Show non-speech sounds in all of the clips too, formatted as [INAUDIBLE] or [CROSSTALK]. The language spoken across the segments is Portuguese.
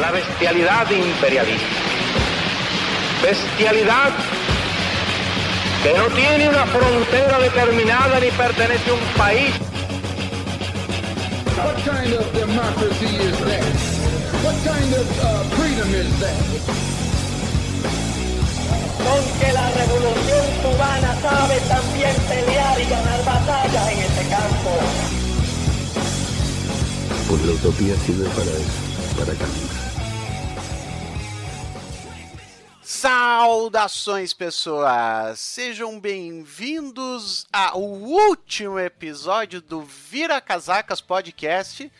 la bestialidad imperialista. Bestialidad que no tiene una frontera determinada ni pertenece a un país. What kind of democracia is that? What kind of uh, freedom is that? Con que la revolución cubana sabe también pelear y ganar batalla en este campo. Pues la utopía sirve para eso, para cambiar. Saudações, pessoas! Sejam bem-vindos ao último episódio do Vira Casacas Podcast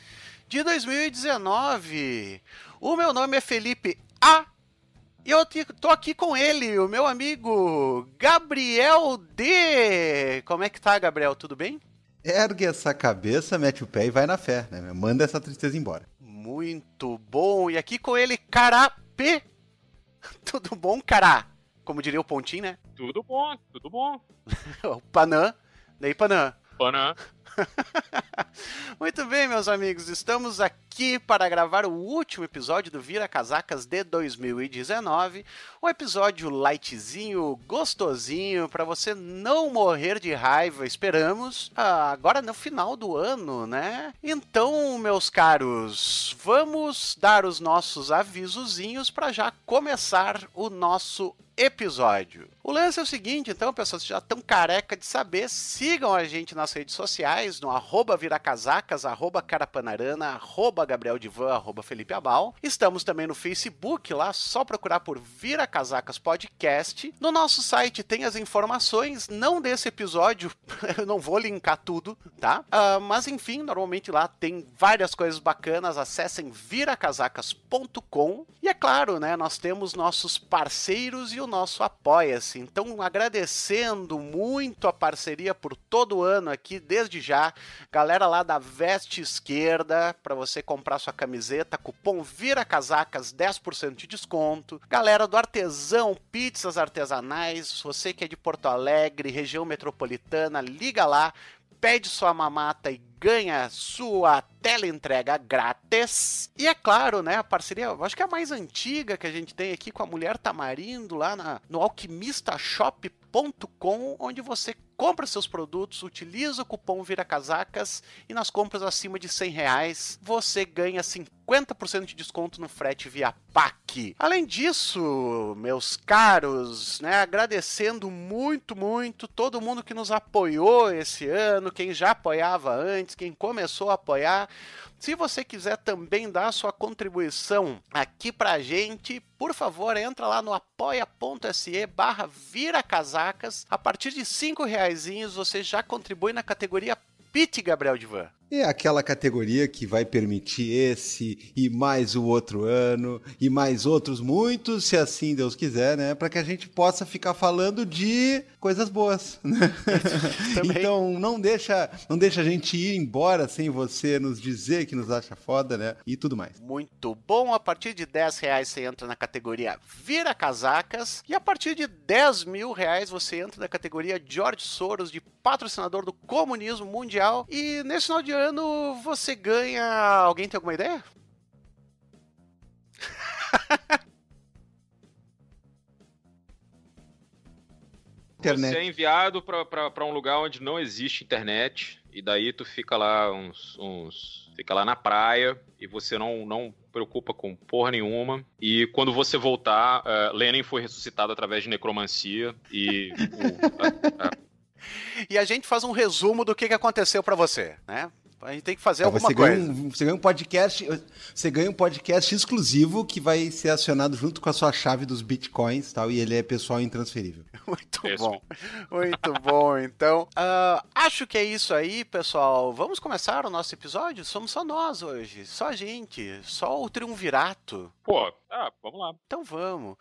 de 2019. O meu nome é Felipe A. E eu tô aqui com ele, o meu amigo Gabriel D. Como é que tá, Gabriel? Tudo bem? Ergue essa cabeça, mete o pé e vai na fé, né? Manda essa tristeza embora. Muito bom! E aqui com ele, Carapê. [LAUGHS] Tudo bom, cara? Como diria o pontinho né? Tudo bom, tudo bom. [LAUGHS] o Panam. panã panã [LAUGHS] Muito bem, meus amigos, estamos aqui que para gravar o último episódio do Vira Casacas de 2019, um episódio lightzinho, gostosinho, para você não morrer de raiva, esperamos, ah, agora no final do ano, né? Então, meus caros, vamos dar os nossos avisozinhos para já começar o nosso episódio. O lance é o seguinte, então, pessoal, que já estão careca de saber, sigam a gente nas redes sociais, no arroba viracasacas, arroba carapanarana, arroba arroba gabrieldivan, arroba Felipe Abal. Estamos também no Facebook, lá só procurar por Vira Casacas Podcast. No nosso site tem as informações, não desse episódio, [LAUGHS] eu não vou linkar tudo, tá? Uh, mas enfim, normalmente lá tem várias coisas bacanas, acessem viracasacas.com. E é claro, né, nós temos nossos parceiros e o nosso apoia-se. Então, agradecendo muito a parceria por todo ano aqui, desde já, galera lá da Veste Esquerda, para você comprar sua camiseta, cupom Vira Casacas, 10% de desconto. Galera do Artesão Pizzas Artesanais, você que é de Porto Alegre, região metropolitana, liga lá, pede sua mamata e ganha sua tela entrega grátis. E é claro, né, a parceria, acho que é a mais antiga que a gente tem aqui com a Mulher Tamarindo, lá na, no alquimistashop.com, onde você compra seus produtos, utiliza o cupom Vira Casacas e nas compras acima de 100 reais você ganha 50% de desconto no frete via PAC. Além disso, meus caros, né, agradecendo muito, muito todo mundo que nos apoiou esse ano, quem já apoiava antes, quem começou a apoiar. Se você quiser também dar sua contribuição aqui para a gente, por favor, entra lá no apoia.se barra vira casacas. A partir de cinco reaisinhos você já contribui na categoria palpite, Gabriel Divan. É aquela categoria que vai permitir esse e mais o outro ano e mais outros muitos, se assim Deus quiser, né? Para que a gente possa ficar falando de coisas boas. [LAUGHS] Né? [LAUGHS] então não deixa, não deixa a gente ir embora sem você nos dizer que nos acha foda, né? E tudo mais. Muito bom. A partir de 10 reais você entra na categoria Vira Casacas e a partir de 10 mil reais você entra na categoria George Soros de patrocinador do comunismo mundial e nesse final de ano você ganha. Alguém tem alguma ideia? [LAUGHS] Internet. Você é enviado para um lugar onde não existe internet e daí tu fica lá uns, uns, fica lá na praia e você não não preocupa com porra nenhuma e quando você voltar uh, Lenin foi ressuscitado através de necromancia e e a gente faz um resumo do que, que aconteceu para você, né? A gente tem que fazer então, alguma você coisa. Ganha um, você ganha um podcast, você ganha um podcast exclusivo que vai ser acionado junto com a sua chave dos bitcoins, tal, e ele é pessoal intransferível. [LAUGHS] Muito isso. bom, muito bom. Então, uh, acho que é isso aí, pessoal. Vamos começar o nosso episódio. Somos só nós hoje, só a gente, só o triunvirato. Pô, ah, vamos lá. Então vamos.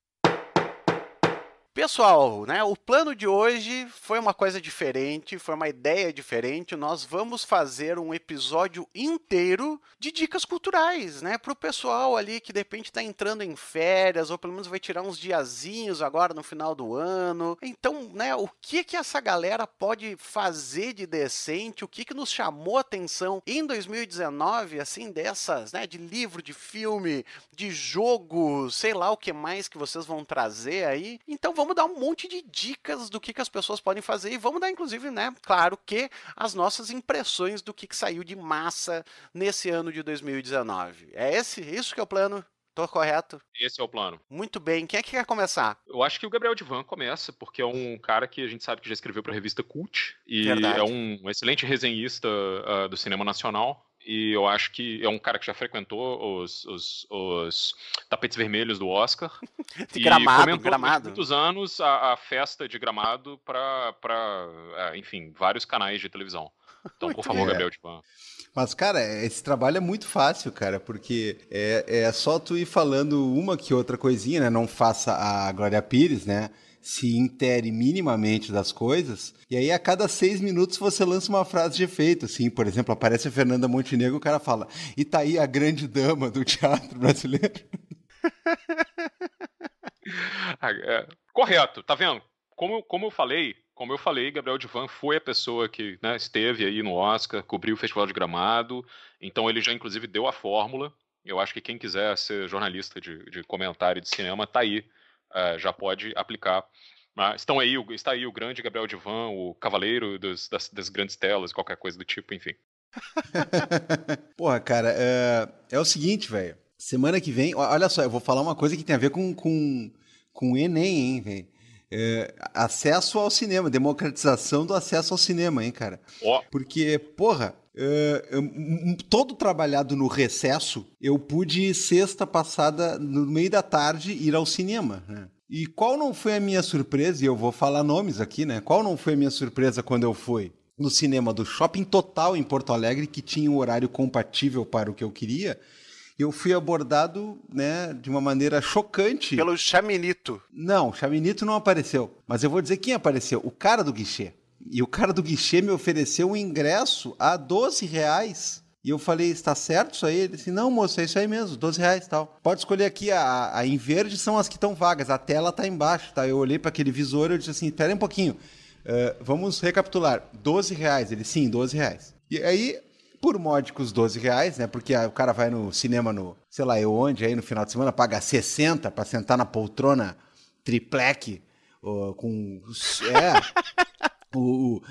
Pessoal, né, o plano de hoje foi uma coisa diferente, foi uma ideia diferente. Nós vamos fazer um episódio inteiro de dicas culturais, né, para o pessoal ali que de repente está entrando em férias ou pelo menos vai tirar uns diazinhos agora no final do ano. Então, né, o que que essa galera pode fazer de decente? O que que nos chamou a atenção em 2019, assim, dessas, né, de livro, de filme, de jogo, sei lá o que mais que vocês vão trazer aí? Então vamos dar um monte de dicas do que, que as pessoas podem fazer e vamos dar, inclusive, né, claro que as nossas impressões do que, que saiu de massa nesse ano de 2019. É esse? Isso que é o plano? Tô correto? Esse é o plano. Muito bem. Quem é que quer começar? Eu acho que o Gabriel Divan começa, porque é um cara que a gente sabe que já escreveu para a revista Cult. E Verdade. é um excelente resenhista uh, do cinema nacional. E eu acho que é um cara que já frequentou os, os, os tapetes vermelhos do Oscar. [LAUGHS] e gramado, comentou gramado. muitos anos a, a festa de gramado para, é, enfim, vários canais de televisão. Então, por favor, é. Gabriel de Mas, cara, esse trabalho é muito fácil, cara, porque é, é só tu ir falando uma que outra coisinha, né? Não faça a Glória Pires, né? se intere minimamente das coisas. E aí, a cada seis minutos, você lança uma frase de efeito. Assim, por exemplo, aparece a Fernanda Montenegro, o cara fala: E tá aí a grande dama do teatro brasileiro. [LAUGHS] Ah, é, correto, tá vendo? Como, como eu falei, como eu falei, Gabriel Divan foi a pessoa que né, esteve aí no Oscar, cobriu o Festival de Gramado, então ele já inclusive deu a fórmula. Eu acho que quem quiser ser jornalista de, de comentário de cinema tá aí eh, já pode aplicar. Uh, estão aí, está aí o grande Gabriel Divan, o cavaleiro dos, das, das grandes telas, qualquer coisa do tipo, enfim. [LAUGHS] Porra, cara, é, é o seguinte, velho. Semana que vem, olha só, eu vou falar uma coisa que tem a ver com, com, com o Enem, hein, velho. É, acesso ao cinema, democratização do acesso ao cinema, hein, cara? Oh. Porque, porra, eh, todo trabalhado no recesso, eu pude sexta passada, no meio da tarde, ir ao cinema. Né? E qual não foi a minha surpresa, e eu vou falar nomes aqui, né? Qual não foi a minha surpresa quando eu fui? No cinema do Shopping Total em Porto Alegre, que tinha um horário compatível para o que eu queria, eu fui abordado, né, de uma maneira chocante. Pelo Chaminito. Não, Chaminito não apareceu. Mas eu vou dizer quem apareceu: o cara do guichê. E o cara do guichê me ofereceu um ingresso a 12 reais. E eu falei, está certo isso aí? Ele disse, não, moço, é isso aí mesmo, 12 reais tal. Pode escolher aqui, a, a em verde são as que estão vagas, a tela tá embaixo, tá? Eu olhei para aquele visor e disse assim, espera um pouquinho, uh, vamos recapitular, 12 reais. Ele, sim, 12 reais. E aí, por módicos 12 reais, né? Porque o cara vai no cinema no, sei lá eu é onde, aí no final de semana, paga 60 para sentar na poltrona triplec com... É... [LAUGHS] O, o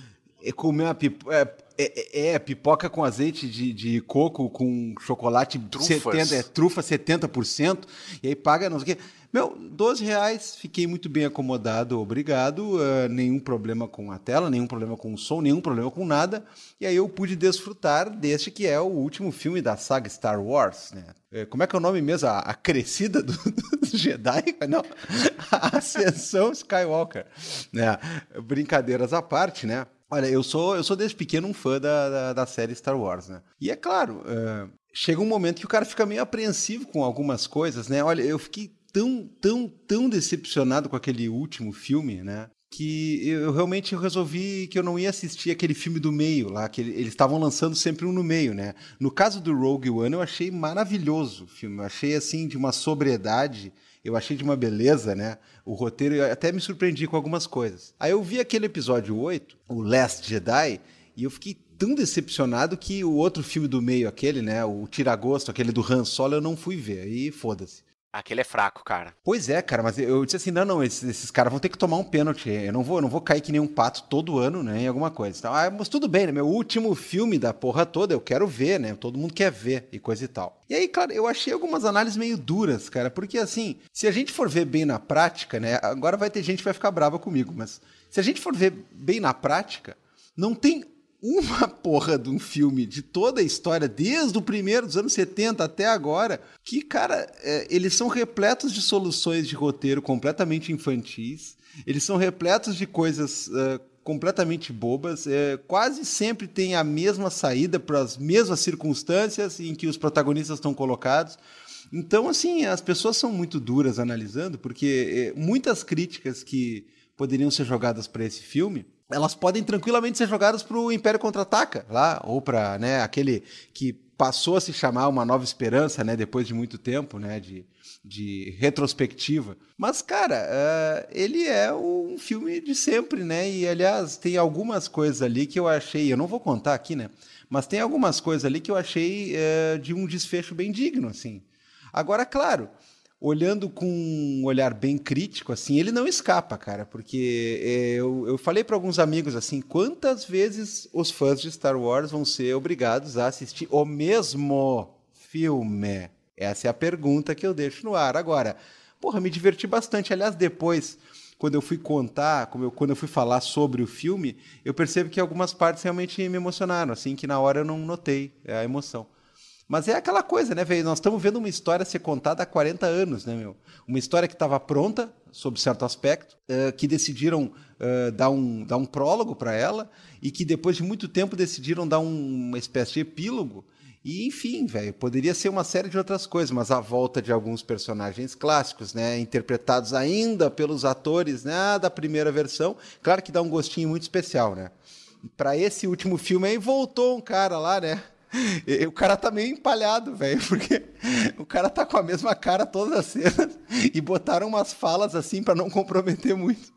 é comer uma pipoca. É, é, é, é, pipoca com azeite de, de coco com chocolate trufa 70%, é, trufa 70%, e aí paga, não sei o quê. Meu, 12 reais, fiquei muito bem acomodado, obrigado. Uh, nenhum problema com a tela, nenhum problema com o som, nenhum problema com nada. E aí eu pude desfrutar deste que é o último filme da saga Star Wars, né? É, como é que é o nome mesmo? A, a crescida do, [LAUGHS] do, Jedi? Não, [LAUGHS] a Ascensão Skywalker. Né? Brincadeiras à parte, né? Olha, eu sou, eu sou desde pequeno um fã da, da, da série Star Wars, né? E é claro, uh, chega um momento que o cara fica meio apreensivo com algumas coisas, né? Olha, eu fiquei tão, tão, tão decepcionado com aquele último filme, né? Que eu realmente resolvi que eu não ia assistir aquele filme do meio lá, que eles estavam lançando sempre um no meio, né? No caso do Rogue One, eu achei maravilhoso o filme. Eu achei, assim, de uma sobriedade eu achei de uma beleza, né? O roteiro, eu até me surpreendi com algumas coisas. Aí eu vi aquele episódio 8, o Last Jedi, e eu fiquei tão decepcionado que o outro filme do meio, aquele, né? O Tiragosto, aquele do Han Solo, eu não fui ver. Aí foda-se. Aquele é fraco, cara. Pois é, cara, mas eu disse assim: não, não, esses, esses caras vão ter que tomar um pênalti. Eu não vou, não vou cair que nem um pato todo ano, né? Em alguma coisa. Então, ah, mas tudo bem, né? Meu último filme da porra toda, eu quero ver, né? Todo mundo quer ver e coisa e tal. E aí, claro, eu achei algumas análises meio duras, cara, porque assim, se a gente for ver bem na prática, né? Agora vai ter gente que vai ficar brava comigo, mas se a gente for ver bem na prática, não tem uma [LAUGHS] porra de um filme de toda a história, desde o primeiro dos anos 70 até agora, que, cara, é, eles são repletos de soluções de roteiro completamente infantis, eles são repletos de coisas é, completamente bobas, é, quase sempre tem a mesma saída para as mesmas circunstâncias em que os protagonistas estão colocados. Então, assim, as pessoas são muito duras analisando, porque é, muitas críticas que poderiam ser jogadas para esse filme elas podem tranquilamente ser jogadas para o Império Contra-Ataca, lá, ou para né, aquele que passou a se chamar Uma Nova Esperança, né, depois de muito tempo né, de, de retrospectiva. Mas, cara, uh, ele é um filme de sempre, né? E, aliás, tem algumas coisas ali que eu achei, eu não vou contar aqui, né? Mas tem algumas coisas ali que eu achei uh, de um desfecho bem digno, assim. Agora, claro, olhando com um olhar bem crítico, assim, ele não escapa, cara, porque é, eu, eu falei para alguns amigos assim, quantas vezes os fãs de Star Wars vão ser obrigados a assistir o mesmo filme? Essa é a pergunta que eu deixo no ar agora. Porra, me diverti bastante. Aliás, depois, quando eu fui contar, eu, quando eu fui falar sobre o filme, eu percebo que algumas partes realmente me emocionaram, assim, que na hora eu não notei é, a emoção. Mas é aquela coisa, né, velho? Nós estamos vendo uma história ser contada há 40 anos, né, meu? Uma história que estava pronta, sob certo aspecto, uh, que decidiram uh, dar, um, dar um prólogo para ela e que depois de muito tempo decidiram dar um, uma espécie de epílogo. E enfim, velho, poderia ser uma série de outras coisas, mas a volta de alguns personagens clássicos, né, interpretados ainda pelos atores, né, da primeira versão, claro que dá um gostinho muito especial, né? Para esse último filme aí voltou um cara lá, né? E, o cara tá meio empalhado, velho, porque o cara tá com a mesma cara todas as cenas e botaram umas falas assim para não comprometer muito.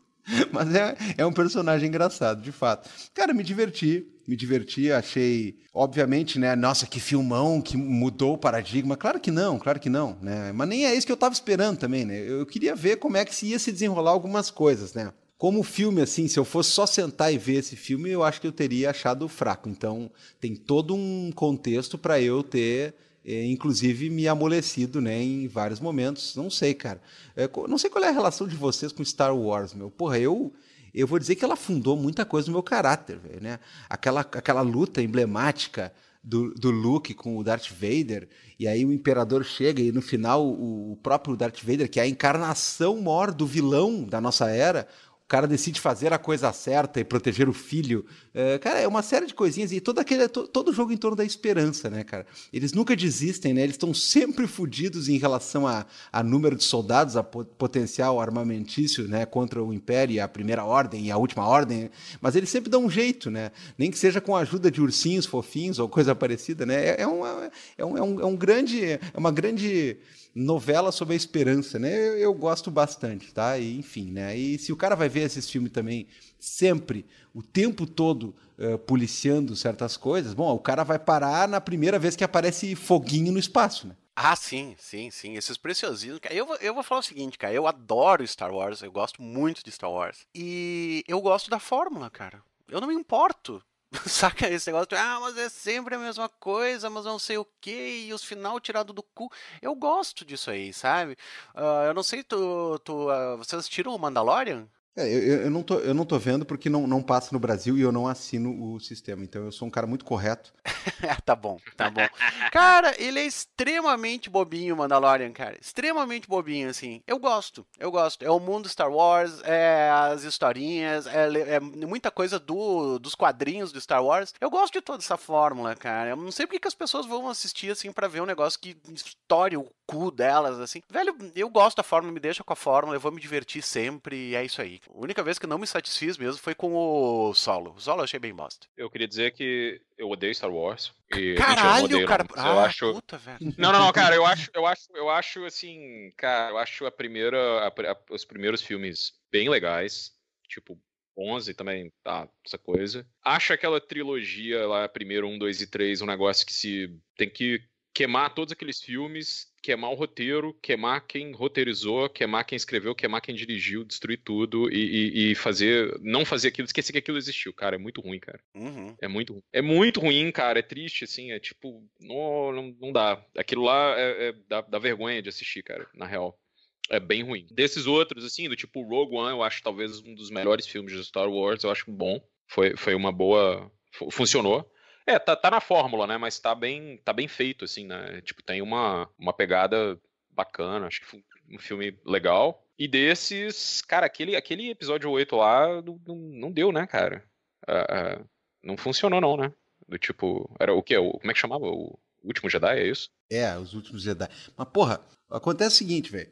Mas é, é um personagem engraçado, de fato. Cara, me diverti, me diverti, achei, obviamente, né, nossa, que filmão, que mudou o paradigma. Claro que não, claro que não, né? Mas nem é isso que eu tava esperando também, né? Eu queria ver como é que se ia se desenrolar algumas coisas, né? Como filme, assim, se eu fosse só sentar e ver esse filme, eu acho que eu teria achado fraco. Então, tem todo um contexto para eu ter, eh, inclusive, me amolecido né, em vários momentos. Não sei, cara. É, não sei qual é a relação de vocês com Star Wars, meu. Porra, eu eu vou dizer que ela fundou muita coisa no meu caráter, velho, né? Aquela, aquela luta emblemática do, do Luke com o Darth Vader, e aí o Imperador chega e no final o, o próprio Darth Vader, que é a encarnação maior do vilão da nossa era, cara decide fazer a coisa certa e proteger o filho. É, cara, é uma série de coisinhas e todo aquele todo jogo em torno da esperança, né, cara? Eles nunca desistem, né? Eles estão sempre fodidos em relação a, a número de soldados, a potencial armamentício, né, contra o Império, a Primeira Ordem e a Última Ordem, mas eles sempre dão um jeito, né? Nem que seja com a ajuda de ursinhos fofinhos ou coisa parecida, né? É, é, uma, é, um, é, um, é um grande, é uma grande novela sobre a esperança, né? Eu, eu, gosto bastante, tá? E, enfim, né? E se o cara vai ver esses filmes também sempre, o tempo todo, uh, policiando certas coisas, bom, o cara vai parar na primeira vez que aparece foguinho no espaço, né? Ah, sim, sim, sim. Esses preciosismos. Eu, eu vou falar o seguinte, cara. Eu adoro Star Wars, eu gosto muito de Star Wars. E eu gosto da fórmula, cara. Eu não me importo [LAUGHS] Saca esse negócio? Ah, mas é sempre a mesma coisa, mas não sei o que, e os final tirado do cu. Eu gosto disso aí, sabe? Uh, eu não sei, tu, tu uh, vocês tiram o Mandalorian? É, eu, eu, não tô, eu não tô vendo porque não, não passa no Brasil e eu não assino o sistema. Então eu sou um cara muito correto. [LAUGHS] tá bom, tá bom. [LAUGHS] Cara, ele é extremamente bobinho, Mandalorian, cara. Extremamente bobinho, assim. Eu gosto, eu gosto. É o mundo Star Wars, é as historinhas, é, é muita coisa do, dos quadrinhos do Star Wars. Eu gosto de toda essa fórmula, cara. Eu não sei porque que as pessoas vão assistir, assim, para ver um negócio que história o cu delas, assim. Velho, eu gosto da fórmula, me deixa com a fórmula, eu vou me divertir sempre, e é isso aí. A única vez que não me satisfiz mesmo foi com o solo. O solo eu achei bem bosta. Eu queria dizer que eu odeio Star Wars. E, Caralho, cara. Ah, eu acho... puta, velho. Não, não, não, cara, eu acho, eu acho, eu acho assim, cara, eu acho a primeira, a, a, os primeiros filmes bem legais, tipo 11 também, tá, essa coisa. Acho aquela trilogia lá, primeiro 1, 2 e 3, um negócio que se tem que queimar todos aqueles filmes, queimar o roteiro, queimar quem roteirizou, queimar quem escreveu, queimar quem dirigiu, destruir tudo e, e, e fazer. Não fazer aquilo, esquecer que aquilo existiu, cara. É muito ruim, cara. Uhum. É muito ruim. É muito ruim, cara. É triste, assim. É tipo. Não, não, não dá. Aquilo lá é, é, dá, dá vergonha de assistir, cara, na real. É bem ruim. Desses outros, assim, do tipo Rogue One, eu acho talvez um dos melhores filmes de Star Wars. Eu acho bom. Foi, foi uma boa. Funcionou. É, tá, tá na fórmula, né? Mas tá bem, tá bem feito, assim, né? Tipo, tem uma, uma pegada bacana, acho que foi um filme legal. E desses, cara, aquele, aquele episódio 8 lá não, não deu, né, cara? Uh, uh, não funcionou, não, né? Do tipo, era o que? Como é que chamava? O Último Jedi, é isso? É, os Últimos Jedi. Mas, porra, acontece o seguinte, velho.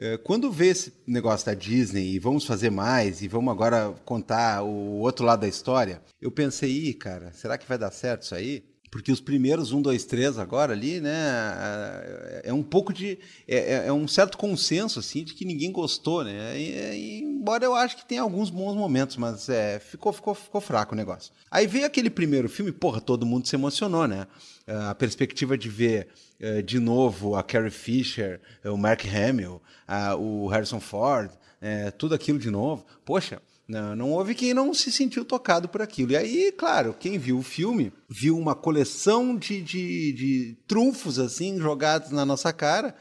Eh, quando vê esse negócio da Disney e vamos fazer mais e vamos agora contar o outro lado da história, eu pensei, cara, será que vai dar certo isso aí? Porque os primeiros um dois três agora ali, né? É, é um pouco de. É, é, é um certo consenso, assim, de que ninguém gostou, né? E, e, embora eu acho que tem alguns bons momentos, mas é, ficou, ficou, ficou fraco o negócio. Aí veio aquele primeiro filme, porra, todo mundo se emocionou, né? A perspectiva de ver é, de novo a Carrie Fisher, o Mark Hamill, a, o Harrison Ford, é, tudo aquilo de novo. Poxa, não, não houve quem não se sentiu tocado por aquilo. E aí, claro, quem viu o filme viu uma coleção de, de, de trunfos assim jogados na nossa cara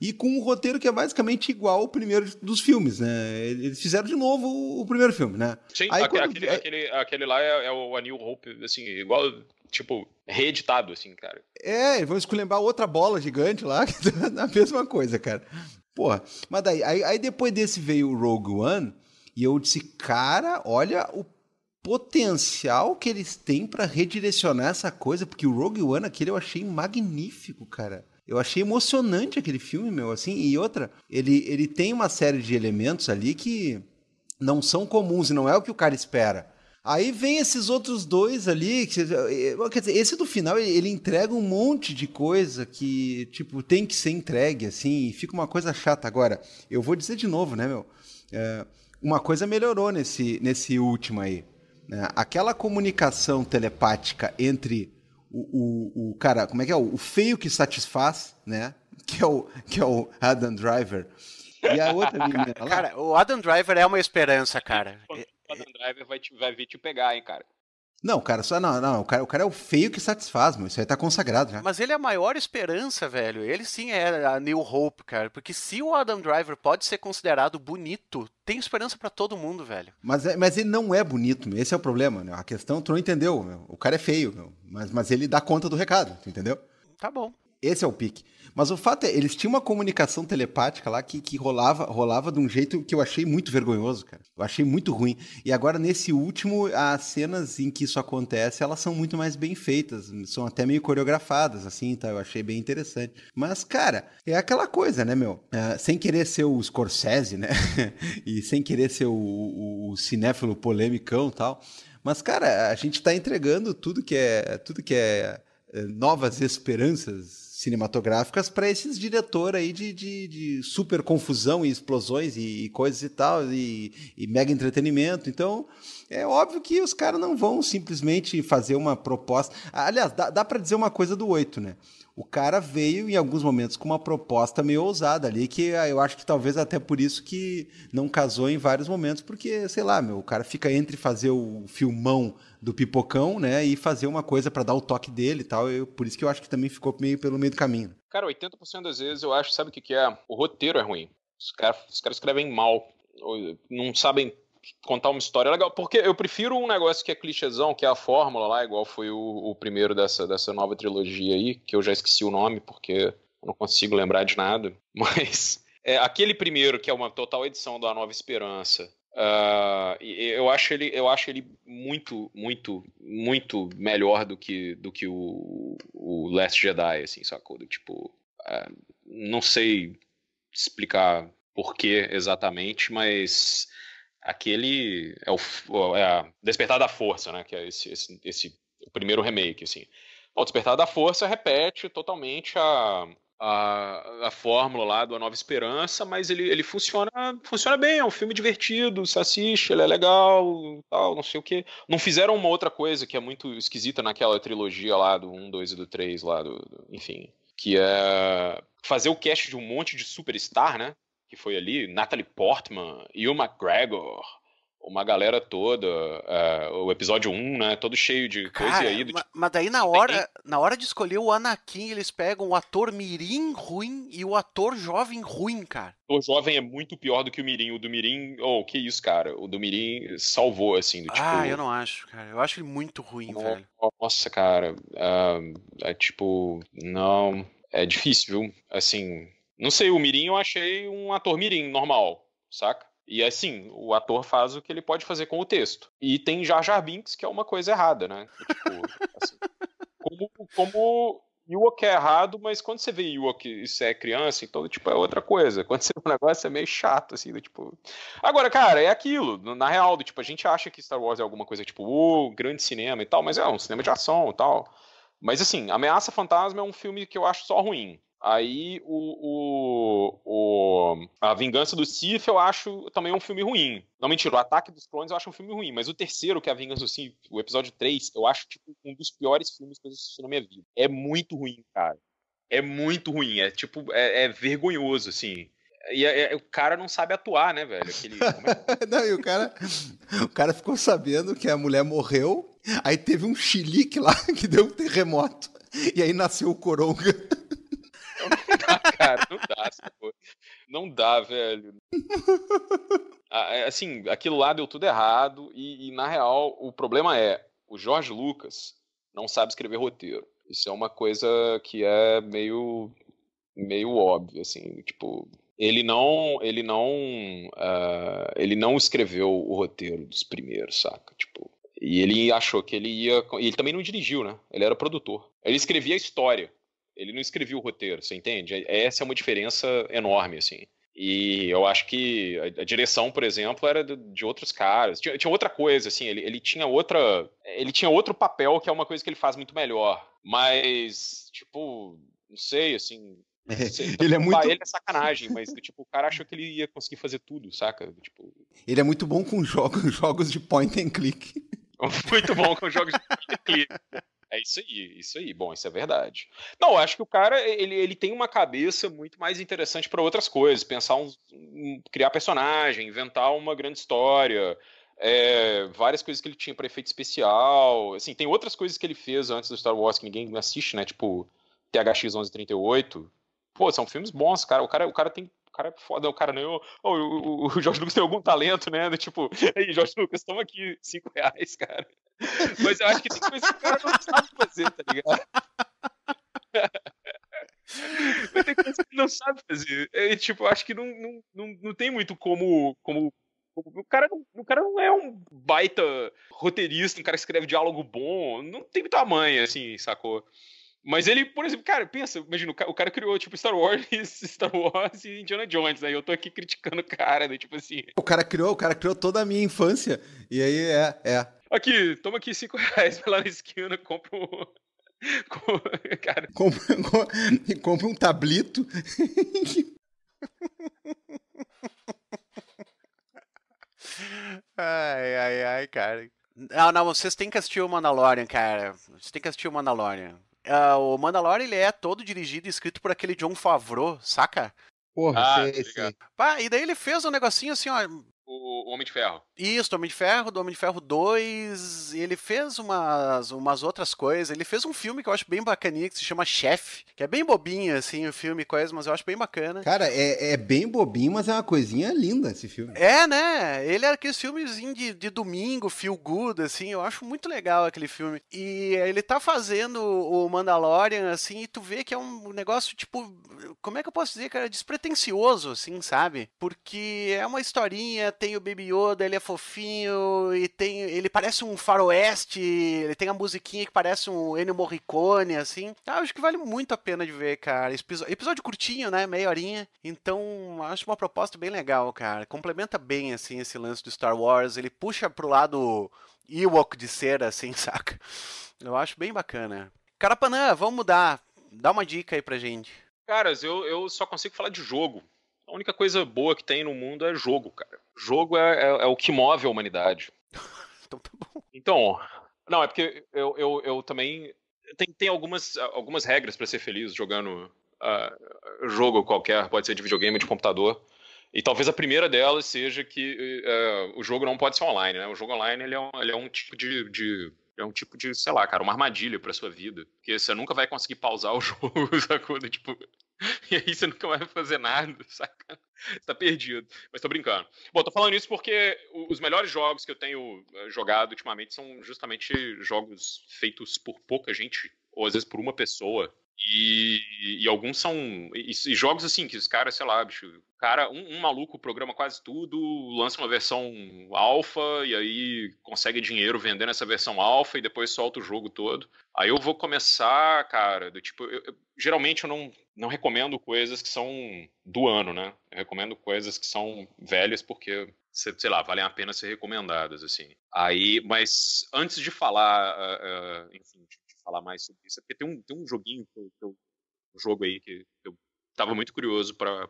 e com um roteiro que é basicamente igual ao primeiro dos filmes, né? Eles fizeram de novo o primeiro filme, né? Sim, Aí, aquele, quando... É aquele, aquele, lá é, é o Anil Hope, assim, igual, tipo, reeditado, assim, cara. É, vão esculhambar outra bola gigante lá, [LAUGHS] que na mesma coisa, cara. Porra, mas daí, aí, aí, depois desse veio o Rogue One, e eu disse, cara, olha o potencial que eles têm para redirecionar essa coisa, porque o Rogue One aquele eu achei magnífico, cara. Eu achei emocionante aquele filme, meu, assim. E outra, ele, ele tem uma série de elementos ali que não são comuns e não é o que o cara espera. Aí vem esses outros dois ali, que, eh, quer dizer, esse do final ele, ele entrega um monte de coisa que, tipo, tem que ser entregue, assim, e fica uma coisa chata. Agora, eu vou dizer de novo, né, meu? É, uma coisa melhorou nesse, nesse último aí. Né? Aquela comunicação telepática entre o, o, o, cara, como é que é? O feio que satisfaz, né? [LAUGHS] Que é o, que é o Adam Driver. E a outra [LAUGHS] menina. Cara, o Adam Driver é uma esperança, cara. O Adam Driver vai, te, vai vir te pegar, hein, cara. Não, cara, só não, não, o cara, o cara é o feio que satisfaz, meu. Isso aí tá consagrado já. Mas ele é a maior esperança, velho. Ele sim é a New Hope, cara. Porque se o Adam Driver pode ser considerado bonito, tem esperança para todo mundo, velho. Mas, é, mas ele não é bonito, meu. Esse é o problema, né? A questão, tu não entendeu, meu. O cara é feio, meu. Mas, mas ele dá conta do recado, entendeu? Tá bom. Esse é o pique. Mas o fato é, eles tinham uma comunicação telepática lá que, que rolava, rolava de um jeito que eu achei muito vergonhoso, cara. Eu achei muito ruim. E agora, nesse último, as cenas em que isso acontece, elas são muito mais bem feitas. São até meio coreografadas, assim, tá? Eu achei bem interessante. Mas, cara, é aquela coisa, né, meu? Uh, sem querer ser o Scorsese, né? [LAUGHS] e sem querer ser o, o, o cinéfilo polemicão e tal. Mas, cara, a gente tá entregando tudo que é... Tudo que é, é novas esperanças cinematográficas para esses diretor aí de, de, de, super confusão e explosões e, e coisas e tal, e, e, mega entretenimento. Então, é óbvio que os caras não vão simplesmente fazer uma proposta. Aliás, dá, dá para dizer uma coisa do 8, né? O cara veio em alguns momentos com uma proposta meio ousada ali, que ah, eu acho que talvez até por isso que não casou em vários momentos, porque, sei lá, meu, o cara fica entre fazer o filmão do pipocão, né? E fazer uma coisa para dar o toque dele e tal. Eu, por isso que eu acho que também ficou meio pelo meio do caminho. Cara, 80% das vezes eu acho, sabe o que, que é? O roteiro é ruim. Os caras, escrevem mal, não sabem contar uma história legal. Porque eu prefiro um negócio que é clichêzão, que é a fórmula lá, igual foi o, o primeiro dessa, dessa nova trilogia aí, que eu já esqueci o nome porque não consigo lembrar de nada. [LAUGHS] Mas é, aquele primeiro, que é uma total edição da Nova Esperança, Uh, eu acho ele, eu acho ele muito, muito, muito melhor do que do que o, o Last Jedi, assim, sacou? Do, tipo, uh, não sei explicar por que exatamente, mas aquele é o é Despertar da Força, né? Que é esse, esse, esse primeiro remake, assim. O Despertar da Força repete totalmente a a, a fórmula lá do A Nova Esperança, mas ele, ele funciona funciona bem, é um filme divertido, você assiste, ele é legal, tal, não sei o quê. Não fizeram uma outra coisa que é muito esquisita naquela trilogia lá do 1, 2 e do 3 lá do, do enfim, que é fazer o cast de um monte de superstar, né? Que foi ali, Natalie Portman, Ewan McGregor, uma galera toda, uh, o episódio 1, né? Todo cheio de Cara, coisa aí. Do... Mas, tipo, mas daí na hora, na hora de escolher o Anakin, eles pegam o ator mirim ruim e o ator jovem ruim, cara. O jovem é muito pior do que o mirim. O do mirim, oh, que isso, cara. O do mirim salvou, assim, do tipo... Ah, eu não acho, cara. Eu acho ele muito ruim, oh, velho. Nossa, cara. Uh, é tipo... Não... É difícil, viu? Assim... Não sei, o mirim eu achei um ator mirim, normal, saca? E assim, o ator faz o que ele pode fazer com o texto. E tem Jar Jar Binks, que é uma coisa errada, né? Tipo, [LAUGHS] assim, como, como Ewok é errado, mas quando você vê Ewok e você é criança, então, tipo, é outra coisa. Quando você vê um negócio, é meio chato, assim, do tipo... Agora, cara, é aquilo, na real, do tipo, a gente acha que Star Wars é alguma coisa, tipo, o grande cinema e tal, mas é um cinema de ação e tal. Mas, assim, Ameaça Fantasma é um filme que eu acho só ruim. Aí o, o, o, A Vingança do Sif eu acho também um filme ruim. Não, mentira, o Ataque dos Clones eu acho um filme ruim, mas o terceiro, que é a Vingança do Sif, o episódio 3, eu acho tipo, um dos piores filmes que eu assisti na minha vida. É muito ruim, cara. É muito ruim, é tipo, é, é vergonhoso, assim. E é, é, o cara não sabe atuar, né, velho? Aquele... [LAUGHS] É é? não, e o cara, o cara ficou sabendo que a mulher morreu, aí teve um chilique lá [LAUGHS] que deu um terremoto, e aí nasceu o Coronga. Cara, [LAUGHS] não dá, sacou? Não dá, velho. [LAUGHS] É, assim, aquilo lá deu tudo errado e, e, na real, o problema é, o Jorge Lucas não sabe escrever roteiro. Isso é uma coisa que é meio, meio óbvio, assim, tipo... Ele não, ele não, uh, ele não escreveu o roteiro dos primeiros, saca? Tipo, e ele achou que ele ia. Ele também não dirigiu, né? Ele era produtor. Ele escrevia a história. Ele não escreveu o roteiro, você entende? É, é, essa é uma diferença enorme, assim. E eu acho que a direção, por exemplo, era de outros caras. Tinha, tinha outra coisa, assim, ele, ele tinha outra. Ele tinha outro papel que é uma coisa que ele faz muito melhor. Mas, tipo, não sei, assim, é, Sei, ele é muito. Ele é sacanagem, mas tipo, o cara achou que ele ia conseguir fazer tudo, saca? Tipo... Ele é muito bom com jogos, [LAUGHS] jogos de point and click. [LAUGHS] Muito bom com jogos de point and click. É isso aí, isso aí. Bom, isso é verdade. Não, acho que o cara ele, ele tem uma cabeça muito mais interessante para outras coisas, pensar um, um, criar personagem, inventar uma grande história, é, várias coisas que ele tinha para efeito especial, assim, tem outras coisas que ele fez antes do Star Wars que ninguém assiste, né? Tipo THX 1138. Pô, são filmes bons, cara. O cara, o cara tem cara é foda, o cara não. Oh, o, o, o Jorge Lucas tem algum talento, né? Tipo, aí, [LAUGHS] Jorge Lucas, toma aqui cinco reais, cara. [LAUGHS] Mas eu acho que tem coisa que o cara não sabe fazer, tá ligado? [LAUGHS] Mas tem coisa que não sabe fazer. É, tipo, eu acho que não, não, não, não tem muito como, como o cara, o cara não é um baita roteirista, um cara que escreve diálogo bom, não tem muita manha, assim, sacou? Mas ele, por exemplo, cara, pensa, imagina, o cara criou, tipo, Star Wars, [LAUGHS] Star Wars e Indiana Jones, aí né? eu tô aqui criticando o cara, né? tipo assim. O cara criou, o cara criou toda a minha infância, e aí é, é. Aqui, toma aqui cinco [LAUGHS] reais, vai lá na esquina, compra um... [LAUGHS] Cara... Compra, compra um tablito. ai, ai, ai, cara. Não, não, vocês têm que assistir o Mandalorian, cara. Vocês têm que assistir o Mandalorian uh, o Mandalore ele é todo dirigido e escrito por aquele John Favreau, saca? Porra, ah, sei, sei. Pá, e daí ele fez um negocinho assim, ó, o Homem de Ferro. Isso, Homem de Ferro, do Homem de Ferro 2. Ele fez umas, umas outras coisas. Ele fez um filme que eu acho bem bacaninha, que se chama Chefe, que é bem bobinho, assim, o filme, coisa, mas eu acho bem bacana. Cara, é, é bem bobinho, mas é uma coisinha linda esse filme. É, né? Ele era é aqueles filmes de, de domingo, feel good, assim. Eu acho muito legal aquele filme. E ele tá fazendo o Mandalorian, assim, e tu vê que é um negócio, tipo, como é que eu posso dizer, cara? Despretensioso, assim, sabe? Porque é uma historinha tem o Baby Yoda, ele é fofinho, e tem. Ele parece um faroeste, ele tem a musiquinha que parece um Ennio Morricone, assim. Ah, acho que vale muito a pena de ver, cara. Episódio curtinho, né? Meia horinha. Então, acho uma proposta bem legal, cara. Complementa bem, assim, esse lance do Star Wars. Ele puxa pro lado Ewok de cera, assim, [LAUGHS] saca? Eu acho bem bacana. Carapanã, vamos mudar. Dá uma dica aí pra gente. Caras, eu, eu só consigo falar de jogo. A única coisa boa que tem no mundo é jogo, cara jogo é, é, é o que move a humanidade. [LAUGHS] então tá bom. Então, não, é porque eu, eu, eu também. Tem, tem algumas, algumas regras para ser feliz jogando uh, jogo qualquer, pode ser de videogame, de computador. E talvez a primeira delas seja que uh, o jogo não pode ser online, né? O jogo online ele é um, ele é um tipo de, de é um tipo de, sei lá, cara, uma armadilha pra sua vida. Porque você nunca vai conseguir pausar o [LAUGHS] jogo, sacou? Tipo, [LAUGHS] e aí você nunca vai fazer nada, [LAUGHS] saca? Você tá perdido. Mas tô brincando. Bom, tô falando isso porque os melhores jogos que eu tenho eh, jogado ultimamente são justamente jogos feitos por pouca gente, ou às vezes por uma pessoa. E, e alguns são. E, e, jogos assim, que os caras, sei lá, bicho. Cara, um, um maluco programa quase tudo, lança uma versão alfa e aí consegue dinheiro vendendo essa versão alfa e depois solta o jogo todo. Aí eu vou começar, cara, do tipo. Eu, eu, geralmente eu não não recomendo coisas que são do ano, né? Eu recomendo coisas que são velhas porque, sei lá, valem a pena ser recomendadas, assim. Aí, mas antes de falar, uh, uh, enfim, de falar mais sobre isso, é porque tem um, tem um joguinho que eu, que eu, um jogo aí que eu estava muito curioso para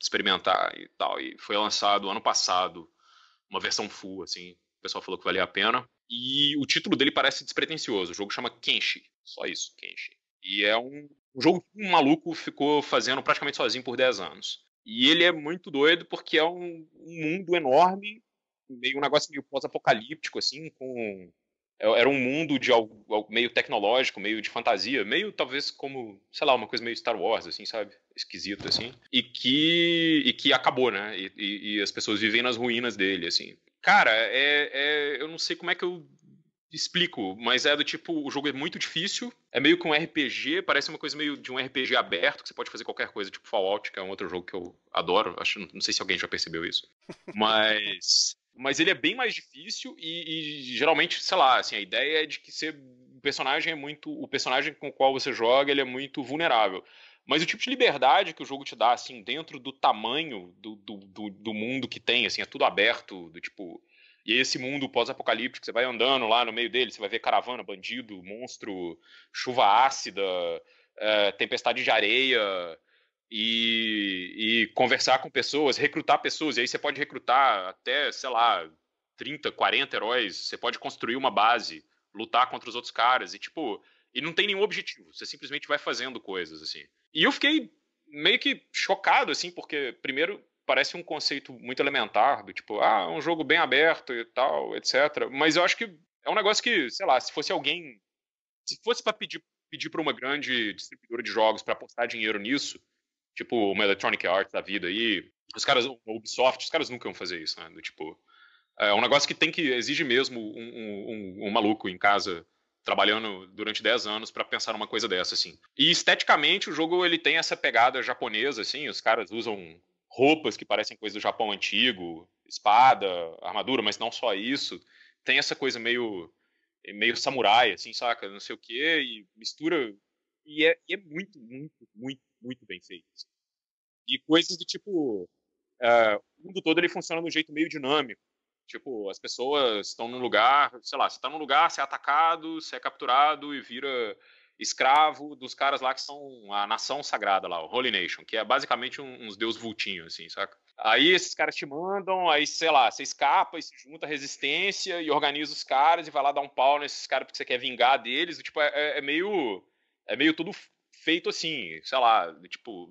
experimentar e tal, e foi lançado ano passado, uma versão full, assim, o pessoal falou que valia a pena. E o título dele parece despretensioso. O jogo chama Kenshi. Só isso, Kenshi. E é um um jogo que um maluco ficou fazendo praticamente sozinho por 10 anos. E ele é muito doido porque é um, um mundo enorme, meio um negócio meio pós-apocalíptico, assim, com. É, era um mundo de algo, algo, meio tecnológico, meio de fantasia, meio talvez como, sei lá, uma coisa meio Star Wars, assim, sabe? Esquisito, assim. E que, e que acabou, né? E, e, e as pessoas vivem nas ruínas dele, assim. Cara, é, é, eu não sei como é que eu Explico, mas é do tipo, o jogo é muito difícil, é meio que um RPG, parece uma coisa meio de um RPG aberto, que você pode fazer qualquer coisa, tipo Fallout, que é um outro jogo que eu adoro, acho, não sei se alguém já percebeu isso, [LAUGHS] mas... mas ele é bem mais difícil e, e, geralmente, sei lá, assim, a ideia é de que ser o personagem é muito, o personagem com o qual você joga, ele é muito vulnerável. Mas o tipo de liberdade que o jogo te dá, assim, dentro do tamanho do, do, do, do mundo que tem, assim, é tudo aberto, do tipo, e esse mundo pós-apocalíptico, você vai andando lá no meio dele, você vai ver caravana, bandido, monstro, chuva ácida, é, tempestade de areia, e, e, conversar com pessoas, recrutar pessoas. E aí você pode recrutar até, sei lá, 30, 40 heróis. Você pode construir uma base, lutar contra os outros caras. E, tipo, e não tem nenhum objetivo. Você simplesmente vai fazendo coisas, assim. E eu fiquei meio que chocado, assim, porque, primeiro, parece um conceito muito elementar, do tipo, ah, é um jogo bem aberto e tal, etc. Mas eu acho que é um negócio que, sei lá, se fosse alguém. Se fosse para pedir pedir para uma grande distribuidora de jogos para apostar dinheiro nisso, tipo uma Electronic Arts da vida aí, os caras, Ubisoft, os caras nunca vão fazer isso, né? do Tipo, é um negócio que tem que exige mesmo um, um, um maluco em casa trabalhando durante 10 anos para pensar uma coisa dessa, assim. E esteticamente o jogo ele tem essa pegada japonesa, assim, os caras usam roupas que parecem coisas do Japão antigo, espada, armadura, mas não só isso. Tem essa coisa meio meio samurai, assim, saca? Não sei o quê, e mistura. E é, e é muito, muito, muito, muito bem feito. Assim. E coisas do tipo. Uh, o mundo todo ele funciona de um jeito meio dinâmico. Tipo, as pessoas estão num lugar, sei lá, você está num lugar, você é atacado, você é capturado e vira escravo dos caras lá que são a nação sagrada lá, o Holy Nation, que é basicamente um, uns deus vultinho, assim, saca? Aí esses caras te mandam, aí, sei lá, você escapa e se junta à resistência e organiza os caras e vai lá dar um pau nesses caras porque você quer vingar deles. Tipo, é, é, é meio. É meio tudo feito assim, sei lá, tipo,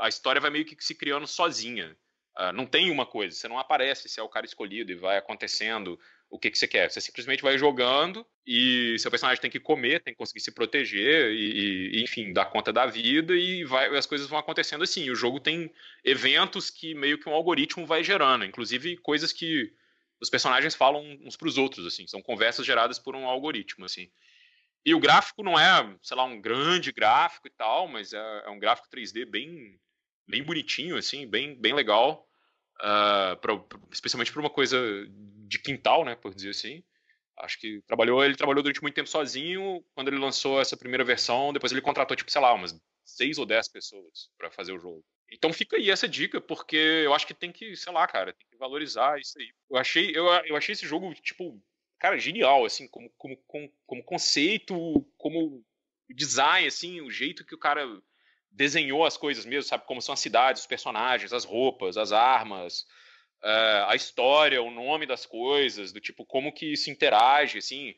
a história vai meio que se criando sozinha. Uh, não tem uma coisa, você não aparece, se é o cara escolhido e vai acontecendo o que, que você quer. Você simplesmente vai jogando e seu personagem tem que comer, tem que conseguir se proteger e, e enfim, dar conta da vida e vai, as coisas vão acontecendo assim. o jogo tem eventos que meio que um algoritmo vai gerando, inclusive coisas que os personagens falam uns para os outros, assim, são conversas geradas por um algoritmo, assim. E o gráfico não é, sei lá, um grande gráfico e tal, mas é, é um gráfico 3D bem, bem bonitinho, assim, bem, bem legal, uh, pra, especialmente para uma coisa de quintal, né, por dizer assim. Acho que trabalhou, ele trabalhou durante muito tempo sozinho. Quando ele lançou essa primeira versão, depois ele contratou tipo, sei lá, umas seis ou dez pessoas para fazer o jogo. Então fica aí essa dica, porque eu acho que tem que, sei lá, cara, tem que valorizar isso aí. Eu achei, eu, eu achei esse jogo, tipo, cara, genial, assim, como, como, como, como conceito, como design, assim, o jeito que o cara desenhou as coisas mesmo, sabe? Como são as cidades, os personagens, as roupas, as armas, uh, a história, o nome das coisas, do tipo como que isso interage, assim.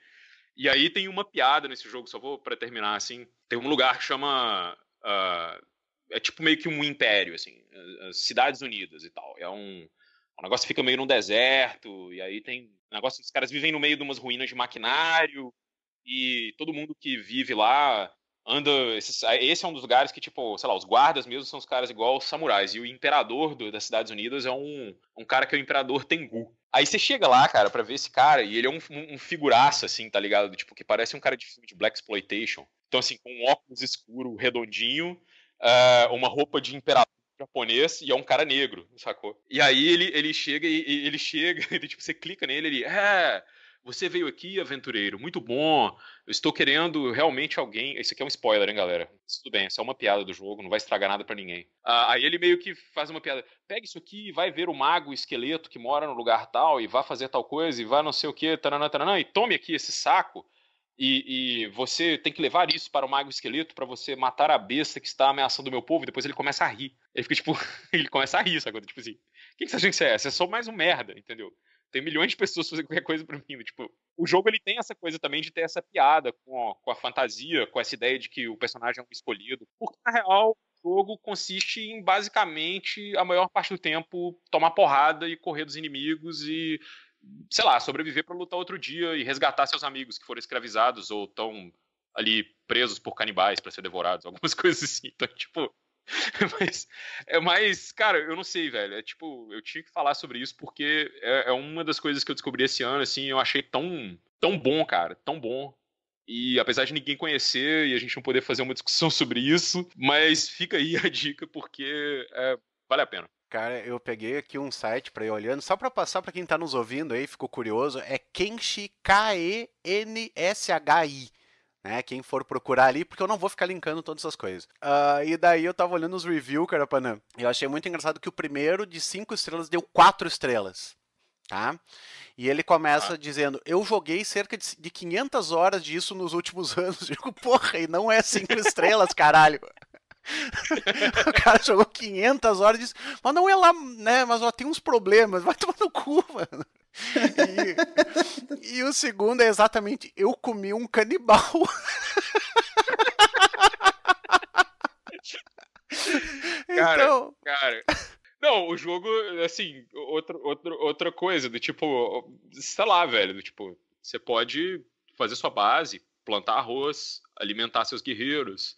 E aí tem uma piada nesse jogo, só vou para terminar, assim. Tem um lugar que chama uh, é tipo meio que um império, assim, eh, eh, Cidades Unidas e tal. É um, o negócio fica meio num deserto, e aí tem. O negócio os caras vivem no meio de umas ruínas de maquinário, e todo mundo que vive lá anda. Esse, ah, esse é um dos lugares que, tipo, sei lá, os guardas mesmo são os caras igual os samurais. E o imperador do, das Cidades Unidas é um, um cara que é o imperador Tengu. Aí você chega lá, cara, pra ver esse cara, e ele é um, um figuraça, assim, tá ligado? Tipo, que parece um cara de filme de Black Exploitation. Então, assim, com um óculos escuro, redondinho, uh, uma roupa de imperador japonês e é um cara negro, sacou? E aí ele, ele chega e, ele chega, [LAUGHS] e, tipo, você clica nele, ele, é, você veio aqui, aventureiro, muito bom. Eu estou querendo realmente alguém. Isso aqui é um spoiler, hein, galera? Isso tudo bem, é uma piada do jogo, não vai estragar nada para ninguém. Ah, aí ele meio que faz uma piada. Pega isso aqui e vai ver o mago esqueleto que mora no lugar tal, e vá fazer tal coisa, e vá não sei o que, taranã, taranã, e tome aqui esse saco. E, e, você tem que levar isso para o mago esqueleto para você matar a besta que está ameaçando o meu povo. E depois ele começa a rir. Ele fica tipo, [LAUGHS] ele começa a rir, sabe? Tipo assim, quem que você acha que você é? Você é só mais um merda, entendeu? Tem milhões de pessoas fazendo qualquer coisa para mim. Tipo, o jogo ele tem essa coisa também de ter essa piada com, com a fantasia, com essa ideia de que o personagem é um escolhido. Porque, na real, o jogo consiste em, basicamente, a maior parte do tempo, tomar porrada e correr dos inimigos e, sei lá, sobreviver para lutar outro dia e resgatar seus amigos que foram escravizados ou estão ali presos por canibais para ser devorados, [LAUGHS] algumas coisas assim. Então, tipo, [LAUGHS] Mas é cara, eu não sei, velho. É tipo, eu tinha que falar sobre isso porque é, é, uma das coisas que eu descobri esse ano, assim, eu achei tão, tão bom, cara, tão bom. E apesar de ninguém conhecer e a gente não poder fazer uma discussão [LAUGHS] sobre isso, mas fica aí a dica porque é, vale a pena. Cara, eu peguei aqui um site para ir olhando, só para passar para quem tá nos ouvindo aí, ficou curioso, é Kenshi K E N S H I né? Quem for procurar ali, porque eu não vou ficar linkando todas essas coisas. Uh, e daí eu tava olhando os reviews, Carapanã, né, e eu achei muito engraçado que o primeiro de cinco estrelas deu quatro estrelas. Tá? E ele começa ah. dizendo: Eu joguei cerca de 500 horas disso nos últimos [LAUGHS] anos. Eu digo, porra, e não é cinco estrelas, caralho. [LAUGHS] o cara jogou 500 horas disso. mas não é lá, né? Mas ó, tem uns problemas, vai tomar no cu, mano. [LAUGHS] E, o segundo é exatamente: eu comi um canibal. [LAUGHS] cara, então... cara. Não, o jogo, assim, outro, outro, outra coisa, do tipo, sei lá, velho, do tipo, você pode fazer sua base, plantar arroz, alimentar seus guerreiros,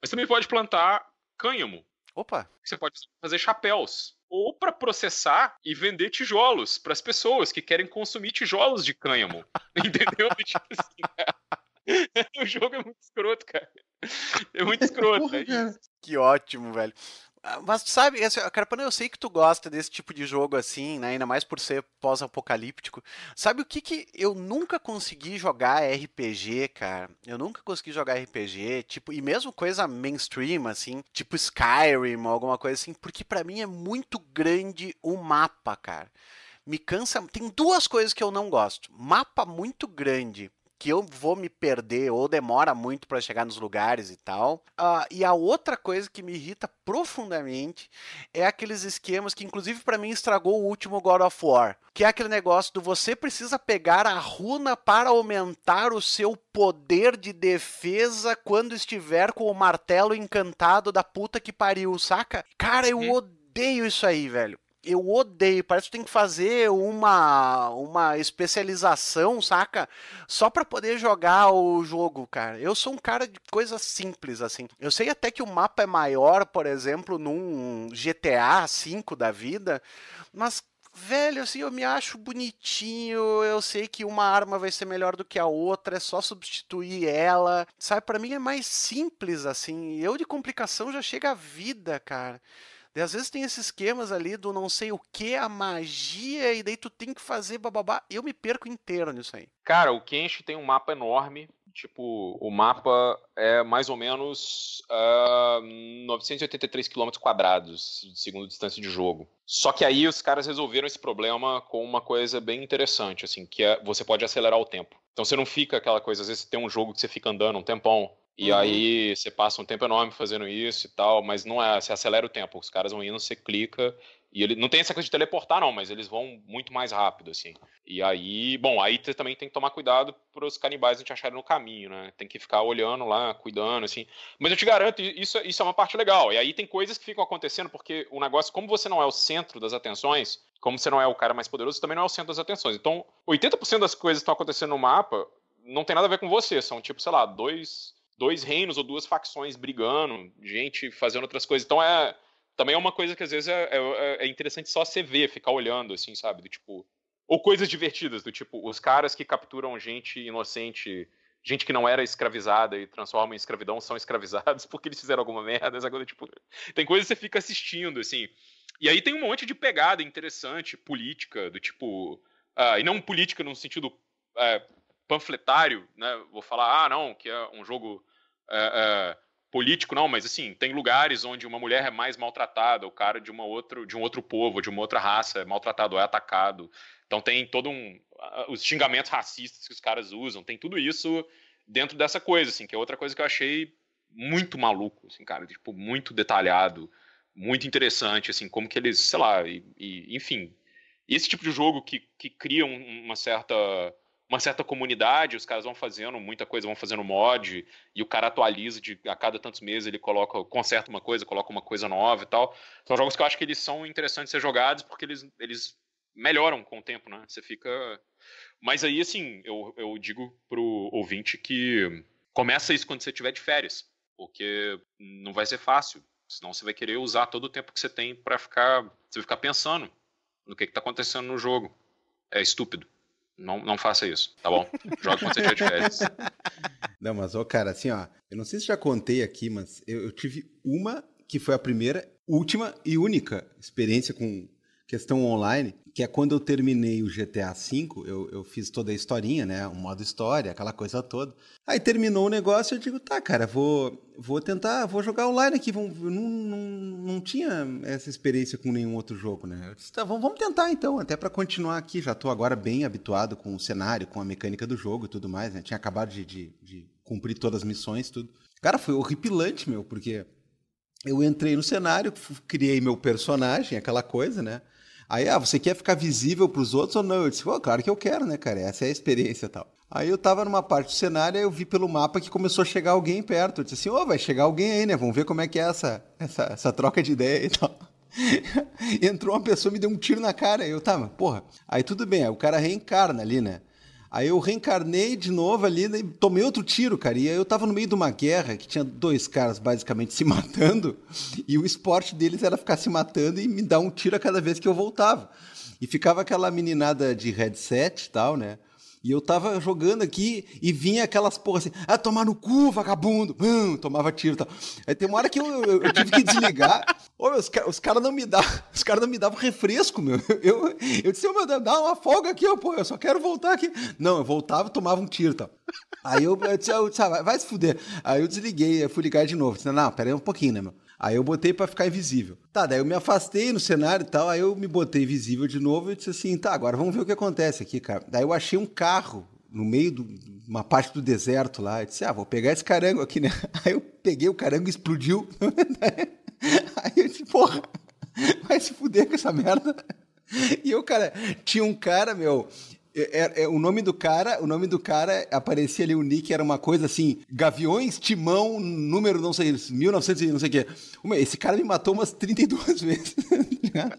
mas também pode plantar cânhamo, Opa! Você pode fazer chapéus ou para processar e vender tijolos para as pessoas que querem consumir tijolos de cânhamo. [LAUGHS] Entendeu? [LAUGHS] tipo assim, [LAUGHS] o jogo é muito escroto, cara. É muito escroto. Porra, é que ótimo, velho. Ah, mas sabe, assim, Carpano, eu sei que tu gosta desse tipo de jogo assim, né? Ainda mais por ser pós-apocalíptico. Sabe o que que eu nunca consegui jogar RPG, cara? Eu nunca consegui jogar RPG, tipo, e mesmo coisa mainstream assim, tipo Skyrim ou alguma coisa assim, porque para mim é muito grande o mapa, cara. Me cansa, tem duas coisas que eu não gosto. Mapa muito grande que eu vou me perder ou demora muito para chegar nos lugares e tal. Uh, e a outra coisa que me irrita profundamente é aqueles esquemas que, inclusive, para mim estragou o último God of War, que é aquele negócio do você precisa pegar a runa para aumentar o seu poder de defesa quando estiver com o martelo encantado da puta que pariu, saca? Cara, eu odeio odeio isso aí, velho eu odeio. Parece que tem que fazer uma, uma especialização, saca? Só para poder jogar o jogo, cara. Eu sou um cara de coisas simples, assim. Eu sei até que o mapa é maior, por exemplo, num GTA V da vida, mas. Velho, assim, eu me acho bonitinho. Eu sei que uma arma vai ser melhor do que a outra, é só substituir ela. Sabe, para mim é mais simples assim. Eu de complicação já chega a vida, cara. E às vezes tem esses esquemas ali do não sei o que, a magia, e daí tu tem que fazer bababá. Eu me perco inteiro nisso aí. Cara, o Kenshi tem um mapa enorme. Tipo, o mapa é mais ou menos uh, 983 km quadrados, segundo distância de jogo. Só que aí os caras resolveram esse problema com uma coisa bem interessante, assim, que é, você pode acelerar o tempo. Então você não fica aquela coisa, às vezes tem um jogo que você fica andando um tempão, e uhum. aí você passa um tempo enorme fazendo isso e tal, mas não é, você acelera o tempo. Os caras vão indo, você clica. E ele não tem essa coisa de teleportar, não, mas eles vão muito mais rápido, assim. E aí, bom, aí você também tem que tomar cuidado para os canibais não te acharem no caminho, né? Tem que ficar olhando lá, cuidando, assim. Mas eu te garanto, isso, isso é uma parte legal. E aí tem coisas que ficam acontecendo, porque o negócio, como você não é o centro das atenções, como você não é o cara mais poderoso, você também não é o centro das atenções. Então, 80% das coisas que estão acontecendo no mapa não tem nada a ver com você. São tipo, sei lá, dois dois reinos ou duas facções brigando, gente fazendo outras coisas. Então é também é uma coisa que às vezes é, é, é interessante só você ver, ficar olhando, assim, sabe? Do tipo. Ou coisas divertidas, do tipo, os caras que capturam gente inocente, gente que não era escravizada e transformam em escravidão, são escravizados [LAUGHS] porque eles fizeram alguma merda, essa coisa, tipo. Tem coisas que você fica assistindo, assim. E aí tem um monte de pegada interessante, política, do tipo. Uh, e não política no sentido uh, panfletário, né? Vou falar, ah, não, que é um jogo é, é, político, não, mas assim, tem lugares onde uma mulher é mais maltratada, o cara é de, uma outro, de um outro povo, de uma outra raça é maltratado, é atacado. Então tem todo um. Os xingamentos racistas que os caras usam, tem tudo isso dentro dessa coisa, assim, que é outra coisa que eu achei muito maluco, assim, cara, tipo, muito detalhado, muito interessante, assim, como que eles, sei lá, e, e enfim. Esse tipo de jogo que, que cria uma certa uma certa comunidade, os caras vão fazendo muita coisa, vão fazendo mod, e o cara atualiza de, a cada tantos meses, ele coloca, conserta uma coisa, coloca uma coisa nova e tal. São jogos que eu acho que eles são interessantes ser jogados, porque eles, eles melhoram com o tempo, né? Você fica. Mas aí, assim, eu, eu digo pro ouvinte que começa isso quando você tiver de férias, porque não vai ser fácil. Senão você vai querer usar todo o tempo que você tem para ficar. Você vai ficar pensando no que, que tá acontecendo no jogo. É estúpido. Não, não faça isso, tá bom? Joga quando você tiver de férias. [LAUGHS] Não, mas, ô, cara, assim, ó, eu não sei se já contei aqui, mas eu, eu tive uma que foi a primeira, última e única experiência com questão online, que é quando eu terminei o GTA V, eu, eu fiz toda a historinha, né? O modo história, aquela coisa toda. Aí terminou o negócio, eu digo, tá, cara, vou, vou tentar, vou jogar online aqui. Vamos, não, não, não tinha essa experiência com nenhum outro jogo, né? Eu disse, tá, vamos, vamos tentar então, até para continuar aqui. Já tô agora bem habituado com o cenário, com a mecânica do jogo e tudo mais, né? Tinha acabado de, de, de cumprir todas as missões, tudo. Cara, foi horripilante, meu, porque eu entrei no cenário, criei meu personagem, aquela coisa, né? Aí, ah, você quer ficar visível para os outros ou não? Eu disse, oh, claro que eu quero, né, cara? Essa é a experiência e tal. Aí eu tava numa parte do cenário, eu vi pelo mapa que começou a chegar alguém perto. Eu disse assim, ô, oh, vai chegar alguém aí, né? Vamos ver como é que é essa, essa, essa troca de ideia e tal. [LAUGHS] Entrou uma pessoa, me deu um tiro na cara. Eu tava, porra. Aí tudo bem, aí o cara reencarna ali, né? Aí eu reencarnei de novo ali, né, tomei outro tiro, cara. E eu tava no meio de uma guerra que tinha dois caras basicamente se [LAUGHS] matando, e o esporte deles era ficar se matando e me dar um tiro a cada vez que eu voltava. E ficava aquela meninada de headset e tal, né? E eu tava jogando aqui e vinha aquelas porra assim, ah, tomar no cu, vagabundo! Hum, tomava tiro e tal. Aí tem uma hora que eu, eu, eu tive que desligar. [LAUGHS] Ô, meu, os, os caras não me davam, os caras não me davam refresco, meu. [LAUGHS] Eu, eu disse, oh, meu, dá uma folga aqui, ó, pô, eu só quero voltar aqui. Não, eu voltava e tomava um tiro e tal. Aí eu, eu disse, ah, vai, vai se fuder. Aí eu desliguei, eu fui ligar de novo. Disse, não, pera aí um pouquinho, né, meu? Aí eu botei para ficar invisível. Tá, daí eu me afastei no cenário e tal, aí eu me botei visível de novo e disse assim, tá, agora vamos ver o que acontece aqui, cara. Daí eu achei um carro no meio de uma parte do deserto lá. Eu disse, ah, vou pegar esse carango aqui, né? [LAUGHS] Aí eu peguei o carango e explodiu. [LAUGHS] Aí eu disse, porra, vai se fuder com essa merda. E eu, cara, tinha um cara, meu, é, é, é, o nome do cara, o nome do cara aparecia ali o nick era uma coisa assim, Gaviões Timão, número não sei, 1900 e não sei o quê. Esse cara me matou umas 32 [LAUGHS] vezes. Né?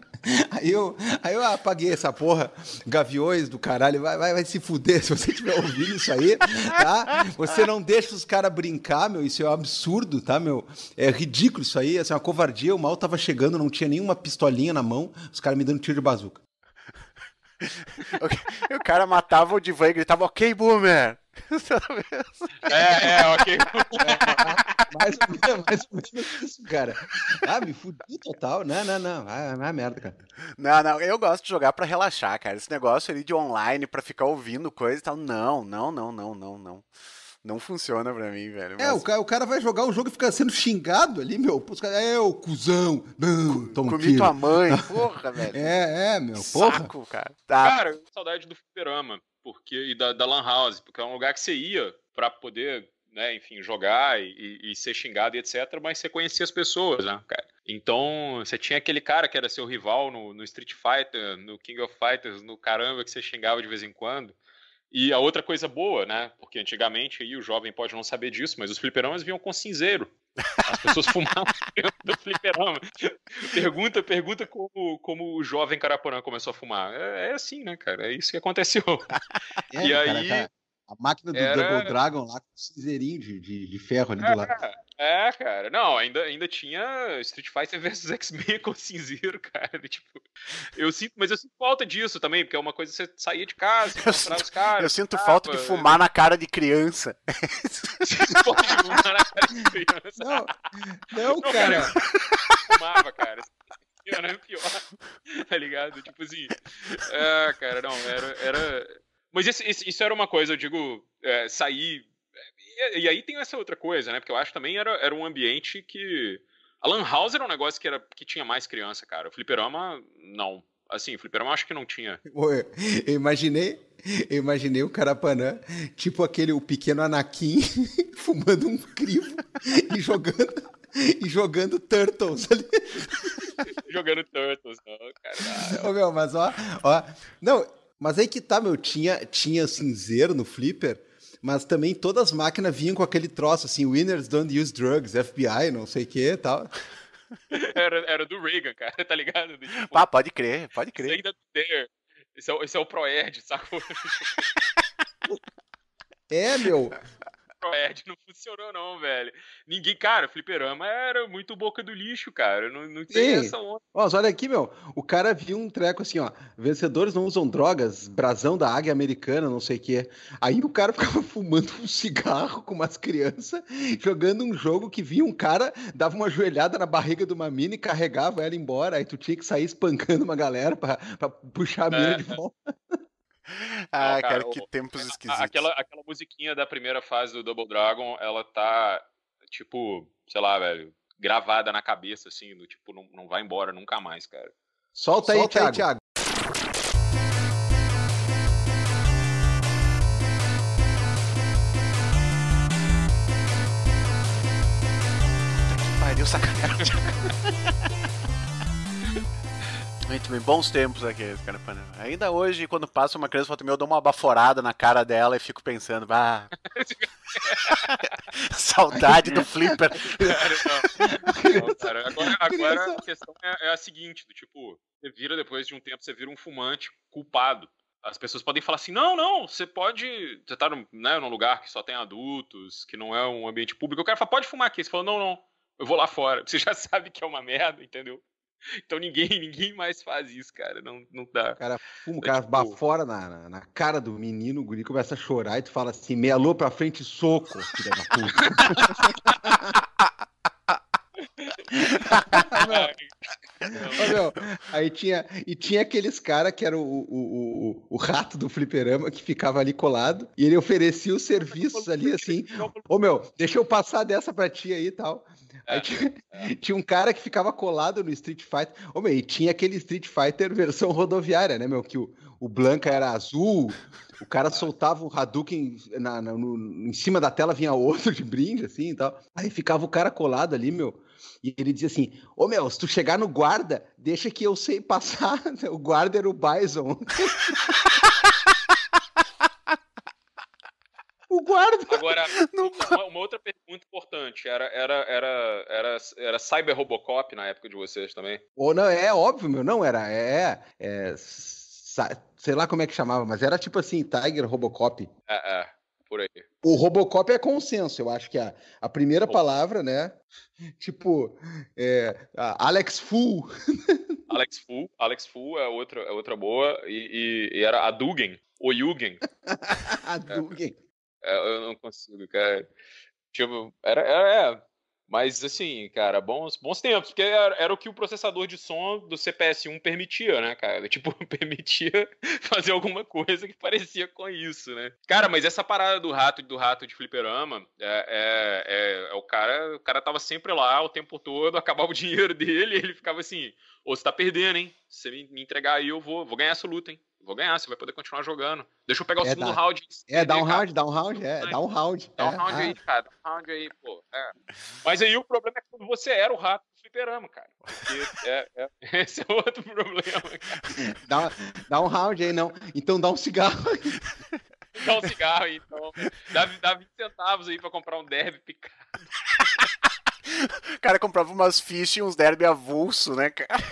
aí eu, aí eu apaguei essa porra, Gaviões do caralho, vai, vai, vai se fuder se você estiver ouvindo isso aí, tá? Você não deixa os caras brincar, meu, isso é um absurdo, tá, meu? É ridículo isso aí, é assim, uma covardia, o mal tava chegando, não tinha nenhuma pistolinha na mão, os caras me dando tiro de bazuca e o cara matava o divã e gritava, ok, boomer! [LAUGHS] Tá é, é, ok. É, [LAUGHS] mais, mais ou menos isso, cara. Ah, me fudi total. Não, não, não. Ah, é merda, cara. Não, não. Eu gosto de jogar pra relaxar, cara. Esse negócio ali de online, pra ficar ouvindo coisa e tal. Não, não, não, não, não, não. Não funciona pra mim, velho. É, o, cara, o cara vai jogar o jogo e fica sendo xingado ali, meu. Os caras, é, o cuzão. Não, toma Comi tiro. tua mãe, [LAUGHS] porra, velho. É, é, meu, porra. Saco, cara. Tá. Cara, saudade do fliperama porque, e da, da Lan House, porque é um lugar que você ia pra poder, né, enfim, jogar e, e, e ser xingado e etc, mas você conhecia as pessoas, né, cara. Então, você tinha aquele cara que era seu rival no, no Street Fighter, no King of Fighters, no caramba, que você xingava de vez em quando. E a outra coisa boa, né? Porque antigamente, o jovem pode não saber disso, mas os fliperamas vinham com cinzeiro. As pessoas [LAUGHS] fumavam do fliperama. Pergunta, pergunta como, como o jovem Caraporã começou a fumar. É, é assim, né, cara? É isso que aconteceu. É, e cara, aí. Cara, tá. a máquina do era... Double Dragon lá com cinzeirinho de, de, de ferro ali é, do lado. É, cara. Não, ainda, ainda tinha Street Fighter vs [LAUGHS] X-Men com Cinzeiro, cara. [LAUGHS] Tipo, eu sinto, mas eu sinto falta disso também, porque é uma coisa que você saía de casa, encontrava os caras. Eu sinto falta de né? fumar na cara de criança. Sinto falta de fumar na cara de criança. Não, não, não cara. cara. Fumava, cara pior, é pior. [LAUGHS] Tá ligado? Tipo assim. Ah, cara, não, era. era... Mas isso, isso, isso era uma coisa, eu digo, é, sair e, aí tem essa outra coisa, né? Porque eu acho também era, era um ambiente que. A Lan House era um negócio que, era, que tinha mais criança, cara. O Fliperama, não. Assim, o Fliperama acho que não tinha. [LAUGHS] Eu imaginei, eu imaginei o Carapanã, tipo aquele o pequeno Anakin [LAUGHS] fumando um crivo [LAUGHS] e jogando e jogando Turtles ali. jogando Turtles, não, caralho. Ô, meu, mas ó, ó. Não, mas aí que tá, meu, tinha, tinha cinzeiro no Flipper mas também todas as máquinas vinham com aquele troço assim, winners don't use drugs, FBI, não sei o que e tal. [LAUGHS] Era, era do Reagan, cara, tá ligado? Tipo, ah, pode crer, pode crer. Ainda ter. Esse é, esse é o Proerd, sacou? é, meu. Ed não funcionou, não, velho. Ninguém, cara, fliperama era muito boca do lixo, cara. Não, não tem essa onda. Nossa, olha aqui, meu. O cara viu um treco assim, ó. Vencedores não usam drogas, brasão da águia americana, não sei o quê. Aí o cara [LAUGHS] ficava fumando um cigarro com umas crianças, jogando um jogo que vinha um cara, dava uma joelhada na barriga de uma mina e carregava ela embora. Aí tu tinha que sair espancando uma galera pra, pra puxar a mina é. de volta. [LAUGHS] [LAUGHS] ah, Não, cara, cara, que tempos a, esquisitos. Aquela, aquela musiquinha da primeira fase do Double Dragon, ela tá, tipo, sei lá, velho, gravada na cabeça, assim, do tipo, não, não vai embora nunca mais, cara. Solta, Solta aí, Solta Thiago. Aí, Thiago. pariu, sacanagem. [LAUGHS] Muito bem, bons tempos aqueles, cara. Ainda hoje, quando passa uma criança, eu dou uma baforada na cara dela e fico pensando, ah, [LAUGHS] Saudade do flipper. Cara, não. Não, cara. Agora, agora a questão é, é a seguinte: do tipo, você vira depois de um tempo, você vira um fumante culpado as pessoas podem falar assim: não, não, você pode. Você tá num, né, num lugar que só tem adultos, que não é um ambiente público. Eu quero falar, pode fumar aqui. Você fala, não, não, eu vou lá fora. [LAUGHS] Você já sabe que é uma merda, entendeu? Então ninguém, [LAUGHS] ninguém mais faz isso, cara. Não, não dá. O cara fuma, o é cara tipo... bafora na, na, na, cara do menino, o guri começa a chorar e tu fala assim, meia lua pra frente soco, filha da puta. [LAUGHS] Não. Não. aí tinha, e tinha aqueles cara que era o, o, o, o, rato do fliperama que ficava ali colado e ele oferecia os serviços ali assim: Ô oh, meu, deixa eu passar dessa pra ti aí e tal. É, aí tinha, é. [LAUGHS] tinha, um cara que ficava colado no Street Fighter. Ô oh, meu, e tinha aquele Street Fighter versão rodoviária, né, meu? Que o, o Blanca era azul, o cara soltava o Hadouken na, na no, em cima da tela, vinha outro de brinde, assim e tal. Aí ficava o cara colado ali, meu. E ele dizia assim: Ô meu, se tu chegar no guarda, deixa que eu sei passar. [LAUGHS] Né, o guarda era o Bison. [LAUGHS] o guarda. Agora, uma, uma, outra pergunta importante. Era, era, era, era, era Cyber Robocop na época de vocês também? Ou não, é óbvio, meu. Não, era. É. é sei lá como é que chamava, mas era tipo assim, Tiger Robocop. É, é, por aí. O Robocop é consenso, eu acho que a, a primeira oh. palavra, né? [LAUGHS] Tipo, é, Alex Full. [LAUGHS] Alex Full, Alex Full é outra, é outra boa, e, e, e era a Dugan, o Yugen. [LAUGHS] a Dugan. É, é, eu não consigo, cara. Tipo, era, era, é, mas, assim, cara, bons, bons tempos, porque era, era, o que o processador de som do CPS1 permitia, né, cara? Tipo, [LAUGHS] permitia fazer alguma coisa que parecia com isso, né? Cara, mas essa parada do rato do rato de fliperama, é, é, é, é o cara o cara tava sempre lá o tempo todo, [LAUGHS] acabava o dinheiro dele e ele ficava assim, ô, você tá perdendo, hein? Se você me, me entregar aí, eu vou, vou ganhar essa luta, hein? vou ganhar, você vai poder continuar jogando. Deixa eu pegar o é, segundo dá, round. É, é dá um round, dá um round, é, dá um round. Dá um round aí, cara, dá um round aí, pô. É. Mas aí o problema é quando você era o rato do fliperama, cara. É, é, [LAUGHS] esse é outro problema, cara. [LAUGHS] Dá, dá um round aí, não. Então dá um cigarro aí. Dá um cigarro aí, então. Dá, dá 20 centavos aí pra comprar um derby picado. O [LAUGHS] cara comprava umas fichas e uns derby avulso, né, cara?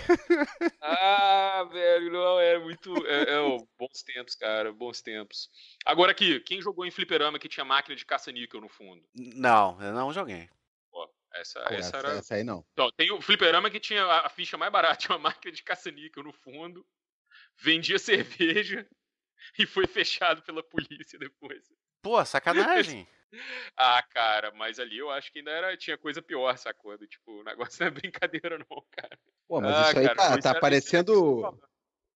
Ah, velho, não, é muito. É, é bons tempos, cara, bons tempos. Agora aqui, quem jogou em fliperama que tinha máquina de caça-níquel no fundo? Não, eu não joguei. Pô, essa, essa, essa, era... essa aí não. Então, tem o fliperama que tinha a ficha mais barata, tinha [LAUGHS] uma máquina de caça-níquel no fundo, vendia cerveja [LAUGHS] e foi fechado pela polícia depois. Pô, sacanagem. Ah, cara, mas ali eu acho que ainda era, tinha coisa pior, sacou? Tipo, o negócio [LAUGHS] não é brincadeira, não, cara. Pô, mas ah, isso aí cara, tá, tá parecendo.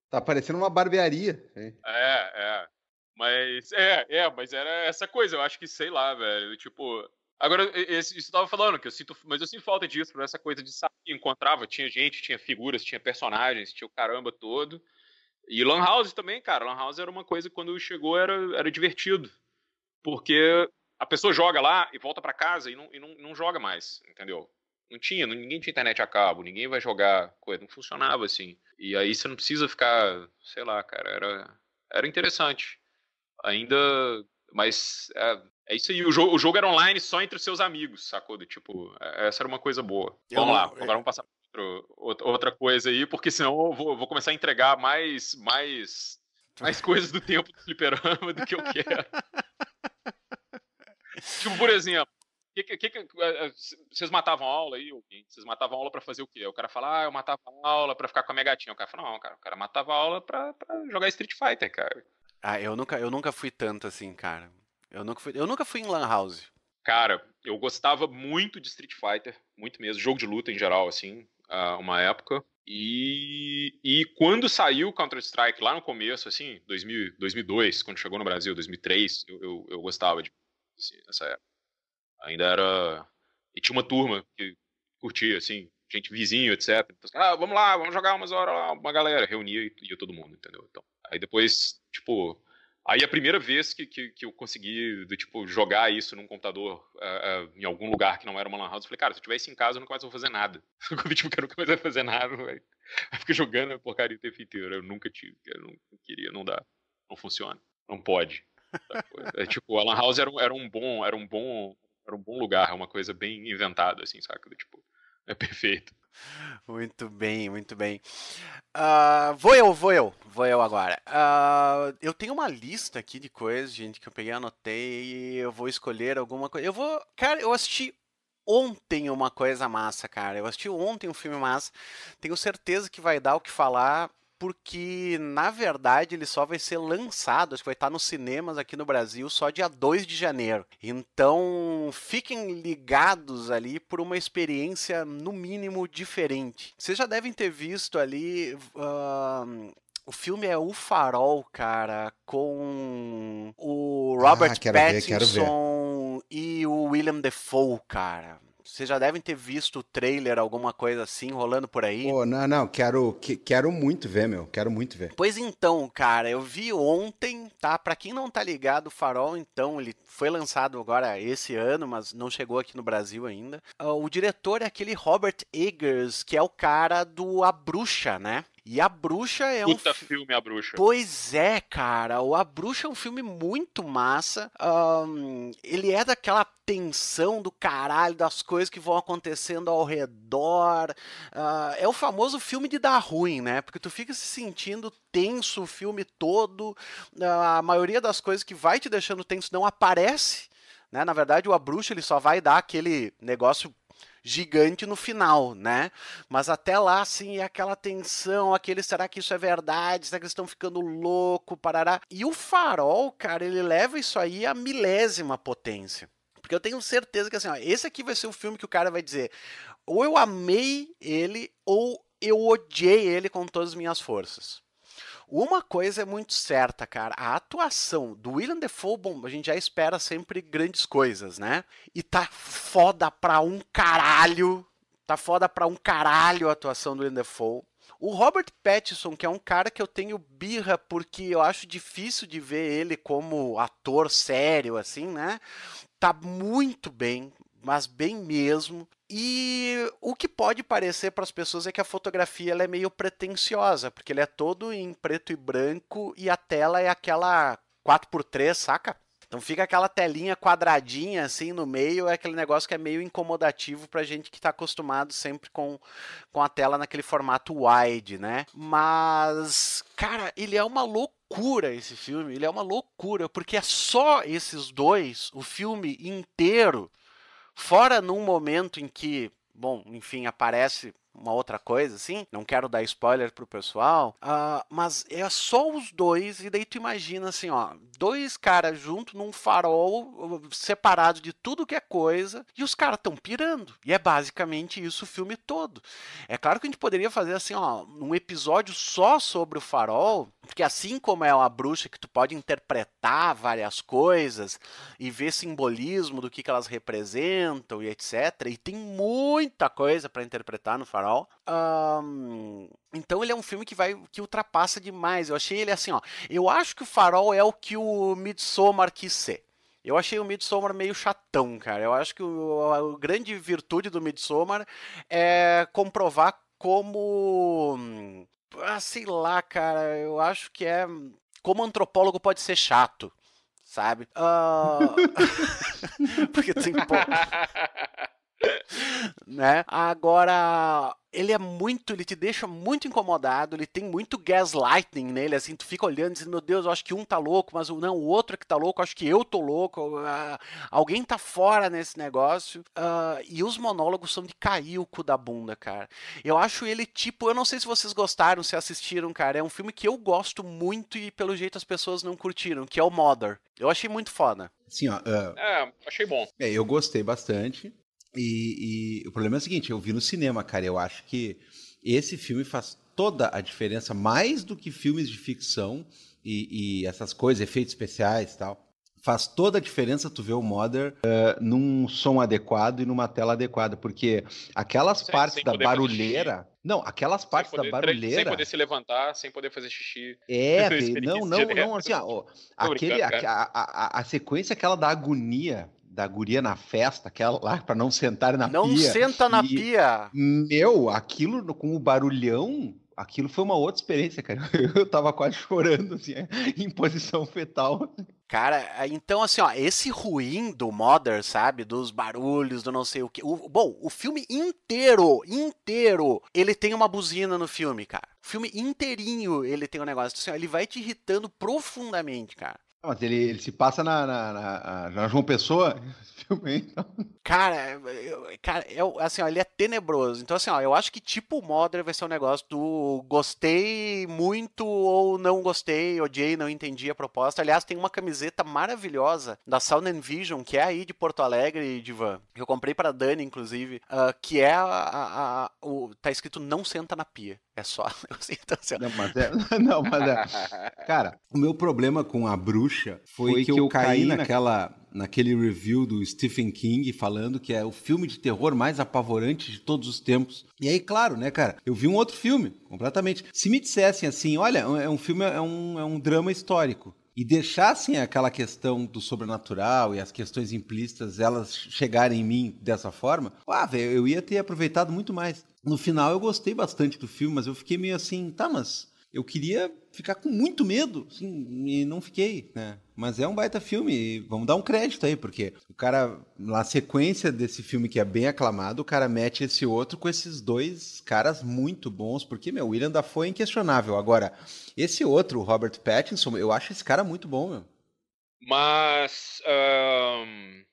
Tá parecendo uma barbearia. Hein? É, é. Mas. É, é, mas era essa coisa, eu acho que, sei lá, velho. Tipo. Agora, esse, isso eu tava falando, que eu sinto. Mas eu sinto falta disso, essa coisa de sair. Encontrava, tinha gente, tinha figuras, tinha personagens, tinha o caramba todo. E Lan House também, cara. Lan House era uma coisa quando chegou era, era divertido. Porque a pessoa joga lá e volta para casa e, não, e não, não joga mais, entendeu? Não tinha, ninguém tinha internet a cabo, ninguém vai jogar coisa, não funcionava assim. E aí você não precisa ficar, sei lá, cara, era, era interessante. Ainda, mas é, é isso aí, o jogo, o jogo era online só entre os seus amigos, sacou? De, tipo, é, essa era uma coisa boa. Eu vamos não, lá, agora vamos passar outro, outra coisa aí, porque senão eu vou, vou começar a entregar mais, mais, mais [LAUGHS] coisas do tempo do fliperama do que eu quero. [LAUGHS] [LAUGHS] tipo, por exemplo, que, que, que, é, é, vocês matavam aula aí, Vocês matavam aula para fazer o quê? O cara fala, ah, eu matava aula para ficar com a minha gatinha. O cara fala, não, cara, o cara matava aula pra, pra jogar Street Fighter, cara. Ah, eu nunca, eu nunca fui tanto assim, cara. Eu nunca fui, eu nunca fui em Lan House. Cara, eu gostava muito de Street Fighter, muito mesmo. Jogo de luta em geral, assim, ah, uma época. E, e quando saiu Counter-Strike, lá no começo, assim, 2000, 2002, quando chegou no Brasil, 2003, eu, eu, eu gostava de assim, nessa época. Ainda era. E tinha uma turma que curtia, assim, gente vizinho, etc. Então, ah, vamos lá, vamos jogar umas horas lá, uma galera, reunia e ia todo mundo, entendeu? Então, aí depois, tipo. Aí a primeira vez que, que, que eu consegui, do tipo, jogar isso num computador uh, uh, em algum lugar que não era uma lan house, eu falei, cara, se eu tiver isso em casa, eu nunca mais vou fazer nada. [LAUGHS] Eu, tipo, eu nunca mais vou fazer nada, vai, vai ficar jogando a porcaria o tempo inteiro. Eu nunca tive, eu não queria, não dá, não funciona, não pode. [LAUGHS] É, tipo, a Lan House era um, era um bom, era um bom, era um bom lugar, é uma coisa bem inventada, assim, saca? Tipo, é perfeito. Muito bem, muito bem. Uh, vou eu, vou eu, vou eu agora. Uh, eu tenho uma lista aqui de coisas, gente, que eu peguei, anotei e eu vou escolher alguma coisa. Eu vou, cara, eu assisti ontem uma coisa massa, cara. Eu assisti ontem um filme massa. Tenho certeza que vai dar o que falar porque na verdade ele só vai ser lançado, acho que vai estar nos cinemas aqui no Brasil só dia 2 de janeiro. Então, fiquem ligados ali por uma experiência no mínimo diferente. Vocês já devem ter visto ali uh... O filme é O Farol, cara, com o ah, Robert ah, quero Pattinson ver, quero ver. e o William Defoe, cara. Vocês já devem ter visto o trailer, alguma coisa assim, rolando por aí. Pô, não, não, quero, que, quero muito ver, meu. Quero muito ver. Pois então, cara, eu vi ontem, tá? Pra quem não tá ligado, o Farol, então, ele foi lançado agora esse ano, mas não chegou aqui no Brasil ainda. Ah, o diretor é aquele Robert Eggers, que é o cara do A Bruxa, né? E A Bruxa é Puta um. filme, A Bruxa. Pois é, cara. O A Bruxa é um filme muito massa. Um, ele é daquela tensão do caralho, das coisas que vão acontecendo ao redor. Uh, é o famoso filme de dar ruim, né? Porque tu fica se sentindo tenso o filme todo. Uh, a maioria das coisas que vai te deixando tenso não aparece. Né? Na verdade, o A Bruxa ele só vai dar aquele negócio gigante no final, né? Mas até lá, assim, é aquela tensão, aquele será que isso é verdade? Será que eles estão ficando louco? Parará. E o farol, cara, ele leva isso aí a milésima potência. Porque eu tenho certeza que assim, ó, esse aqui vai ser o filme que o cara vai dizer: ou eu amei ele, ou eu odiei ele com todas as minhas forças. Uma coisa é muito certa, cara. A atuação do William Defoe, bom, a gente já espera sempre grandes coisas, né? E tá foda pra um caralho. Tá foda pra um caralho a atuação do William Defoe. O Robert Pattinson, que é um cara que eu tenho birra porque eu acho difícil de ver ele como ator sério, assim, né? Tá muito bem, mas bem mesmo. E o que pode parecer para as pessoas é que a fotografia ela é meio pretensiosa, porque ele é todo em preto e branco e a tela é aquela 4x3, saca? Então fica aquela telinha quadradinha assim no meio, é aquele negócio que é meio incomodativo para gente que está acostumado sempre com, com a tela naquele formato wide, né? Mas, cara, ele é uma loucura esse filme, ele é uma loucura, porque é só esses dois, o filme inteiro Fora num momento em que, bom, enfim, aparece uma outra coisa, assim. Não quero dar spoiler pro pessoal. Uh, mas é só os dois, e daí tu imagina assim, ó, dois caras junto num farol separado de tudo que é coisa, e os caras estão pirando. E é basicamente isso o filme todo. É claro que a gente poderia fazer assim, ó, um episódio só sobre o farol, porque assim como é uma bruxa que tu pode interpretar várias coisas e ver simbolismo do que, que elas representam e etc, e tem muita coisa para interpretar no farol um, então ele é um filme que vai que ultrapassa demais. Eu achei ele assim, ó. Eu acho que o Farol é o que o Midsommar quis ser. Eu achei o Midsommar meio chatão, cara. Eu acho que o, a grande virtude do Midsommar é comprovar como. Ah, sei lá, cara. Eu acho que é. Como antropólogo pode ser chato, sabe? Uh... [LAUGHS] Porque tem pouco. [LAUGHS] né? Agora, ele é muito, ele te deixa muito incomodado, ele tem muito gaslighting nele, assim, tu fica olhando e dizendo, meu Deus, eu acho que um tá louco, mas não, o outro é que tá louco, acho que eu tô louco, uh, alguém tá fora nesse negócio. Uh, e os monólogos são de cair o cu da bunda, cara. Eu acho ele tipo, eu não sei se vocês gostaram, se assistiram, cara, é um filme que eu gosto muito e pelo jeito as pessoas não curtiram, que é o Mother. Eu achei muito foda. Sim, ó. Uh... É, achei bom. É, eu gostei bastante. E, e, o problema é o seguinte, eu vi no cinema, cara, eu acho que esse filme faz toda a diferença, mais do que filmes de ficção e, e essas coisas, efeitos especiais e tal. Faz toda a diferença tu ver o Mother uh, num som adequado e numa tela adequada, porque aquelas sem, partes sem da barulheira. Não, aquelas partes poder, da barulheira. Sem poder se levantar, sem poder fazer xixi. É, [LAUGHS] é não, não, não, assim, ó, aquele, a, a, a, a sequência aquela da agonia da guria na festa, aquela lá para não sentar na não pia. Não senta na e, pia. Meu, aquilo com o barulhão, aquilo foi uma outra experiência, cara. [LAUGHS] Eu tava quase chorando assim, [LAUGHS] em posição fetal. Cara, então assim, ó, esse ruim do Mother, sabe, dos barulhos, do não sei o que. O, bom, o filme inteiro, inteiro, ele tem uma buzina no filme, cara. O filme inteirinho ele tem um negócio assim, ó, ele vai te irritando profundamente, cara. Mas ele, ele se passa na, na, na, na João Pessoa, Cara, uhum. [LAUGHS] então. cara eu, é assim, ó, ele é tenebroso. Então, assim, ó, eu acho que tipo Modern vai ser um negócio do gostei muito ou não gostei, odiei, não entendi a proposta. Aliás, tem uma camiseta maravilhosa da Sound and Vision, que é aí de Porto Alegre, Divan, que eu comprei para Dani, inclusive, uh, que é a, a, a, o, tá escrito Não Senta na Pia. É só. [LAUGHS] Então, não, mas é. [LAUGHS] Não, mas é. Cara, o meu problema com a bruxa foi, foi que, que, eu, caí, caí naquela. Naquele review do Stephen King falando que é o filme de terror mais apavorante de todos os tempos. E aí, claro, né, cara? Eu vi um outro filme, completamente. Se me dissessem assim, olha, é um é filme, é um, é um drama histórico e deixassem aquela questão do sobrenatural e as questões implícitas elas chegarem em mim dessa forma, ah, velho, eu ia ter aproveitado muito mais. No final eu gostei bastante do filme, mas eu fiquei meio assim, tá, mas eu queria ficar com muito medo, assim, e não fiquei, né? Mas é um baita filme, e vamos dar um crédito aí, porque o cara, na sequência desse filme que é bem aclamado, o cara mete esse outro com esses dois caras muito bons, porque, meu, William Dafoe é inquestionável. Agora, esse outro, o Robert Pattinson, eu acho esse cara muito bom, meu. Mas, um,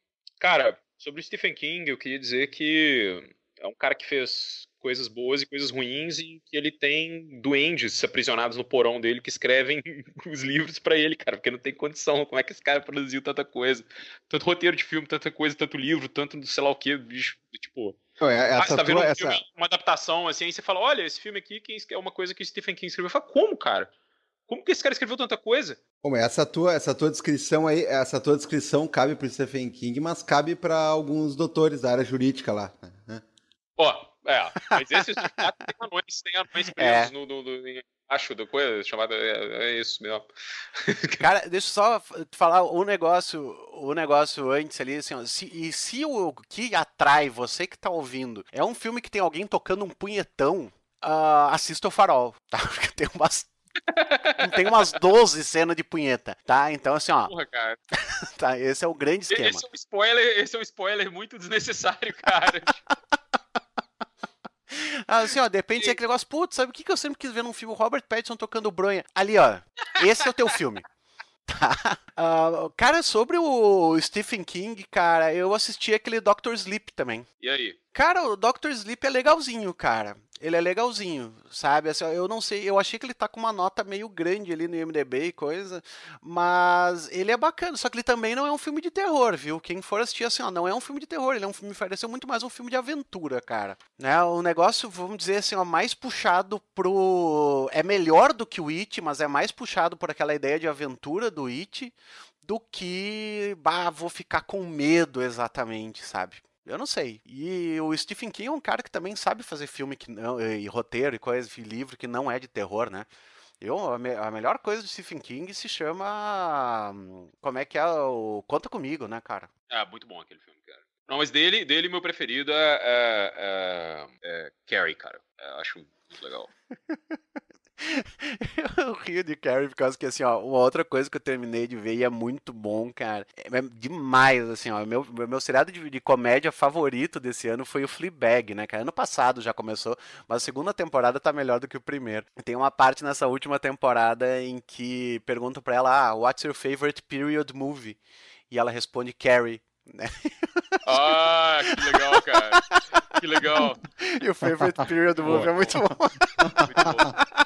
cara, sobre o Stephen King, eu queria dizer que é um cara que fez coisas boas e coisas ruins e que ele tem duendes aprisionados no porão dele que escrevem [LAUGHS] os livros para ele, cara, porque não tem condição. Como é que esse cara produziu tanta coisa? Tanto roteiro de filme, tanta coisa, tanto livro, tanto sei lá o que, bicho, tipo. É, é ah, essa ah, você tá vendo tua, um filme, uma adaptação assim, aí você fala: olha, esse filme aqui é uma coisa que o Stephen King escreveu. Eu falo, como, cara? Como que esse cara escreveu tanta coisa? Como essa tua, essa tua descrição aí, essa tua descrição cabe pro Stephen King, mas cabe para alguns doutores da área jurídica lá. Né? Ó, é, mas esses de fato tem anões, tem anões é. presos é. no, no, no, embaixo da coisa, chamada. É, é, isso mesmo. [LAUGHS] Cara, deixa eu só falar um negócio, um negócio antes ali, assim, ó, se, e se o que atrai você que tá ouvindo é um filme que tem alguém tocando um punhetão, uh, assista o farol, [LAUGHS] tá? Porque tem umas. tem umas 12 cenas de punheta, tá? Então, assim, ó. Porra, cara. [LAUGHS] tá, esse é o grande esquema. Esse é um spoiler, esse é um spoiler muito desnecessário, cara. Ah, assim, ó, depende se é aquele negócio, putz, sabe o que, eu sempre quis ver num filme? Robert Pattinson tocando bronha. Ali, ó, esse é o teu filme. [LAUGHS] Tá. Uh, cara, sobre o Stephen King, cara, eu assisti aquele Doctor Sleep também. E aí? Cara, o Doctor Sleep é legalzinho, cara. Ele é legalzinho, sabe? Assim, eu não sei, eu achei que ele tá com uma nota meio grande ali no IMDB e coisa, mas ele é bacana, só que ele também não é um filme de terror, viu? Quem for assistir assim, ó, não é um filme de terror, ele é um filme, me pareceu muito mais um filme de aventura, cara. Né? O negócio, vamos dizer assim, ó, mais puxado pro. É melhor do que o It, mas é mais puxado por aquela ideia de aventura do It do que, bah, vou ficar com medo exatamente, sabe? Eu não sei. E o Stephen King é um cara que também sabe fazer filme que não, eh, e roteiro e coisa, e livro que não é de terror, né? Eu, a, me, a, melhor coisa do Stephen King se chama. Como é que é? O Conta Comigo, né, cara? Ah, muito bom aquele filme, cara. Não, mas dele, dele meu preferido é, é, é, é Carrie, cara. É, acho muito legal. [LAUGHS] [LAUGHS] eu rio de Carrie por causa que, assim, ó, uma outra coisa que eu terminei de ver e é muito bom, cara. É, é demais, assim, ó. Meu, meu seriado de, de comédia favorito desse ano foi o Fleabag, né, cara? Ano passado já começou, mas a segunda temporada tá melhor do que o primeiro. Tem uma parte nessa última temporada em que pergunto pra ela, ah, what's your favorite period movie? E ela responde Carrie, né? [LAUGHS] Ah, que legal, cara. Que legal. E o favorite period movie boa, é muito bom. muito bom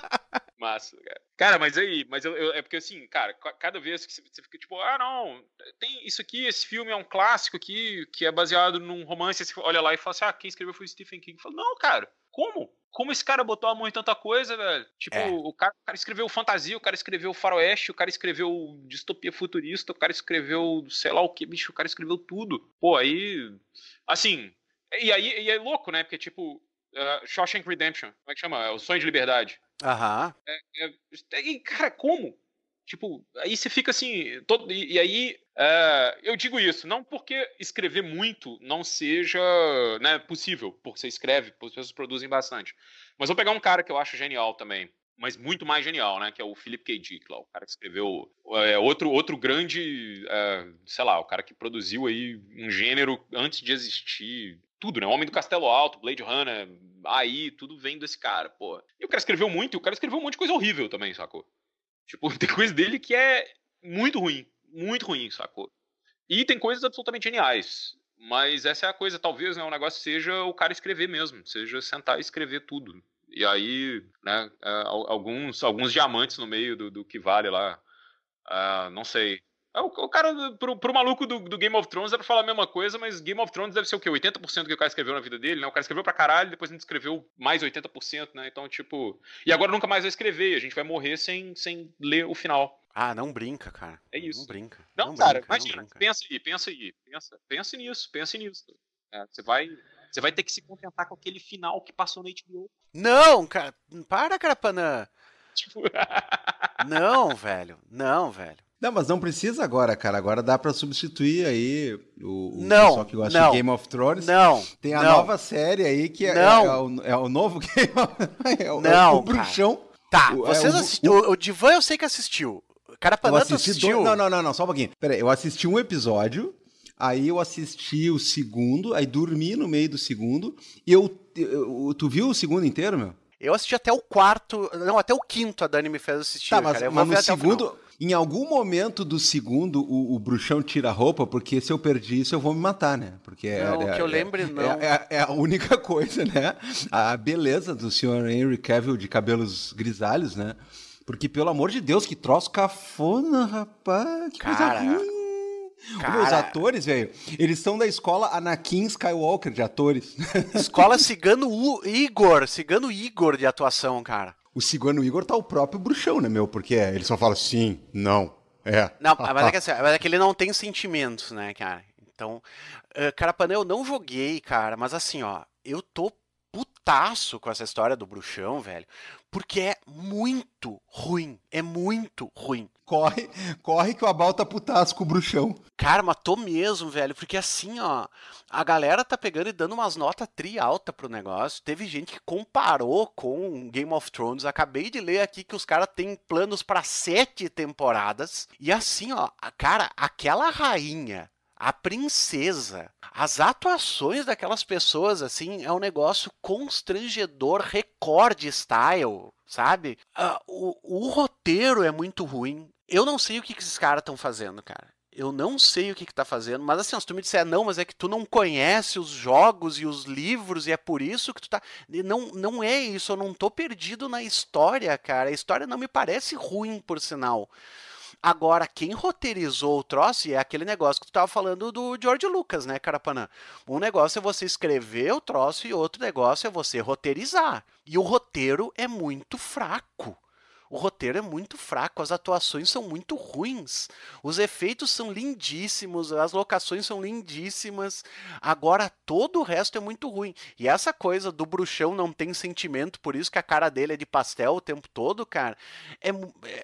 massa, cara. Tá cara, mas aí, mas eu, eu, é porque assim, cara, cada vez que você fica tipo, ah, não, tem isso aqui, esse filme é um clássico aqui, que é baseado num romance, você olha lá e fala assim, ah, quem escreveu foi Stephen King. Fala, não, cara, como? Como esse cara botou a mão em tanta coisa, velho? Tipo, é. o, cara, o, cara, escreveu fantasia, o cara escreveu faroeste, o cara escreveu distopia futurista, o cara escreveu sei lá o que, bicho, o cara escreveu tudo. Pô, aí, assim, e aí e é louco, né? Porque, tipo, uh, Shawshank Redemption, como é que chama? É o Sonho de Liberdade. Aham. É, é, e, cara, como? Tipo, aí você fica assim. Todo, e, e aí é, eu digo isso, não porque escrever muito não seja né, possível, porque você escreve, porque as pessoas produzem bastante. Mas vou pegar um cara que eu acho genial também, mas muito mais genial, né? Que é o Philip K. Dick, lá, o cara que escreveu é, outro outro grande, é, sei lá, o cara que produziu aí um gênero antes de existir, tudo, né? O Homem do Castelo Alto, Blade Runner, aí, tudo vem desse cara, pô. E o cara escreveu muito, e o cara escreveu um monte de coisa horrível também, sacou? Tipo, [LAUGHS] tem coisa dele que é muito ruim, muito ruim, sacou? E tem coisas absolutamente geniais. Mas essa é a coisa, talvez, né? O negócio seja o cara escrever mesmo, seja sentar e escrever tudo. E aí, né, é, alguns, alguns diamantes no meio do, do que vale lá. Uh, não sei. É, o, cara, pro, pro maluco do, do, Game of Thrones, era pra falar a mesma coisa, mas Game of Thrones deve ser o quê? 80% do que o cara escreveu na vida dele, né? O cara escreveu pra caralho, depois a gente escreveu mais 80%, né? Então, tipo. E agora nunca mais vai escrever, a gente vai morrer sem, sem ler o final. Ah, não brinca, cara. É isso. Não brinca. Não, não cara, brinca, imagina, não brinca. pensa aí, pensa aí. Pensa, pensa nisso, pensa nisso. É, você vai. Você vai ter que se contentar com aquele final que passou no HBO. Não, cara. Para, Carapanã. Tipo... [LAUGHS] não, velho. Não, velho. Não, mas não precisa agora, cara. Agora dá para substituir aí o, o não, pessoal que gosta não, de Game of Thrones. Não. Tem a não. nova série aí que é, é, é, o, é, o, novo [LAUGHS] Game of é, é não, o bruxão. Tá, o, é vocês assistiram. O, Divan eu sei que assistiu. Carapanã assistiu. Não, não, não, não, só um pouquinho. Pera aí, eu assisti um episódio, aí eu assisti o segundo, aí dormi no meio do segundo. E eu, eu tu viu o segundo inteiro, meu? Eu assisti até o quarto, não, até o quinto a Dani me fez assistir, tá, mas, cara. Eu mas no segundo, em algum momento do segundo, o, o bruxão tira a roupa, porque se eu perdi isso, eu vou me matar, né? Porque é, não, é, que eu é, lembre, é, É, é, a única [LAUGHS] coisa, né? A beleza do senhor Henry Cavill de cabelos grisalhos, né? Porque, pelo amor de Deus, que troço cafona, rapaz. Que Cara. coisa ruim. Cara... Os atores, velho, eles são da escola Anakin Skywalker de atores. [LAUGHS] Escola Cigano U... Igor, Cigano Igor de atuação, cara. O cigano Igor tá o próprio bruxão, né, meu? Porque ele só fala sim, não, é. Não, mas é que, assim, mas é que ele não tem sentimentos, né, cara? Então, uh, Carapanã eu não joguei, cara, mas assim, ó, eu tô putaço com essa história do bruxão, velho porque é muito ruim. É muito ruim. Corre, corre que o Abal tá putaço com o bruxão. Cara, matou mesmo, velho. Porque assim, ó, a galera tá pegando e dando umas notas tri alta pro negócio. Teve gente que comparou com Game of Thrones. Acabei de ler aqui que os caras têm planos para sete temporadas. E assim, ó, cara, aquela rainha a princesa. As atuações daquelas pessoas, assim, é um negócio constrangedor, recorde style, sabe? Uh, o, o roteiro é muito ruim. Eu não sei o que, que esses caras estão fazendo, cara. Eu não sei o que, que tá fazendo, mas assim, se tu me disser, não, mas é que tu não conhece os jogos e os livros, e é por isso que tu tá. Não, não é isso, eu não tô perdido na história, cara. A história não me parece ruim, por sinal. Agora, quem roteirizou o troço, e é aquele negócio que tu tava falando do George Lucas, né, Carapanã? Um negócio é você escrever o troço e outro negócio é você roteirizar. E o roteiro é muito fraco. O roteiro é muito fraco, as atuações são muito ruins, os efeitos são lindíssimos, as locações são lindíssimas. Agora todo o resto é muito ruim. E essa coisa do bruxão não tem sentimento, por isso que a cara dele é de pastel o tempo todo, cara, é,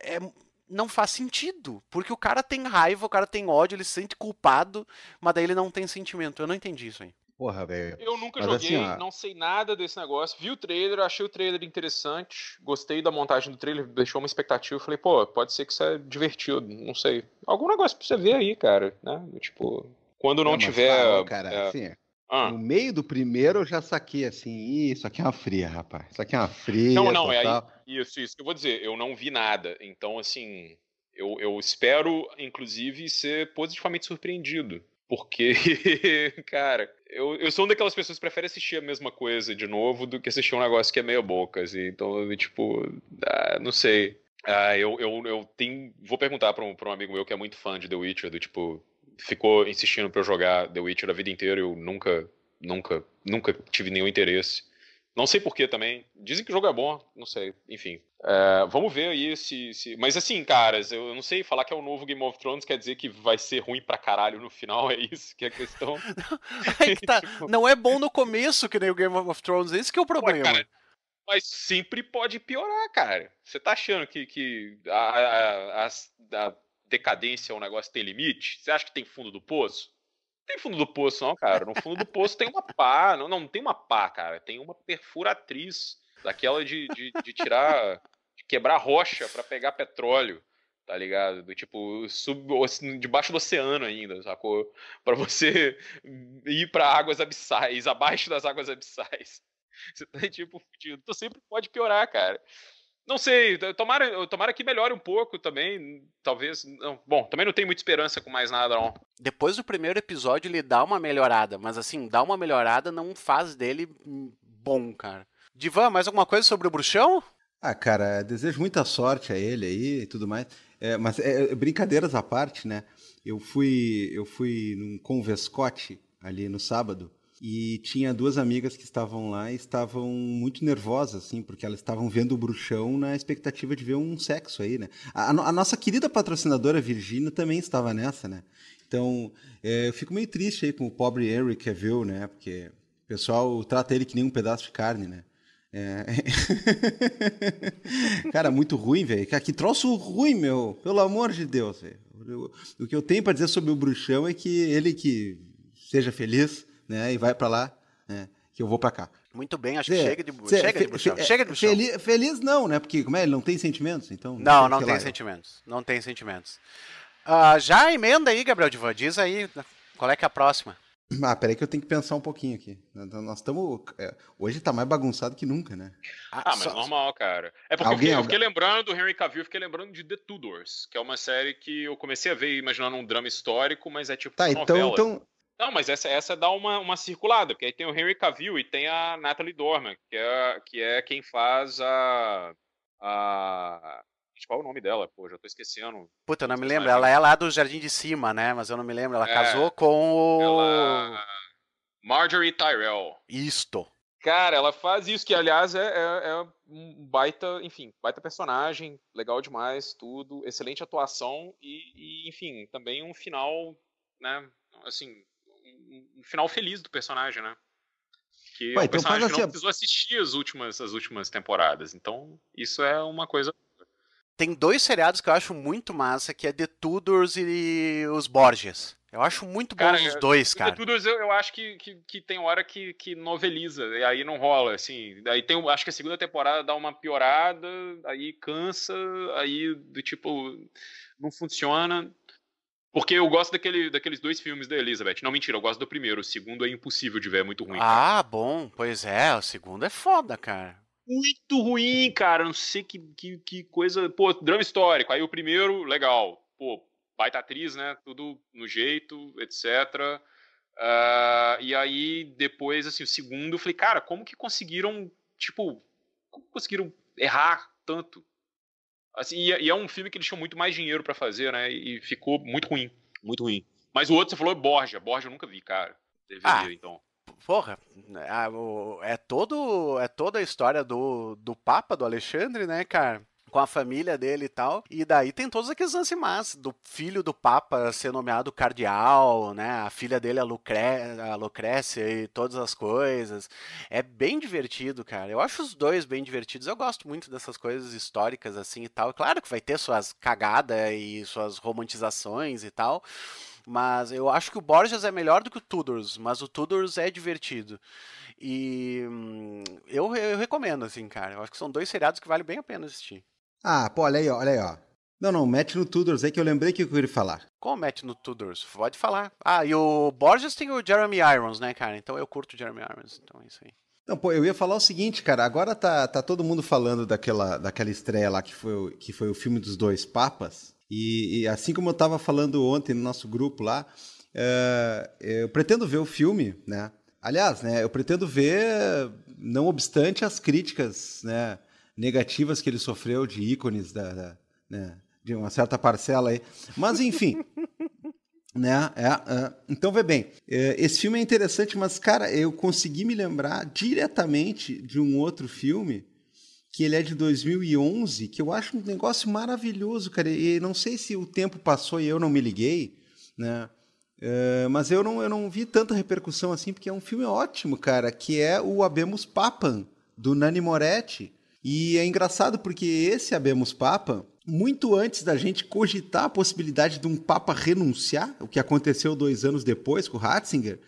é, é não faz sentido. Porque o cara tem raiva, o cara tem ódio, ele se sente culpado, mas daí ele não tem sentimento. Eu não entendi isso aí. Porra, velho. Eu nunca mas joguei, assim, ó... não sei nada desse negócio. Vi o trailer, achei o trailer interessante, gostei da montagem do trailer, deixou uma expectativa. Falei, pô, pode ser que isso é divertido, não sei. Algum negócio pra você ver aí, cara, né? Tipo, quando não, não tiver. cara, é... assim, ah. No meio do primeiro eu já saquei assim, isso aqui é uma fria, rapaz. Isso aqui é uma fria. Não, não, é aí, isso, isso que eu vou dizer. Eu não vi nada. Então, assim, eu, eu espero, inclusive, ser positivamente surpreendido. Porque, [LAUGHS] cara, eu, eu sou uma daquelas pessoas que prefere assistir a mesma coisa de novo do que assistir um negócio que é meia boca, assim. Então, eu, tipo, ah, não sei. Ah, eu, eu, eu tenho. Vou perguntar pra um, pra um amigo meu que é muito fã de The Witcher, do tipo, ficou insistindo para eu jogar The Witcher a vida inteira, eu nunca, nunca, nunca tive nenhum interesse. Não sei porquê também. Dizem que o jogo é bom, não sei. Enfim. É, vamos ver aí se, se, Mas assim, caras, eu não sei, falar que é o novo Game of Thrones quer dizer que vai ser ruim pra caralho no final, é isso que é a questão. é [LAUGHS] que tá, [LAUGHS] tipo Não é bom no começo, que nem o Game of Thrones, esse que é o problema. Pô, cara, mas sempre pode piorar, cara. Você tá achando que, que a, a, a, a decadência é um negócio que tem limite? Você acha que tem fundo do poço? Não tem fundo do poço, não, cara. No fundo do poço tem uma pá. Não, não tem uma pá, cara. Tem uma perfuratriz daquela de, de, de tirar, de quebrar rocha para pegar petróleo tá ligado? Do tipo, sub, debaixo do oceano ainda, sacou? Para você ir para águas abissais, abaixo das águas abissais. Você tá tipo fudido. Tu sempre pode piorar, cara. Não sei, tomara, tomara que melhore um pouco também. Talvez. Não. Bom, também não tenho muita esperança com mais nada, não. Depois do primeiro episódio, ele dá uma melhorada, mas assim, dá uma melhorada não faz dele bom, cara. Divan, mais alguma coisa sobre o bruxão? Ah, cara, desejo muita sorte a ele aí e tudo mais. É, mas é, é brincadeiras à parte, né? Eu fui, eu fui num convescote ali no sábado e tinha duas amigas que estavam lá e estavam muito nervosas, assim, porque elas estavam vendo o bruxão na expectativa de ver um sexo aí, né? A, a nossa querida patrocinadora Virgínia também estava nessa, né? Então, é, eu fico meio triste aí com o pobre Henry é viu né? Porque o pessoal trata ele que nem um pedaço de carne, né? É... [LAUGHS] Cara, muito ruim, velho. Que troço ruim, meu. Pelo amor de Deus, velho. O que eu tenho para dizer sobre o bruxão é que ele que seja feliz, né? E vai para lá, né? Que eu vou para cá. Muito bem, acho que chega de, cê, chega, de buchão, chega de é, buchão. Feliz, feliz não, né? Porque como é, ele não tem sentimentos, então. Não, não, não tem lá. sentimentos. Não tem sentimentos. Uh, já emenda aí, Gabriel Divan. Diz aí né, qual é que é a próxima. Ah, peraí que eu tenho que pensar um pouquinho aqui. Então, nós estamos. É, hoje tá mais bagunçado que nunca, né? Ah, ah mas Só... normal, cara. É porque Alguém... eu, fiquei, lembrando do Henry Cavill, eu fiquei lembrando de The Tudors, que é uma série que eu comecei a ver imaginando um drama histórico, mas é tipo. Tá, então, novela. então. Não, mas essa, essa dá uma, uma circulada, porque aí tem o Henry Cavill e tem a Natalie Dorman, que é, que é quem faz a. a qual é o nome dela? Pô, já tô esquecendo. Puta, eu não me lembro. Ela é lá do Jardim de Cima, né? Mas eu não me lembro. Ela é, casou com o. Ela... É Marjorie Tyrell. Isto. Cara, ela faz isso, que aliás é, é, é um baita, enfim, baita personagem, legal demais, tudo, excelente atuação e, e enfim, também um final, né? Assim, um, final feliz do personagem, né? Que Ué, o então personagem então não assim, precisou assistir as últimas, as últimas temporadas. Então, isso é uma coisa. Tem dois seriados que eu acho muito massa, que é The Tudors e os Borges. Eu acho muito cara, bons os dois, cara. The Tudors eu, eu acho que, que, que, tem hora que, que noveliza, e aí não rola, assim. Aí tem, acho que a segunda temporada dá uma piorada, aí cansa, aí do tipo não funciona. Porque eu gosto daquele, daqueles dois filmes da Elizabeth. Não, mentira, eu gosto do primeiro. O segundo é impossível de ver, é muito ruim. Cara. Ah, bom. Pois é, o segundo é foda, cara. Muito ruim, cara. Não sei que, que, que coisa. Pô, drama histórico. Aí o primeiro, legal. Pô, baita atriz, né? Tudo no jeito, etc. Uh, ah, e aí, depois, assim, o segundo, eu falei, cara, como que conseguiram, tipo, como conseguiram errar tanto? Assim, e, é, e é um filme que eles tinham muito mais dinheiro para fazer, né? E ficou muito ruim. Muito ruim. Mas o outro você falou é Borja. Borja eu nunca vi, cara. ah, então. Porra, é, é, todo, é toda a história do, do Papa, do Alexandre, né, cara? com a família dele e tal. E daí tem todos aqueles lance mas do filho do Papa ser nomeado cardeal, né? A filha dele, a, Lucre... a Lucrécia e todas as coisas. É bem divertido, cara. Eu acho os dois bem divertidos. Eu gosto muito dessas coisas históricas assim e tal. Claro que vai ter suas cagadas e suas romantizações e tal. Mas eu acho que o Borges é melhor do que o Tudors, mas o Tudors é divertido. E hum, eu, eu recomendo, assim, cara. Eu acho que são dois seriados que vale bem a pena assistir. Ah, pô, olha aí, olha aí, ó. Não, não, mete no Tudors aí que eu lembrei que eu queria falar. Como mete no Tudors? Pode falar. Ah, e o Borges tem o Jeremy Irons, né, cara? Então eu curto o Jeremy Irons, então é isso aí. Não, pô, eu ia falar o seguinte, cara. Agora tá, tá todo mundo falando daquela, daquela estreia lá que foi, o, que foi o filme dos dois papas. E, e assim como eu tava falando ontem no nosso grupo lá, uh, eu pretendo ver o filme, né? Aliás, né, eu pretendo ver, não obstante as críticas, né? negativas que ele sofreu de ícones da, da né, de uma certa parcela aí. Mas enfim. [LAUGHS] né? É, é. Então vê bem, é, esse filme é interessante, mas cara, eu consegui me lembrar diretamente de um outro filme que ele é de 2011, que eu acho um negócio maravilhoso, cara. E não sei se o tempo passou e eu não me liguei, né? É, mas eu não, eu não vi tanta repercussão assim, porque é um filme ótimo, cara, que é o Abemos Papan, do Nani Moretti, e é engraçado porque esse Abemos Papa, muito antes da gente cogitar a possibilidade de um Papa renunciar, o que aconteceu dois anos depois com o Ratzinger,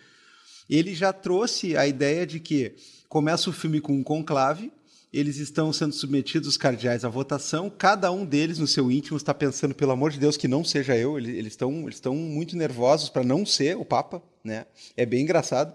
ele já trouxe a ideia de que começa o filme com um conclave, eles estão sendo submetidos, os cardeais, à votação. Cada um deles, no seu íntimo, está pensando, pelo amor de Deus, que não seja eu. Eles estão eles estão muito nervosos para não ser o Papa, né? É bem engraçado.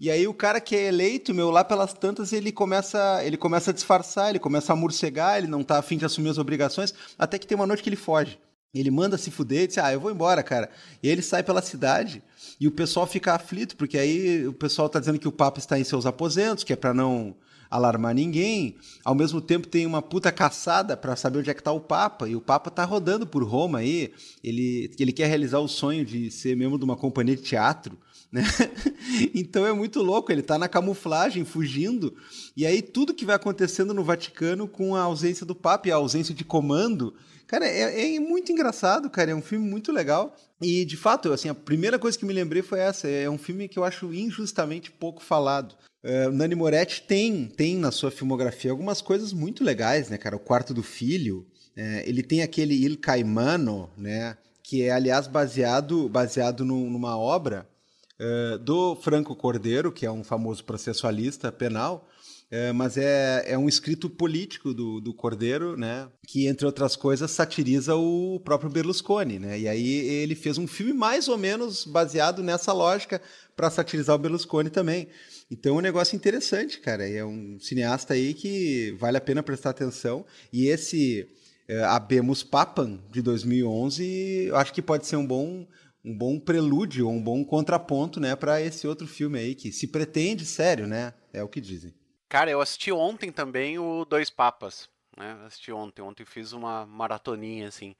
E aí o cara que é eleito, meu, lá pelas tantas, ele começa, ele começa a disfarçar, ele começa a morcegar, ele não tá afim de assumir as obrigações, até que tem uma noite que ele foge. Ele manda se fuder, diz, ah, eu vou embora, cara. E ele sai pela cidade e o pessoal fica aflito, porque aí o pessoal tá dizendo que o Papa está em seus aposentos, que é para não alarmar ninguém. Ao mesmo tempo tem uma puta caçada para saber onde é que tá o Papa, e o Papa tá rodando por Roma aí. Ele, ele quer realizar o sonho de ser membro de uma companhia de teatro. Né? [LAUGHS] Então é muito louco, ele está na camuflagem, fugindo, e aí tudo que vai acontecendo no Vaticano com a ausência do Papa e a ausência de comando, cara, é, é, muito engraçado, cara, é um filme muito legal, e de fato, assim, a primeira coisa que me lembrei foi essa, é um filme que eu acho injustamente pouco falado. Uh, Nani Moretti tem, tem na sua filmografia algumas coisas muito legais, né, cara, O Quarto do Filho, é, ele tem aquele Il Caimano, né, que é, aliás, baseado, baseado no, numa obra eh, do Franco Cordeiro, que é um famoso processualista penal, eh, mas é, é um escrito político do, do Cordeiro, né, que, entre outras coisas, satiriza o próprio Berlusconi. Né, e aí ele fez um filme mais ou menos baseado nessa lógica para satirizar o Berlusconi também. Então é um negócio interessante, cara. E é um cineasta aí que vale a pena prestar atenção. E esse é, eh, Abemus Papam, de 2011, eu acho que pode ser um bom um bom prelúdio, um bom contraponto, né, para esse outro filme aí que se pretende sério, né? É o que dizem. Cara, eu assisti ontem também o Dois Papas. Né? Assisti ontem, ontem fiz uma maratoninha assim.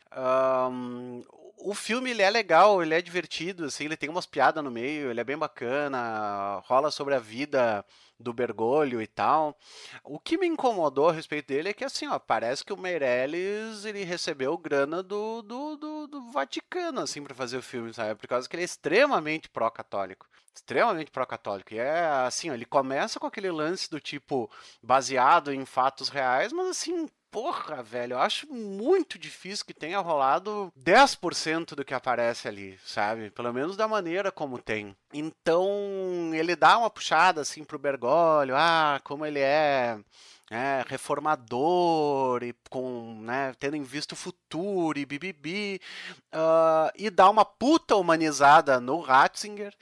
Um, o filme ele é legal, ele é divertido, assim, ele tem umas piadas no meio, ele é bem bacana, rola sobre a vida do Bergoglio e tal. O que me incomodou a respeito dele é que assim, ó, parece que o Meirelles ele recebeu grana do, do, do Vaticano, assim, para fazer o filme, sabe? Por causa que ele é extremamente pró-católico. Extremamente pró-católico. E é assim, ó, ele começa com aquele lance do tipo, baseado em fatos reais, mas assim, porra, velho, eu acho muito difícil que tenha rolado 10% do que aparece ali, sabe? Pelo menos da maneira como tem. Então, ele dá uma puxada, assim, pro Bergoglio, ah, como ele é é, reformador e com, né, tendo em vista o futuro e bibibi, uh, e dá uma puta humanizada no Ratzinger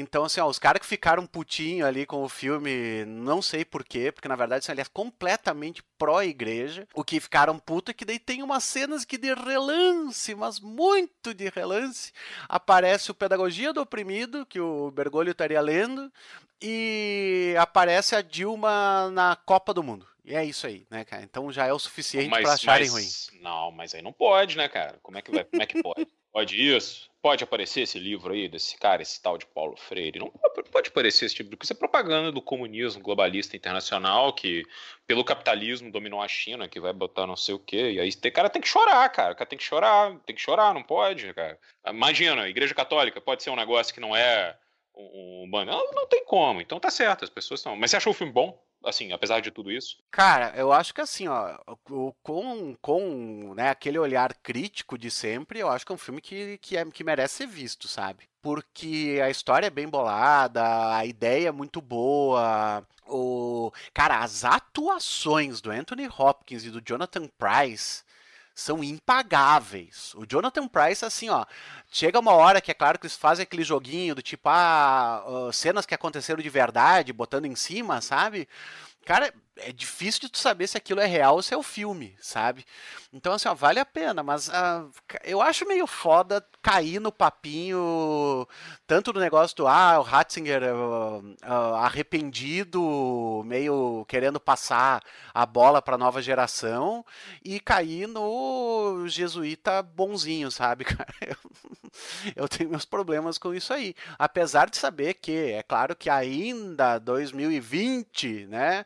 então, assim, ó, os caras que ficaram putinho ali com o filme, não sei porquê, porque na verdade assim, ele é completamente pró-igreja. O que ficaram puto é que daí tem umas cenas que de relance, mas muito de relance, aparece o Pedagogia do Oprimido, que o Bergoglio estaria lendo, e aparece a Dilma na Copa do Mundo. E é isso aí, né, cara? Então já é o suficiente para acharem mas, ruim. Não, mas aí não pode, né, cara? Como é que, vai, como é que pode? [LAUGHS] Pode isso. Pode aparecer esse livro aí desse cara, esse tal de Paulo Freire. Não pode aparecer esse tipo de coisa. é propaganda do comunismo globalista internacional que, pelo capitalismo, dominou a China, que vai botar não sei o quê. E aí, o cara tem que chorar, cara. O cara tem que chorar, tem que chorar, não pode, cara. Imagina, a Igreja Católica pode ser um negócio que não é um, bando. Não, não tem como. Então tá certo, as pessoas estão. Mas você achou o filme bom? assim, apesar de tudo isso? Cara, eu acho que assim, ó, com, com né, aquele olhar crítico de sempre, eu acho que é um filme que, que, é, que merece ser visto, sabe? Porque a história é bem bolada, a ideia é muito boa, o cara, as atuações do Anthony Hopkins e do Jonathan Price são impagáveis. O Jonathan Price, assim, ó, chega uma hora que é claro que eles fazem aquele joguinho do tipo, ah, ah cenas que aconteceram de verdade, botando em cima, sabe? Cara, é difícil de tu saber se aquilo é real ou se é o filme, sabe? Então, assim, ó, vale a pena, mas uh, eu acho meio foda cair no papinho, tanto do negócio do, ah, o Ratzinger uh, uh, arrependido, meio querendo passar a bola pra nova geração, e cair no jesuíta bonzinho, sabe, [LAUGHS] cara? eu tenho meus problemas com isso aí. Apesar de saber que, é claro que ainda 2020, né?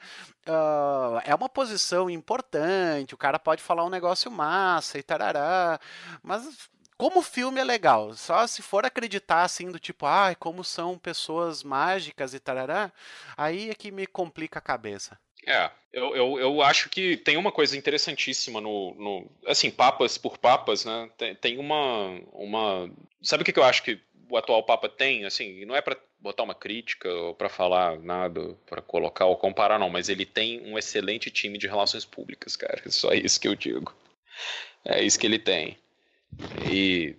uh, é uma posição importante, o cara pode falar um negócio massa e tarará, mas como o filme é legal, só se for acreditar assim do tipo, ai, ah, como são pessoas mágicas e tarará, aí é que me complica a cabeça. É, eu, eu, eu acho que tem uma coisa interessantíssima no, no assim, papas por papas, né, tem, tem uma, uma, sabe o que, que eu acho que o atual Papa tem, assim, não é para botar uma crítica ou para falar nada, para colocar ou comparar, não, mas ele tem um excelente time de relações públicas, cara. [LAUGHS] Só isso que eu digo. É isso que ele tem. E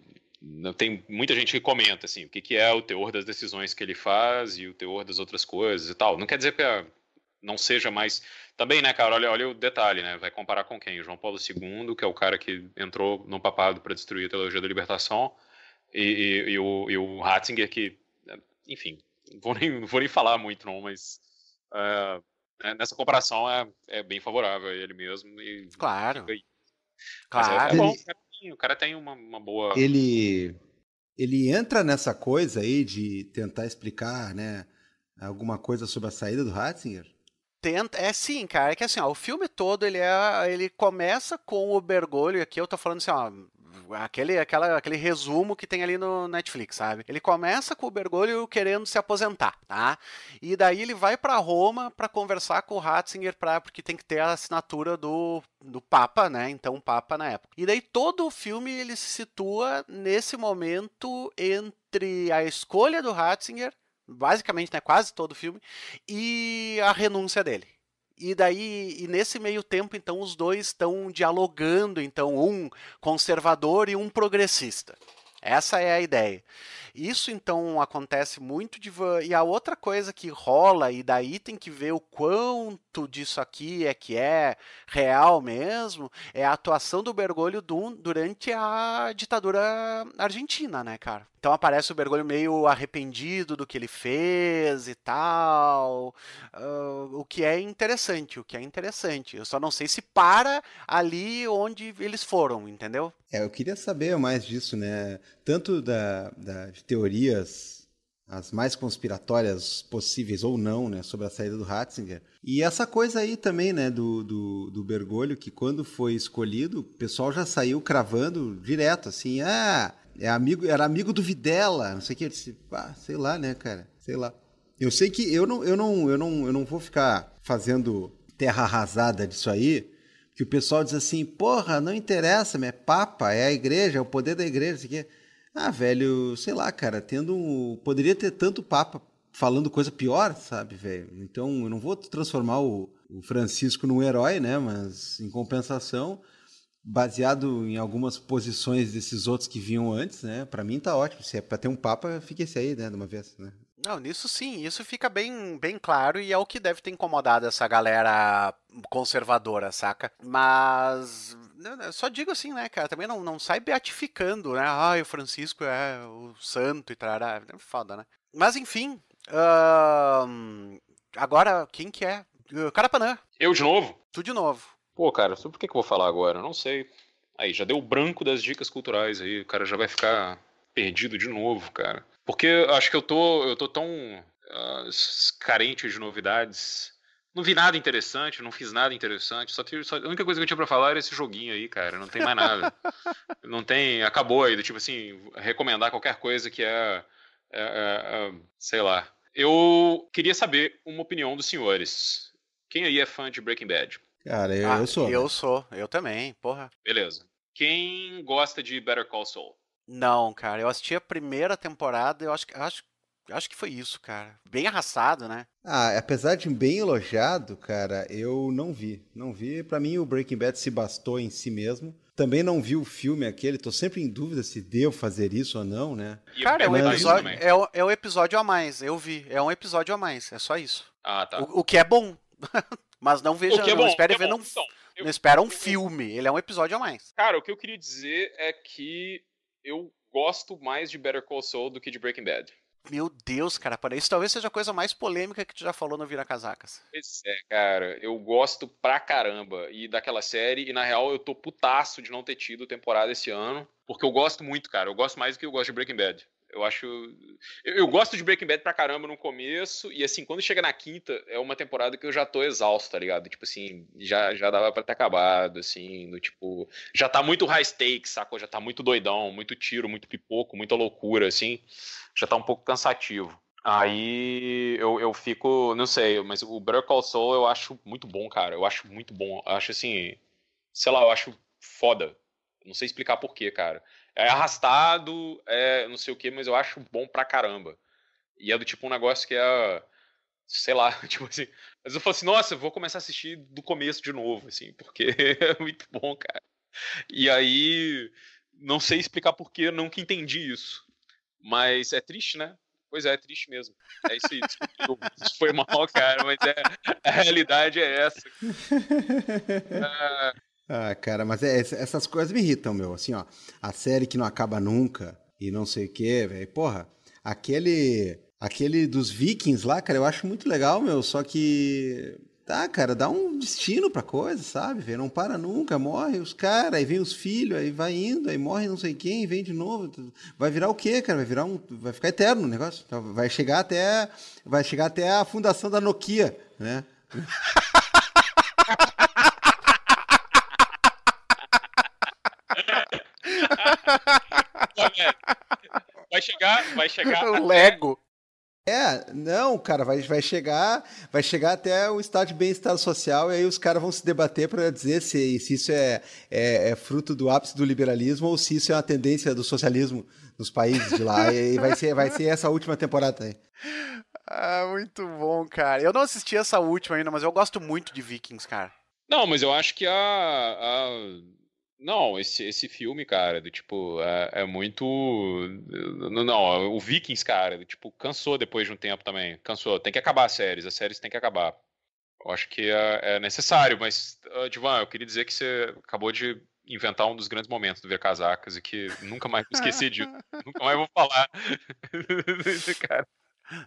tem muita gente que comenta assim, o que, que é o teor das decisões que ele faz e o teor das outras coisas e tal. Não quer dizer que ah, não seja mais. Também, né, cara, olha, olha o detalhe, né? Vai comparar com quem? O João Paulo II, que é o cara que entrou no papado para destruir a teologia da libertação e, e, e, o, e o Ratzinger, que, né, enfim, não vou nem, não vou nem falar muito, não, mas uh, nessa comparação é, é, bem favorável a ele mesmo. E, claro. claro. É, é bom, o cara tem, o cara tem uma, uma, boa. Ele, ele entra nessa coisa aí de tentar explicar, né? Alguma coisa sobre a saída do Ratzinger? Tenta, é sim, cara. É que assim, ó, o filme todo ele é, ele começa com o Bergoglio aqui. Eu tô falando assim, ó, aquele, aquela, aquele resumo que tem ali no Netflix, sabe? Ele começa com o Bergoglio querendo se aposentar, tá? E daí ele vai para Roma para conversar com o Ratzinger, pra, porque tem que ter a assinatura do, do Papa, né? Então, Papa na época. E daí todo o filme ele se situa nesse momento entre a escolha do Ratzinger basicamente, né, quase todo o filme, e a renúncia dele. E daí, e nesse meio tempo, então, os dois estão dialogando, então, um conservador e um progressista. Essa é a ideia. Isso então acontece muito de e a outra coisa que rola e daí tem que ver o quanto disso aqui é que é real mesmo é a atuação do Bergoglio durante a ditadura argentina, né, cara? Então aparece o Bergoglio meio arrependido do que ele fez e tal, uh, o que é interessante, o que é interessante. Eu só não sei se para ali onde eles foram, entendeu? É, eu queria saber mais disso, né? Tanto da, da de teorias as mais conspiratórias possíveis ou não, né, sobre a saída do Ratzinger. E essa coisa aí também, né, do, do, do Bergoglio, que quando foi escolhido, o pessoal já saiu cravando direto, assim, ah, é amigo, era amigo do Videla, não sei o que. Eu disse, sei lá, né, cara? Sei lá. Eu sei que eu não, eu não, eu não, eu não vou ficar fazendo terra arrasada disso aí, que o pessoal diz assim, porra, não interessa, é papa, é a igreja, é o poder da igreja, o que Ah, velho, sei lá, cara, tendo. Poderia ter tanto papa falando coisa pior, sabe, velho? Então eu não vou transformar o, o Francisco num herói, né? Mas em compensação baseado em algumas posições desses outros que vinham antes, né? Para mim tá ótimo. Se é para ter um papa, fica esse aí, né, de uma vez, né? Não, nisso sim, isso fica bem, bem claro e é o que deve ter incomodado essa galera conservadora, saca? Mas eu só digo assim, né, cara? Também não, não sai beatificando, né? Ah, o Francisco é o santo e tal, É foda, né? Mas enfim. agora, quem que é? Carapanã. Eu de novo? Tu de novo. Pô, cara, sobre o que, que eu vou falar agora? Não sei. Aí, já deu o branco das dicas culturais aí, o cara já vai ficar perdido de novo, cara. Porque acho que eu tô, eu tô tão uh, carente de novidades. Não vi nada interessante, não fiz nada interessante. Só, teve, só a única coisa que eu tinha pra falar era esse joguinho aí, cara. Não tem mais nada. [LAUGHS] não tem. Acabou aí, tipo assim, recomendar qualquer coisa que é, é, é, é sei lá. Eu queria saber uma opinião dos senhores. Quem aí é fã de Breaking Bad? Cara, eu, ah, eu sou. Né? Eu né? sou, eu também, porra. Beleza. Quem gosta de Better Call Saul? Não, cara, eu assisti a primeira temporada, eu acho que. Acho, acho que foi isso, cara. Bem arrasado, né? Ah, apesar de bem elogiado, cara, eu não vi. Não vi. Para mim, o Breaking Bad se bastou em si mesmo. Também não vi o filme aquele, tô sempre em dúvida se devo fazer isso ou não, né? cara, é um, episódio, é, é um episódio a mais, eu vi. É um episódio a mais, é só isso. Ah, tá. o, o que é bom. [LAUGHS] Mas não veja, é bom, não espere é ver, não, então, eu, não espera um eu, filme. Ele é um episódio a mais. Cara, o que eu queria dizer é que eu gosto mais de Better Call Saul do que de Breaking Bad. Meu Deus, cara, para isso talvez seja a coisa mais polêmica que tu já falou no Vira Casacas. Pois é, cara, eu gosto pra caramba e daquela série, e na real eu tô putaço de não ter tido temporada esse ano, porque eu gosto muito, cara, eu gosto mais do que eu gosto de Breaking Bad. Eu acho. Eu, eu, gosto de Breaking Bad pra caramba no começo, e assim, quando chega na quinta, é uma temporada que eu já tô exausto, tá ligado? Tipo assim, já, já dava pra ter acabado, assim, no tipo. Já tá muito high stakes, sacou? Já tá muito doidão, muito tiro, muito pipoco, muita loucura, assim. Já tá um pouco cansativo. Aí eu, eu fico, não sei, mas o Break All Soul eu acho muito bom, cara. Eu acho muito bom. Eu acho assim, sei lá, eu acho foda. Não sei explicar porquê, cara é arrastado, é não sei o que, mas eu acho bom pra caramba. E é do tipo um negócio que é. Sei lá, [LAUGHS] tipo assim. Mas eu falo assim, nossa, vou começar a assistir do começo de novo, assim, porque [LAUGHS] é muito bom, cara. E aí. Não sei explicar porque eu nunca entendi isso. Mas é triste, né? Pois é, é triste mesmo. É isso aí. Desculpa, isso foi mal, [LAUGHS] cara, mas é, a realidade é essa. É, ah, cara, mas é, é, essas coisas me irritam, meu. Assim, ó, a série que não acaba nunca e não sei o quê, velho. Porra, aquele aquele dos Vikings lá, cara, eu acho muito legal, meu, só que tá, cara, dá um destino pra coisa, sabe? velho. Não para nunca, morre os caras, aí vem os filhos, aí vai indo, aí morre não sei quem, vem de novo. Vai virar o quê, cara? Vai virar um. Vai ficar eterno o negócio. Então, vai chegar até. Vai chegar até a fundação da Nokia, né? [LAUGHS] É. vai chegar, vai chegar. O Lego. É, não, cara, vai, vai chegar, vai chegar até o estado de bem-estar social e aí os caras vão se debater para dizer se, se isso é, é, é, fruto do ápice do liberalismo ou se isso é uma tendência do socialismo nos países de lá. e vai ser, vai ser essa última temporada aí. Ah, muito bom, cara. Eu não assisti essa última ainda, mas eu gosto muito de Vikings, cara. Não, mas eu acho que a, a não, esse, esse filme, cara, do tipo, é, é muito. Não, não, o Vikings, cara, do tipo, cansou depois de um tempo também. Cansou. Tem que acabar as séries, as séries tem que acabar. Eu acho que é, é necessário, mas, uh, Divan, eu queria dizer que você acabou de inventar um dos grandes momentos do Ver Casacas e que nunca mais vou esquecer disso. [LAUGHS] nunca mais vou falar. [LAUGHS] cara.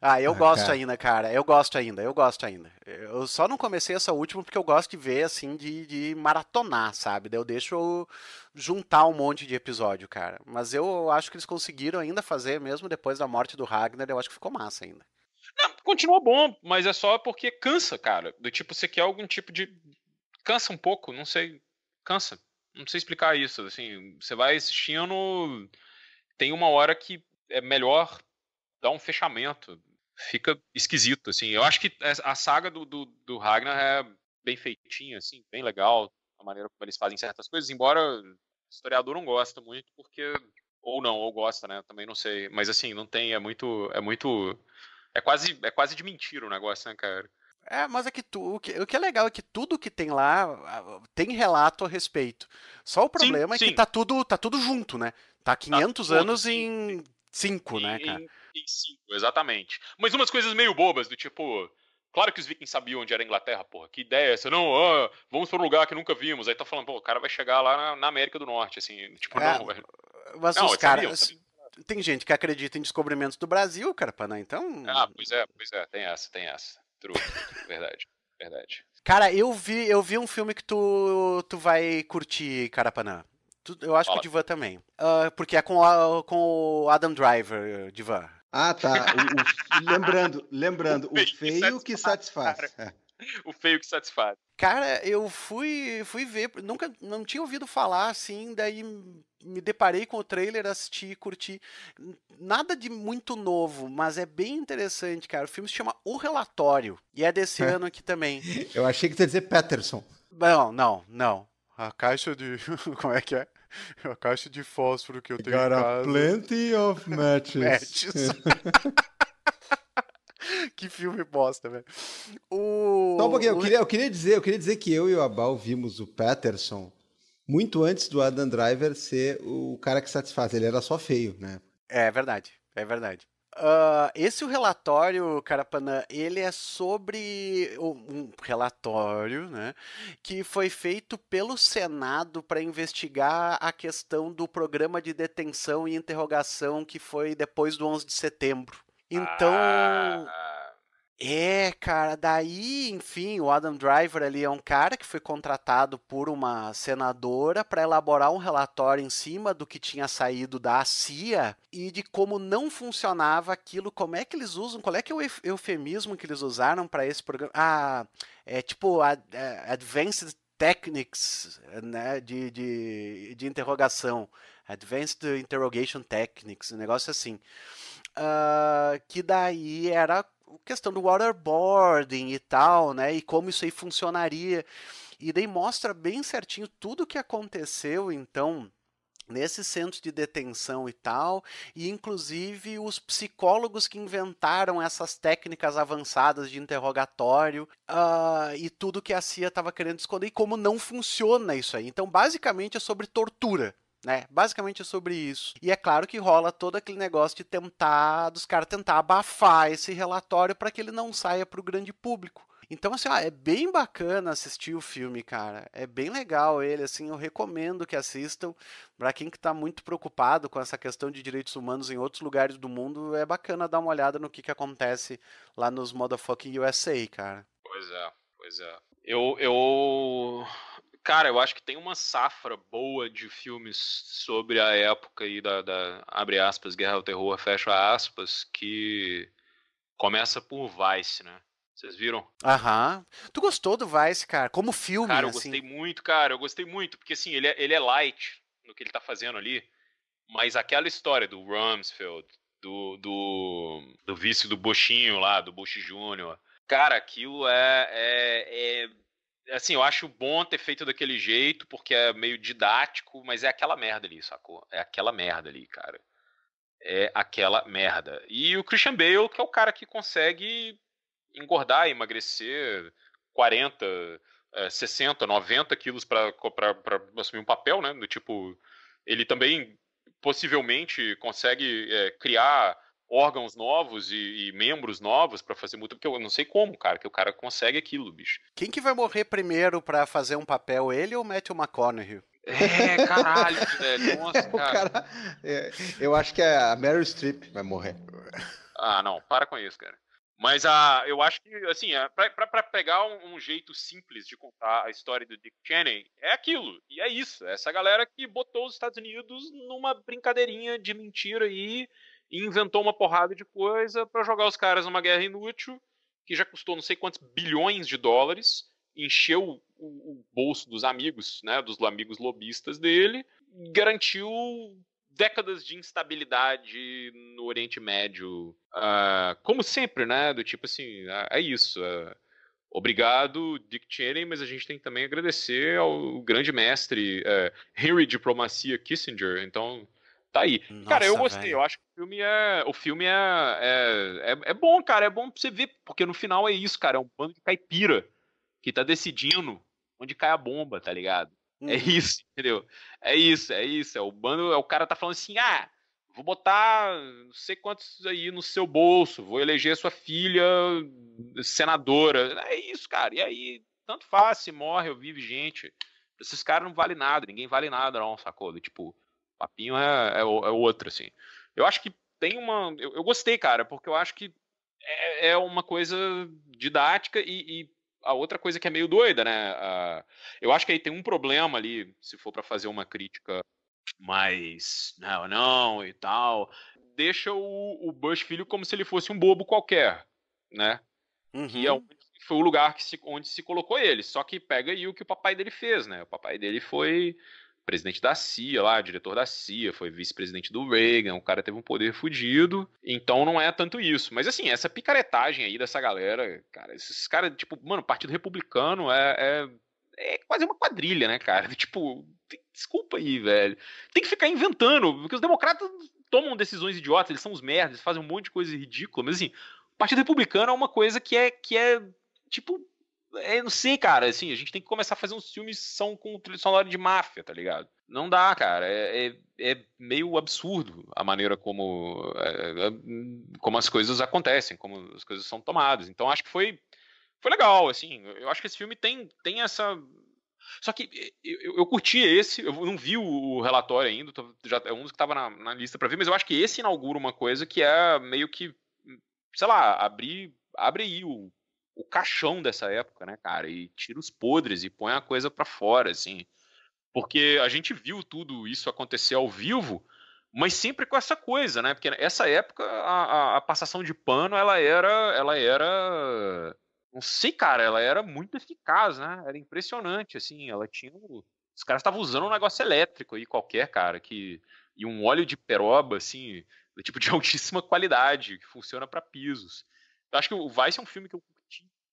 Ah, eu ah, gosto cara. ainda, cara. Eu gosto ainda, eu gosto ainda. Eu só não comecei essa última porque eu gosto de ver, assim, de, de maratonar, sabe? Daí eu deixo juntar um monte de episódio, cara. Mas eu acho que eles conseguiram ainda fazer, mesmo depois da morte do Ragnar, eu acho que ficou massa ainda. Não, continua bom, mas é só porque cansa, cara. Do tipo, você quer algum tipo de. Cansa um pouco, não sei. Cansa. Não sei explicar isso. Assim, você vai assistindo. Tem uma hora que é melhor dá um fechamento. Fica esquisito, assim. Eu acho que a saga do, do, do Ragnar é bem feitinha, assim, bem legal, a maneira como eles fazem certas coisas, embora o historiador não gosta muito, porque. Ou não, ou gosta, né? Também não sei. Mas assim, não tem, é muito. É muito. É quase, é quase de mentira o negócio, né, cara? É, mas é que tu, o, que, o que é legal é que tudo que tem lá tem relato a respeito. Só o problema é sim, é sim. que tá tudo, tá tudo junto, né? Tá 500 tá anos em 5, né, cara? Em 45, exatamente. Mas umas coisas meio bobas, do tipo. Claro que os vikings sabiam onde era a Inglaterra, porra. Que ideia é essa? Não, ah, vamos para um lugar que nunca vimos. Aí tá falando, pô, o cara vai chegar lá na, na América do Norte, assim. Tipo, é, não. Mas não, os caras tem gente que acredita em descobrimentos do Brasil, Carpanã, então. Ah, pois é, pois é, tem essa, tem essa. True, verdade, verdade. Cara, eu vi, eu vi um filme que tu, tu vai curtir, Carapanã. Tu, eu acho Fala. que o Divan também. Uh, porque é com, a, com o Adam Driver, Divan. Ah, tá. O, o, lembrando, lembrando, [LAUGHS] o, o feio que satisfaz. Que satisfaz. o feio que satisfaz. Cara, eu fui, fui ver, nunca, não tinha ouvido falar assim, daí me deparei com o trailer, assisti, curti. Nada de muito novo, mas é bem interessante, cara. O filme se chama O Relatório e é desse é. ano aqui também. Eu achei que ia dizer Patterson. Não, não, não. A caixa de. [LAUGHS] Como é que é? [LAUGHS] a caixa de fósforo que eu tenho Got em casa. plenty of [LAUGHS] matches. matches. [LAUGHS] que filme bosta, velho. Só um pouquinho, eu queria, eu queria dizer, eu queria dizer que eu e o Abal vimos o Patterson muito antes do Adam Driver ser o cara que satisfaz. Ele era só feio, né? É verdade, é verdade. Uh, esse o relatório, Carapanã, ele é sobre um relatório né, que foi feito pelo Senado para investigar a questão do programa de detenção e interrogação que foi depois do 11 de setembro. Então. Ah é, cara, daí, enfim, o Adam Driver ali é um cara que foi contratado por uma senadora para elaborar um relatório em cima do que tinha saído da CIA e de como não funcionava aquilo, como é que eles usam, qual é que é o eufemismo que eles usaram para esse programa? Ah, é tipo é, Advanced Techniques, né, de, de, de interrogação, Advanced Interrogation Techniques, um negócio assim. Uh, que daí era questão do waterboarding e tal, né? E como isso aí funcionaria. E daí mostra bem certinho tudo o que aconteceu, então, nesse centro de detenção e tal, e inclusive os psicólogos que inventaram essas técnicas avançadas de interrogatório uh, e tudo que a CIA estava querendo esconder e como não funciona isso aí. Então, basicamente é sobre tortura né? Basicamente é sobre isso. E é claro que rola todo aquele negócio de tentar, dos caras tentar abafar esse relatório para que ele não saia para o grande público. Então, assim, ó, é bem bacana assistir o filme, cara. É bem legal ele, assim, eu recomendo que assistam. Para quem que tá muito preocupado com essa questão de direitos humanos em outros lugares do mundo, é bacana dar uma olhada no que que acontece lá nos motherfucking USA, cara. Pois é, pois é. Eu, eu Cara, eu acho que tem uma safra boa de filmes sobre a época aí da, da abre aspas, Guerra ao Terror, fecha aspas, que começa por Vice, né? Vocês viram? Aham. Tu gostou do Vice, cara? Como filme, Cara, eu assim. gostei muito, cara. Eu gostei muito, porque assim, ele é, ele é light no que ele tá fazendo ali, mas aquela história do Rumsfeld, do, do, do vice do Bochinho lá, do Bush Jr., cara, aquilo é, é, é assim, eu acho bom ter feito daquele jeito, porque é meio didático, mas é aquela merda ali, sacou? É aquela merda ali, cara. É aquela merda. E o Christian Bale, que é o cara que consegue engordar, emagrecer 40, 60, 90 quilos para assumir um papel, né? Do tipo, ele também possivelmente consegue é, criar órgãos novos e, e membros novos para fazer multa, porque eu não sei como, cara, que o cara consegue aquilo, bicho. Quem que vai morrer primeiro para fazer um papel, ele ou Matthew McConaughey? É, caralho, [LAUGHS] velho. Nossa, cara. cara é, eu acho que é a Meryl Streep vai morrer. Ah, não, para com isso, cara. Mas a, ah, eu acho que, assim, é, para pegar um, um, jeito simples de contar a história do Dick Cheney, é aquilo. E é isso. É essa galera que botou os Estados Unidos numa brincadeirinha de mentira aí. E e inventou uma porrada de coisa para jogar os caras numa guerra inútil, que já custou não sei quantos bilhões de dólares, encheu o, o, bolso dos amigos, né, dos amigos lobistas dele, garantiu décadas de instabilidade no Oriente Médio, uh, como sempre, né, do tipo assim, uh, é isso. Uh, obrigado, Dick Cheney, mas a gente tem que também agradecer ao grande mestre eh, Henry Diplomacia Kissinger. Então, tá aí. Nossa, cara, eu gostei. Velho. Eu acho que o filme é. O filme é é, é, é, bom, cara. É bom pra você ver, porque no final é isso, cara. É um bando de caipira que tá decidindo onde cai a bomba, tá ligado? É uhum. É isso, entendeu? É isso, é isso. É o bando. É o cara tá falando assim, ah. Vou botar não sei quantos aí no seu bolso, vou eleger sua filha senadora. É isso, cara. E aí, tanto faz, se morre ou vive gente. Esses caras não valem nada, ninguém vale nada, não, sacou? Tipo, papinho é, é, é outro, assim. Eu acho que tem uma. Eu, eu, gostei, cara, porque eu acho que é, é uma coisa didática e, e, a outra coisa que é meio doida, né? Uh, eu acho que aí tem um problema ali, se for para fazer uma crítica mais não, não e tal. Deixa o, o Bush filho como se ele fosse um bobo qualquer, né? Uhum. Que é um, uhum. foi o lugar que se, onde se colocou ele. Só que pega aí o que o papai dele fez, né? O papai dele foi presidente da CIA lá, diretor da CIA, foi vice-presidente do Reagan, o cara teve um poder fudido, então não é tanto isso. Mas assim, essa picaretagem aí dessa galera, cara, esses caras, tipo, mano, Partido Republicano é, é, é quase uma quadrilha, né, cara? [LAUGHS] Tipo, tem, desculpa aí, velho. Tem que ficar inventando, porque os democratas tomam decisões idiotas, eles são os merdas, fazem um monte de coisa ridícula, mas assim, o Partido Republicano é uma coisa que é, que é tipo, é não sei, cara. Assim, a gente tem que começar a fazer uns filmes que são com trilha sonora de máfia, tá ligado? Não dá, cara. É, é, é meio absurdo a maneira como, é, é, como as coisas acontecem, como as coisas são tomadas. Então acho que foi, foi legal, assim. Eu acho que esse filme tem, tem essa. Só que eu, eu curti esse, eu não vi o relatório ainda, tô, já, é um dos que tava na, na lista para ver, mas eu acho que esse inaugura uma coisa que é meio que, sei lá, abrir, abre aí o o caixão dessa época, né, cara? E tira os podres e põe a coisa para fora, assim. Porque a gente viu tudo isso acontecer ao vivo, mas sempre com essa coisa, né? Porque nessa época a, a, passação de pano ela era, ela era, não sei, cara, ela era muito eficaz, né? Era impressionante, assim. Ela tinha, os caras estavam usando um negócio elétrico aí qualquer, cara, que e um óleo de peroba, assim, do tipo de [LAUGHS] altíssima qualidade que funciona para pisos. Eu acho que o Vice é um filme que eu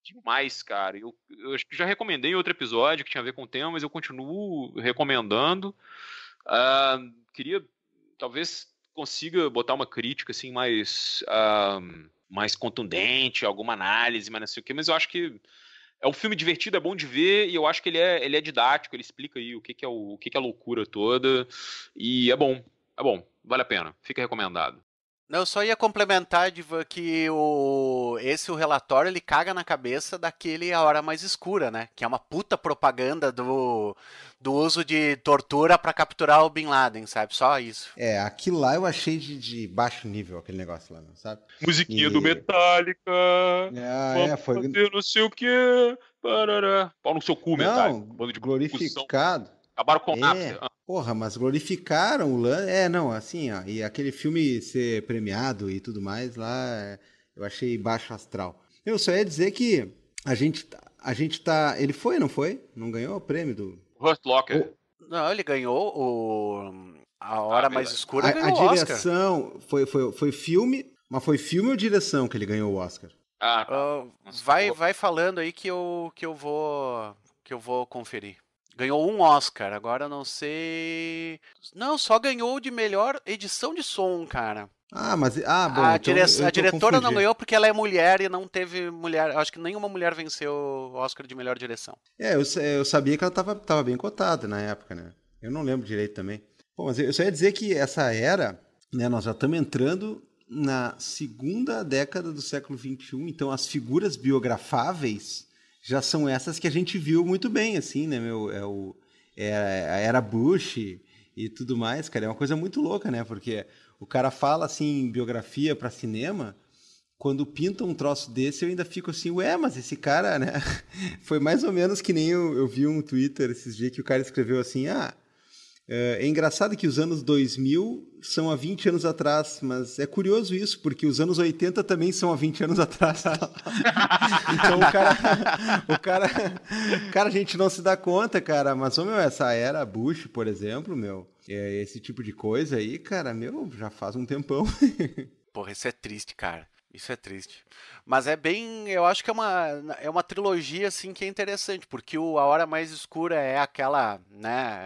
demais, cara. Eu, eu acho que já recomendei em outro episódio que tinha a ver com o tema, mas eu continuo recomendando. Uh, queria, talvez consiga botar uma crítica assim mais uh, mais contundente, alguma análise, mas não sei o quê. Mas eu acho que é um filme divertido, é bom de ver e eu acho que ele é, ele é didático, ele explica aí o que, que é o, o que, que é a loucura toda e é bom, é bom, vale a pena, fica recomendado. Não, eu só ia complementar Diva, que o esse o relatório ele caga na cabeça daquele a hora mais escura, né? Que é uma puta propaganda do, do uso de tortura para capturar o Bin Laden, sabe? Só isso. É, aquilo lá eu achei de, de baixo nível aquele negócio lá, sabe? Musiquinha e... do Metallica. Ah, é, foi. Não sei o que. Parará. Pau no seu cu, Metallica. Não, glorificado. Acabaram com o é, Napster. Ah. Porra, mas glorificaram o Lan. É, não, assim, ó. E aquele filme ser premiado e tudo mais lá, é, eu achei baixo astral. Eu só ia dizer que a gente, tá, a gente tá. Ele foi, não foi? Não ganhou o prêmio do. Hurt Locker. O... Não, ele ganhou o. A Hora ah, Mais Escura a, a direção foi, foi, foi filme, mas foi filme ou direção que ele ganhou o Oscar? Ah, uh, vai, vai falando aí que eu, que eu vou que eu vou conferir. Ganhou um Oscar, agora não sei. Não, só ganhou de melhor edição de som, cara. Ah, mas. Ah, bom, a, então dire... a diretora não ganhou porque ela é mulher e não teve mulher. Acho que nenhuma mulher venceu o Oscar de melhor direção. É, eu, eu sabia que ela estava tava bem cotada na época, né? Eu não lembro direito também. Bom, mas eu só ia dizer que essa era, né, nós já estamos entrando na segunda década do século XXI, então as figuras biografáveis já são essas que a gente viu muito bem, assim, né, meu? É, o, é a era Bush e tudo mais, cara. É uma coisa muito louca, né? Porque o cara fala, assim, biografia para cinema quando pinta um troço desse, eu ainda fico assim, ué, mas esse cara, né? [LAUGHS] Foi mais ou menos que nem eu, eu vi um Twitter esses dias que o cara escreveu assim, ah, é, é engraçado que os anos 2000 são há 20 anos atrás, mas é curioso isso, porque os anos 80 também são há 20 anos atrás. [LAUGHS] então o cara, o cara, cara, a gente não se dá conta, cara, mas meu, essa era Bush, por exemplo, meu, é esse tipo de coisa aí, cara, meu, já faz um tempão. [LAUGHS] Porra, isso é triste, cara. Isso é triste. Mas é bem. Eu acho que é uma, é uma trilogia assim que é interessante, porque o A Hora Mais Escura é aquela, né?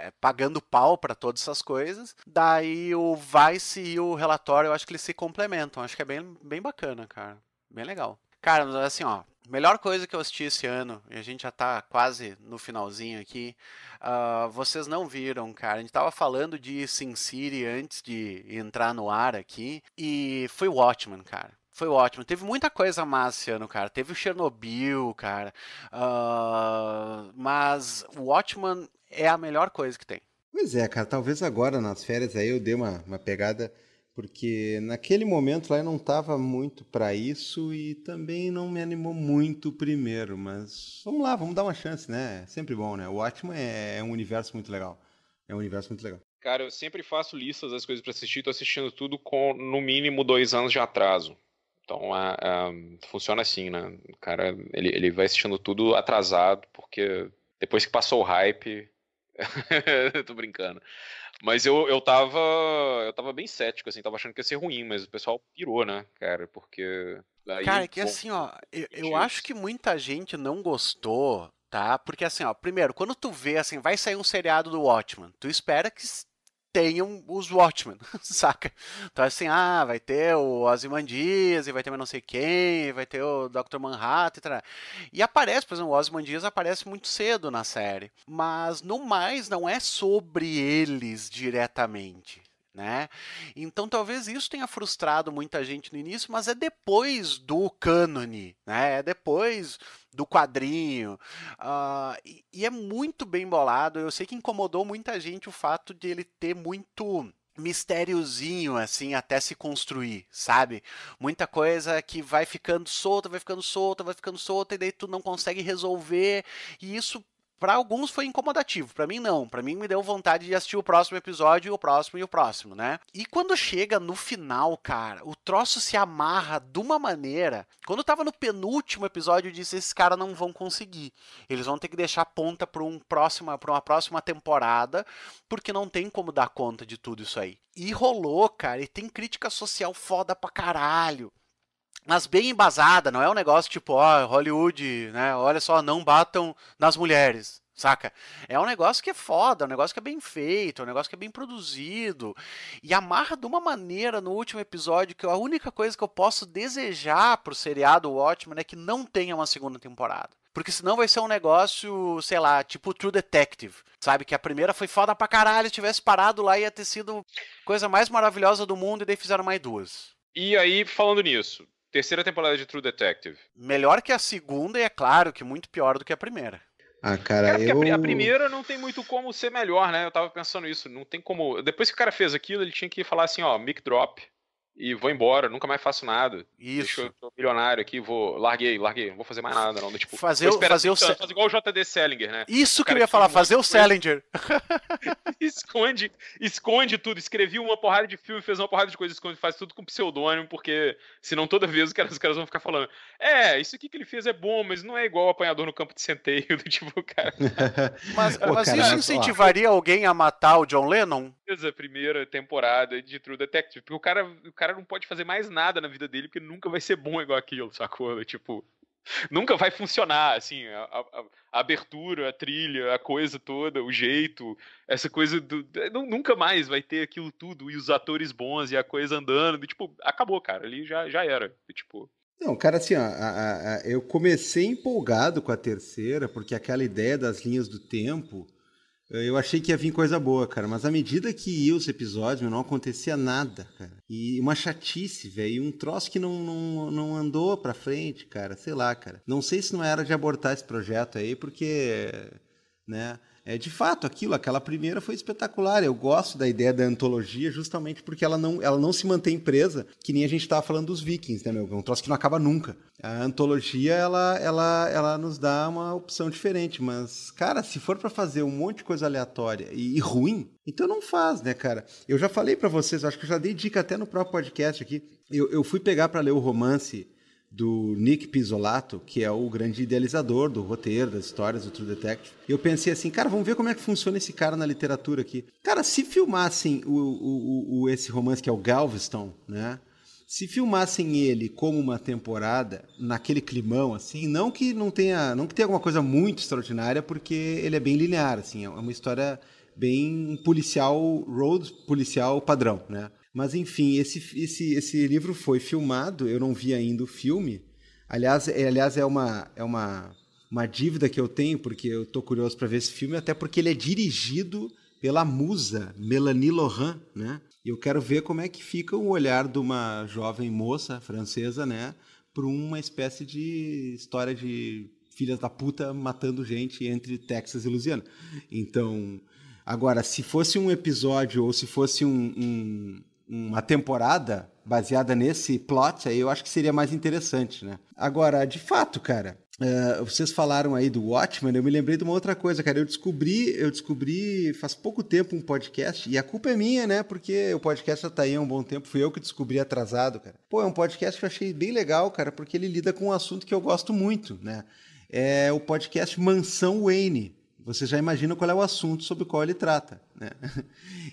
É, é, é pagando pau para todas essas coisas. Daí o Vice e o relatório, eu acho que eles se complementam. Acho que é bem, bem bacana, cara. Bem legal. Cara, assim, ó, melhor coisa que eu assisti esse ano, e a gente já tá quase no finalzinho aqui, uh, vocês não viram, cara. A gente tava falando de Sin City antes de entrar no ar aqui, e foi o Watchman, cara foi o ótimo. Teve muita coisa massa esse ano, cara. Teve o Chernobyl, cara. Uh, mas o Watchman é a melhor coisa que tem. Pois é, cara. Talvez agora nas férias aí eu dê uma, uma pegada porque naquele momento lá eu não estava muito para isso e também não me animou muito primeiro, mas vamos lá, vamos dar uma chance, né? É sempre bom, né? O Watchmen é, é um universo muito legal. É um universo muito legal. Cara, eu sempre faço listas das coisas para assistir, tô assistindo tudo com no mínimo dois anos de atraso. Então a, é, a, funciona assim, né? O cara ele, ele vai assistindo tudo atrasado, porque depois que passou o hype. [LAUGHS] tô brincando. Mas eu, eu tava. Eu tava bem cético, assim, tava achando que ia ser ruim, mas o pessoal pirou, né, cara? Porque. Daí, cara, é que bom, assim, ó, eu, eu acho que muita gente não gostou tá? Porque assim, ó, primeiro, quando tu vê assim, vai sair um seriado do Watchmen, tu espera que tenham os Watchmen, [LAUGHS] saca? Então assim, ah, vai ter o Ozymandias, e vai ter mais não sei quem, vai ter o Dr. Manhattan, etc. E aparece, por exemplo, o Ozymandias aparece muito cedo na série, mas no mais não é sobre eles diretamente, né? Então talvez isso tenha frustrado muita gente no início, mas é depois do cânone, né? É depois do quadrinho. Uh, e, e, é muito bem bolado. Eu sei que incomodou muita gente o fato de ele ter muito mistériozinho assim até se construir, sabe? Muita coisa que vai ficando solta, vai ficando solta, vai ficando solta e daí tu não consegue resolver. E isso para alguns foi incomodativo, para mim não. Para mim me deu vontade de assistir o próximo episódio, e o próximo e o próximo, né? E quando chega no final, cara, o troço se amarra de uma maneira. Quando eu tava no penúltimo episódio, eu disse: esses caras não vão conseguir. Eles vão ter que deixar ponta para um próxima, para uma próxima temporada, porque não tem como dar conta de tudo isso aí. E rolou, cara. E tem crítica social foda pra caralho mas bem embasada, não é um negócio tipo, ó, oh, Hollywood, né? Olha só, não batam nas mulheres, saca? É um negócio que é foda, é um negócio que é bem feito, é um negócio que é bem produzido. E amarra de uma maneira no último episódio que a única coisa que eu posso desejar pro seriado Watchmen é que não tenha uma segunda temporada. Porque senão vai ser um negócio, sei lá, tipo True Detective. Sabe? Que a primeira foi foda pra caralho, se tivesse parado lá ia ter sido coisa mais maravilhosa do mundo e daí fizeram mais duas. E aí, falando nisso, Terceira temporada de True Detective. Melhor que a segunda e é claro que muito pior do que a primeira. Ah, cara, eu... a, primeira não tem muito como ser melhor, né? Eu tava pensando isso. Não tem como. Depois que o cara fez aquilo, ele tinha que falar assim, ó, mic drop e vou embora, nunca mais faço nada. Isso. Deixa eu milionário aqui, vou. Larguei, larguei, não vou fazer mais nada, não. Tipo, fazer o, fazer o tanto, igual o JD Selinger, né? Isso que eu ia falar, fazer o Selinger. [LAUGHS] [LAUGHS] esconde, esconde tudo. Escrevi uma porrada de filme, fez uma porrada de coisa, esconde, faz tudo com pseudônimo, porque senão toda vez os caras, os caras vão ficar falando. É, isso aqui que ele fez é bom, mas não é igual o apanhador no campo de centeio [LAUGHS] do tipo, cara. mas, cara, isso incentivaria alguém a matar o John Lennon? a primeira temporada de True Detective, porque o cara, o cara não pode fazer mais nada na vida dele, porque nunca vai ser bom igual aquilo, sacou? Tipo, nunca vai funcionar, assim, a, a, a, abertura, a trilha, a coisa toda, o jeito, essa coisa do... nunca mais vai ter aquilo tudo, e os atores bons, e a coisa andando, e, tipo, acabou, cara, ali já, já era, e, tipo... Não, cara, assim, ó, a, eu comecei empolgado com a terceira, porque aquela ideia das linhas do tempo eh, eu achei que ia vir coisa boa, cara, mas à medida que ia os episódios, meu, não acontecia nada, cara. E uma chatice, velho, um troço que não, não, não andou pra frente, cara, sei lá, cara. Não sei se não era de abortar esse projeto aí, porque, né, é, de fato, aquilo, aquela primeira foi espetacular. Eu gosto da ideia da antologia justamente porque ela não, ela não se mantém presa, que nem a gente estava falando dos vikings, né, meu? É um troço que não acaba nunca. A antologia, ela, ela, ela nos dá uma opção diferente, mas, cara, se for para fazer um monte de coisa aleatória e, e ruim, então não faz, né, cara? Eu já falei para vocês, acho que eu já dei dica até no próprio podcast aqui. Eu, eu fui pegar para ler o romance do Nick Pisolato, que é o grande idealizador do roteiro, das histórias do True Detective. Eu pensei assim, cara, vamos ver como é que funciona esse cara na literatura aqui. Cara, se filmassem o, o, o esse romance que é o Galveston, né? Se filmassem ele como uma temporada, naquele climão, assim, não que não tenha, não que tenha alguma coisa muito extraordinária, porque ele é bem linear, assim, é uma história bem policial, road policial padrão, né? Mas enfim, esse, esse, esse livro foi filmado, eu não vi ainda o filme. Aliás, é, aliás é, uma, é uma, uma dívida que eu tenho, porque eu tô curioso para ver esse filme, até porque ele é dirigido pela musa Melanie Laurent, né? E eu quero ver como é que fica o olhar de uma jovem moça francesa, né, para uma espécie de história de filhas da puta matando gente entre Texas e Louisiana. Então, agora, se fosse um episódio ou se fosse um, um, uma temporada baseada nesse plot, aí eu acho que seria mais interessante, né? Agora, de fato, cara, Uh, vocês falaram aí do Watchman, eu me lembrei de uma outra coisa, cara. Eu descobri, eu descobri faz pouco tempo um podcast, e a culpa é minha, né? Porque o podcast já tá aí há um bom tempo, fui eu que descobri atrasado, cara. Pô, é um podcast que eu achei bem legal, cara, porque ele lida com um assunto que eu gosto muito, né? É o podcast Mansão Wayne você já imagina qual é o assunto sobre o qual ele trata. Né? [LAUGHS]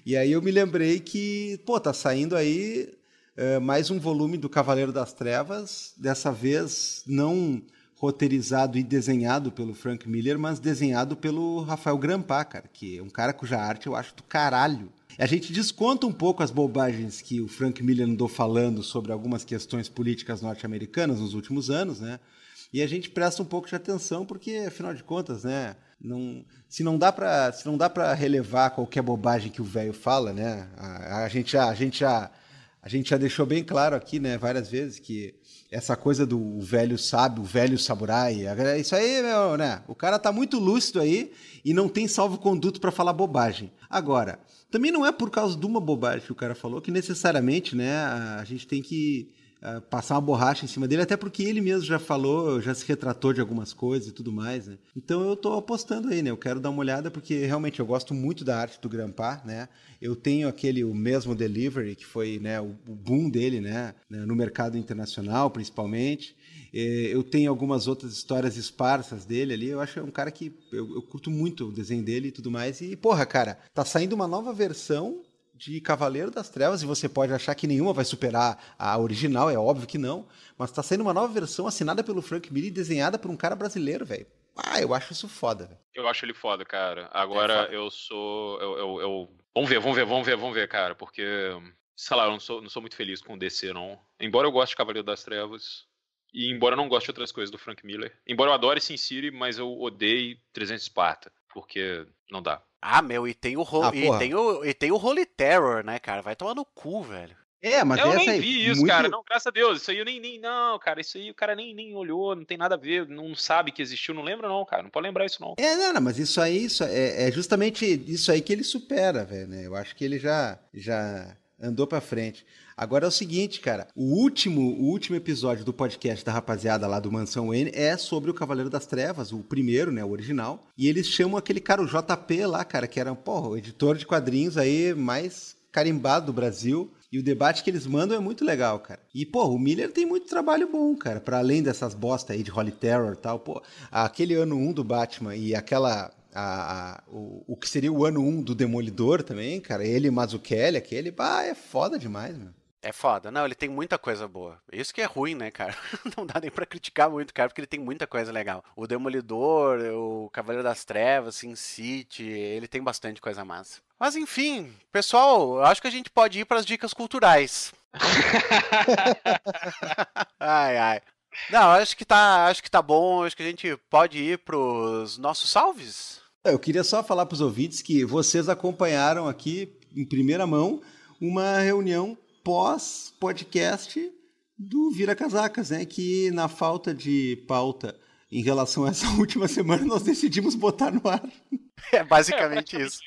E aí eu me lembrei que, pô, tá saindo aí é, mais um volume do Cavaleiro das Trevas, dessa vez não roteirizado e desenhado pelo Frank Miller, mas desenhado pelo Rafael Grampá, cara, que é um cara cuja arte eu acho do caralho. A gente desconta um pouco as bobagens que o Frank Miller andou falando sobre algumas questões políticas norte-americanas nos últimos anos, né? E a gente presta um pouco de atenção, porque, afinal de contas, né? Não, se não dá para se não dá para relevar qualquer bobagem que o velho fala, né? A, a, gente já a gente já a gente já deixou bem claro aqui, né, várias vezes que essa coisa do velho sábio, o velho samurai, isso aí, meu, né? O cara tá muito lúcido aí e não tem salvo-conduto para falar bobagem. Agora, também não é por causa de uma bobagem que o cara falou que necessariamente, né, a gente tem que eh, passar uma borracha em cima dele, até porque ele mesmo já falou, já se retratou de algumas coisas e tudo mais, né? Então eu estou apostando aí, né? Eu quero dar uma olhada porque realmente eu gosto muito da arte do Grampar, né? Eu tenho aquele o mesmo delivery que foi, né, o, boom dele, né? né, no mercado internacional, principalmente. Eu tenho algumas outras histórias esparsas dele ali. Eu acho é um cara que eu, eu curto muito o desenho dele e tudo mais. E, porra, cara, tá saindo uma nova versão de Cavaleiro das Trevas, e você pode achar que nenhuma vai superar a original, é óbvio que não, mas tá saindo uma nova versão assinada pelo Frank Miller e desenhada por um cara brasileiro, velho. Ah, eu acho isso foda, velho. Eu acho ele foda, cara. Agora é foda. eu sou. Eu, eu, eu, Vamos ver, vamos ver, vamos ver, vamos ver, cara, porque. Sei lá, eu não sou, não sou muito feliz com o DC, não. Embora eu goste de Cavaleiro das Trevas, e embora eu não goste de outras coisas do Frank Miller. Embora eu adore Sin City, mas eu odeio 300 Esparta, porque não dá. Ah, meu, e tem o, ro... ah, e tem o, e tem o Holy Terror, né, cara? Vai tomar no cu, velho. É, mas eu nem vi isso, muito... cara. Não, graças a Deus. Isso aí eu nem, nem. Não, cara, isso aí o cara nem, nem olhou, não tem nada a ver, não sabe que existiu, não lembra, não, cara. Não pode lembrar isso, não. É, não, não mas isso aí isso é, é, justamente isso aí que ele supera, velho, né? Eu acho que ele já, já andou pra frente. Agora é o seguinte, cara. O último, o último episódio do podcast da rapaziada lá do Mansão N é sobre o Cavaleiro das Trevas, o primeiro, né? O original. E eles chamam aquele cara, o JP lá, cara, que era, porra, o editor de quadrinhos aí mais carimbado do Brasil. E o debate que eles mandam é muito legal, cara. E, pô, o Miller tem muito trabalho bom, cara. Para além dessas bosta aí de Holy Terror e tal, pô. Aquele ano 1 um do Batman e aquela. A, a, o, o, que seria o ano 1 um do Demolidor também, cara. Ele e Mazzucchelli, aquele. Bah, é foda demais, mano. É foda. Não, ele tem muita coisa boa. Isso que é ruim, né, cara? [LAUGHS] Não dá nem pra criticar muito, cara, porque ele tem muita coisa legal. O Demolidor, o Cavaleiro das Trevas, Sin City, ele tem bastante coisa massa. Mas enfim, pessoal, acho que a gente pode ir para as dicas culturais. [LAUGHS] ai, ai. Não, acho que tá, acho que tá bom, acho que a gente pode ir pros nossos salves. É, eu queria só falar para os ouvintes que vocês acompanharam aqui em primeira mão uma reunião pós-podcast do Vira Casacas, né? Que na falta de pauta em relação a essa [LAUGHS] última semana, nós decidimos botar no ar. [LAUGHS] É basicamente, isso.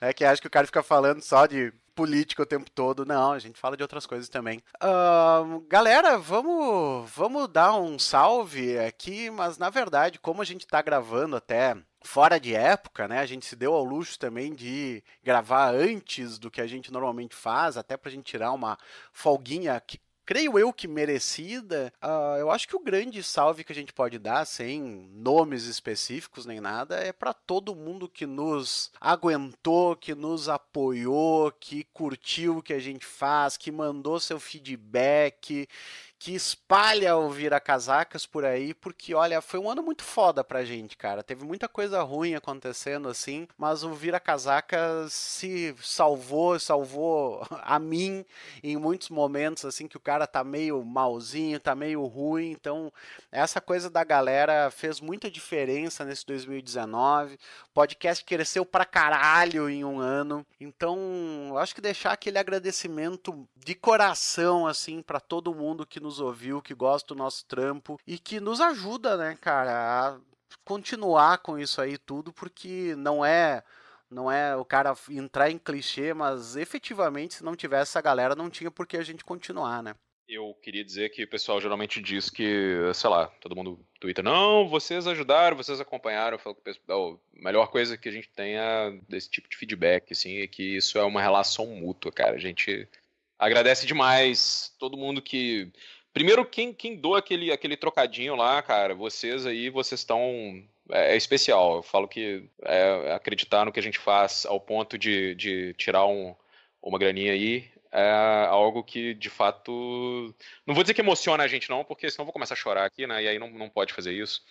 É que acho que o cara fica falando só de política o tempo todo. Não, a gente fala de outras coisas também. Uh, galera, vamos, vamos dar um salve aqui, mas na verdade, como a gente está gravando até fora de época, né? A gente se deu ao luxo também de gravar antes do que a gente normalmente faz, até para a gente tirar uma folguinha que creio eu que merecida. Uh, eu acho que o grande salve que a gente pode dar, sem nomes específicos nem nada, é para todo mundo que nos aguentou, que nos apoiou, que curtiu o que a gente faz, que mandou seu feedback que espalha o vira-casacas por aí, porque olha, foi um ano muito foda pra gente, cara. Teve muita coisa ruim acontecendo assim, mas o vira-casacas se salvou, salvou [LAUGHS] a mim em muitos momentos assim que o cara tá meio malzinho, tá meio ruim. Então, essa coisa da galera fez muita diferença nesse 2019. Podcast cresceu pra caralho em um ano. Então, acho que deixar aquele agradecimento de coração assim para todo mundo que nos nos ouviu, que gosta do nosso trampo e que nos ajuda, né, cara, a continuar com isso aí tudo, porque não é não é o cara entrar em clichê, mas efetivamente se não tivesse essa galera não tinha por que a gente continuar, né? Eu queria dizer que o pessoal geralmente diz que, sei lá, todo mundo Twitter, não, vocês ajudaram, vocês acompanharam. falou que a melhor coisa que a gente tem é desse tipo de feedback, assim, é que isso é uma relação mútua, cara. A gente agradece demais todo mundo que Primeiro, quem, quem doa aquele, aquele trocadinho lá, cara, vocês aí, vocês estão. É, é, especial. Eu falo que é, acreditar no que a gente faz ao ponto de, de tirar um, uma graninha aí é algo que de fato. Não vou dizer que emociona a gente, não, porque senão eu vou começar a chorar aqui, né? E aí não, não pode fazer isso.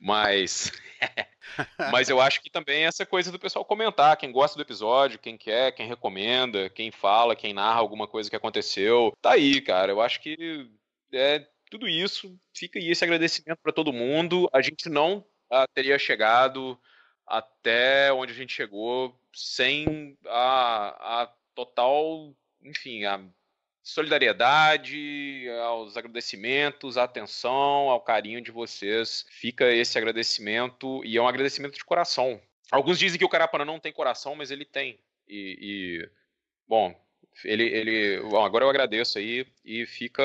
Mas. [LAUGHS] Mas eu acho que também é essa coisa do pessoal comentar, quem gosta do episódio, quem quer, quem recomenda, quem fala, quem narra alguma coisa que aconteceu. Tá aí, cara. Eu acho que é, tudo isso, fica aí esse agradecimento para todo mundo. A gente não ah, teria chegado até onde a gente chegou sem a, a total, enfim, a solidariedade, aos agradecimentos, à atenção, ao carinho de vocês. Fica esse agradecimento e é um agradecimento de coração. Alguns dizem que o Carapana não tem coração, mas ele tem. E, e bom, ele, ele, bom, agora eu agradeço aí e fica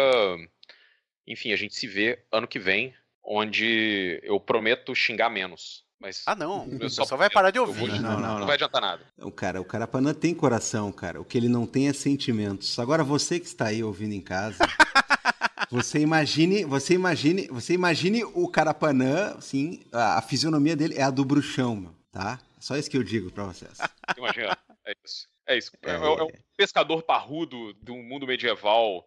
enfim, a gente se vê ano que vem, onde eu prometo xingar menos. Mas ah, não. Eu só, só vai parar de ouvir. Não, não, não, não, vai adiantar nada. O cara, o Carapanã tem coração, cara. O que ele não tem é sentimentos. Agora você que está aí ouvindo em casa, [LAUGHS] você imagine, você imagine, você imagine o Carapanã, sim, a, a, fisionomia dele é a do bruxão, meu, tá? Só isso que eu digo para vocês. Imagina, é isso. É isso. É, é, é, é um é. pescador parrudo do mundo medieval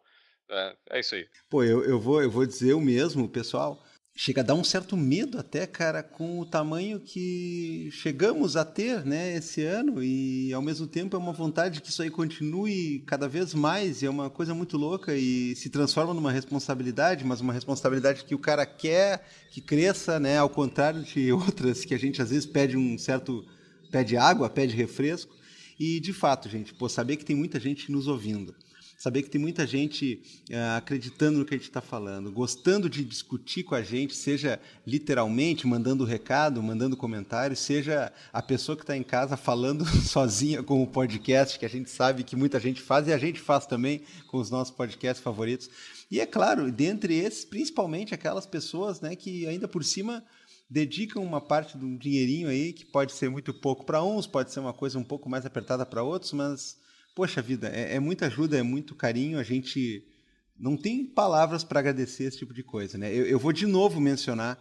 é, é isso aí. Pô, eu, eu, vou, eu vou dizer o mesmo, pessoal. Chega a dar um certo medo até, cara, com o tamanho que chegamos a ter, né, esse ano. E ao mesmo tempo é uma vontade que isso aí continue cada vez mais. E é uma coisa muito louca e se transforma numa responsabilidade, mas uma responsabilidade que o cara quer que cresça, né, ao contrário de [LAUGHS] outras que a gente às vezes pede um certo pede água, pede refresco. E de fato, gente, pô, saber que tem muita gente nos ouvindo saber que tem muita gente uh, acreditando no que a gente está falando, gostando de discutir com a gente, seja literalmente mandando recado, mandando comentário, seja a pessoa que está em casa falando [LAUGHS] sozinha com o podcast, que a gente sabe que muita gente faz e a gente faz também com os nossos podcasts favoritos. E é claro, dentre esses, principalmente aquelas pessoas né, que ainda por cima dedicam uma parte de um dinheirinho aí, que pode ser muito pouco para uns, pode ser uma coisa um pouco mais apertada para outros, mas Poxa vida, é, é muita ajuda, é muito carinho. A gente não tem palavras para agradecer esse tipo de coisa, né? Eu, eu, vou de novo mencionar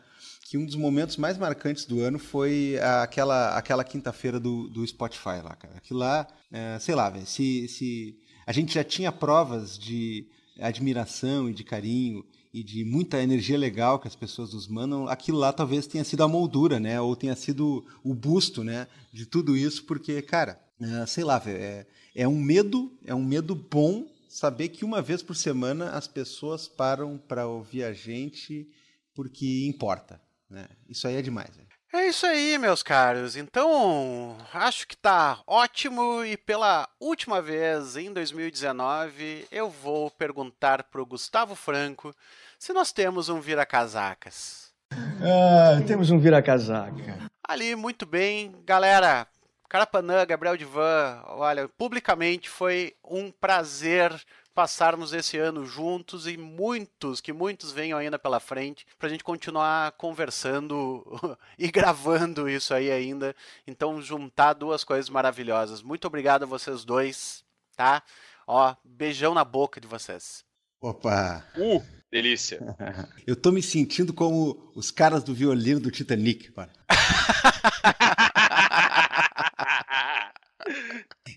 que um dos momentos mais marcantes do ano foi aquela, aquela quinta-feira do, do Spotify lá, cara. Aquilo lá, é, sei lá, se, se a gente já tinha provas de admiração e de carinho e de muita energia legal que as pessoas nos mandam, aquilo lá talvez tenha sido a moldura, né? Ou tenha sido o busto, né? De tudo isso, porque, cara, é, sei lá, é, é um medo, é um medo bom saber que uma vez por semana as pessoas param para ouvir a gente porque importa. Né? Isso aí é demais. É isso aí, meus caros. Então, acho que tá ótimo e pela última vez em 2019, eu vou perguntar pro Gustavo Franco se nós temos um vira-casacas. Ah, temos um vira-casaca. Ali, muito bem. Galera, Carapanã, Gabriel Divan, olha, publicamente foi um prazer passarmos esse ano juntos e muitos, que muitos venham ainda pela frente, para a gente continuar conversando [LAUGHS] e gravando isso aí ainda. Então, juntar duas coisas maravilhosas. Muito obrigado a vocês dois, tá? Ó, beijão na boca de vocês. Opa! Uh, delícia! [LAUGHS] Eu tô me sentindo como os caras do violino do Titanic, cara. [LAUGHS]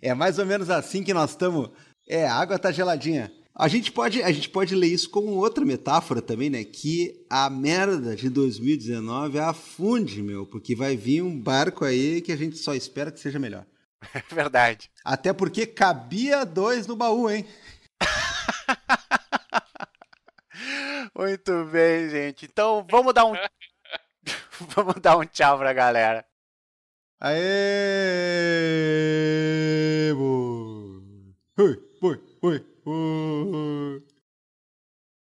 É mais ou menos assim que nós estamos. É, a água tá geladinha. A gente pode, a gente pode ler isso como outra metáfora também, né? Que a merda de 2019 afunde, meu, porque vai vir um barco aí que a gente só espera que seja melhor. [LAUGHS] É verdade. Até porque cabia dois no baú, hein? [LAUGHS] Muito bem, gente. Então vamos dar um [LAUGHS] vamos dar um tchau pra galera. Aê! Ui, ui, ui, ui.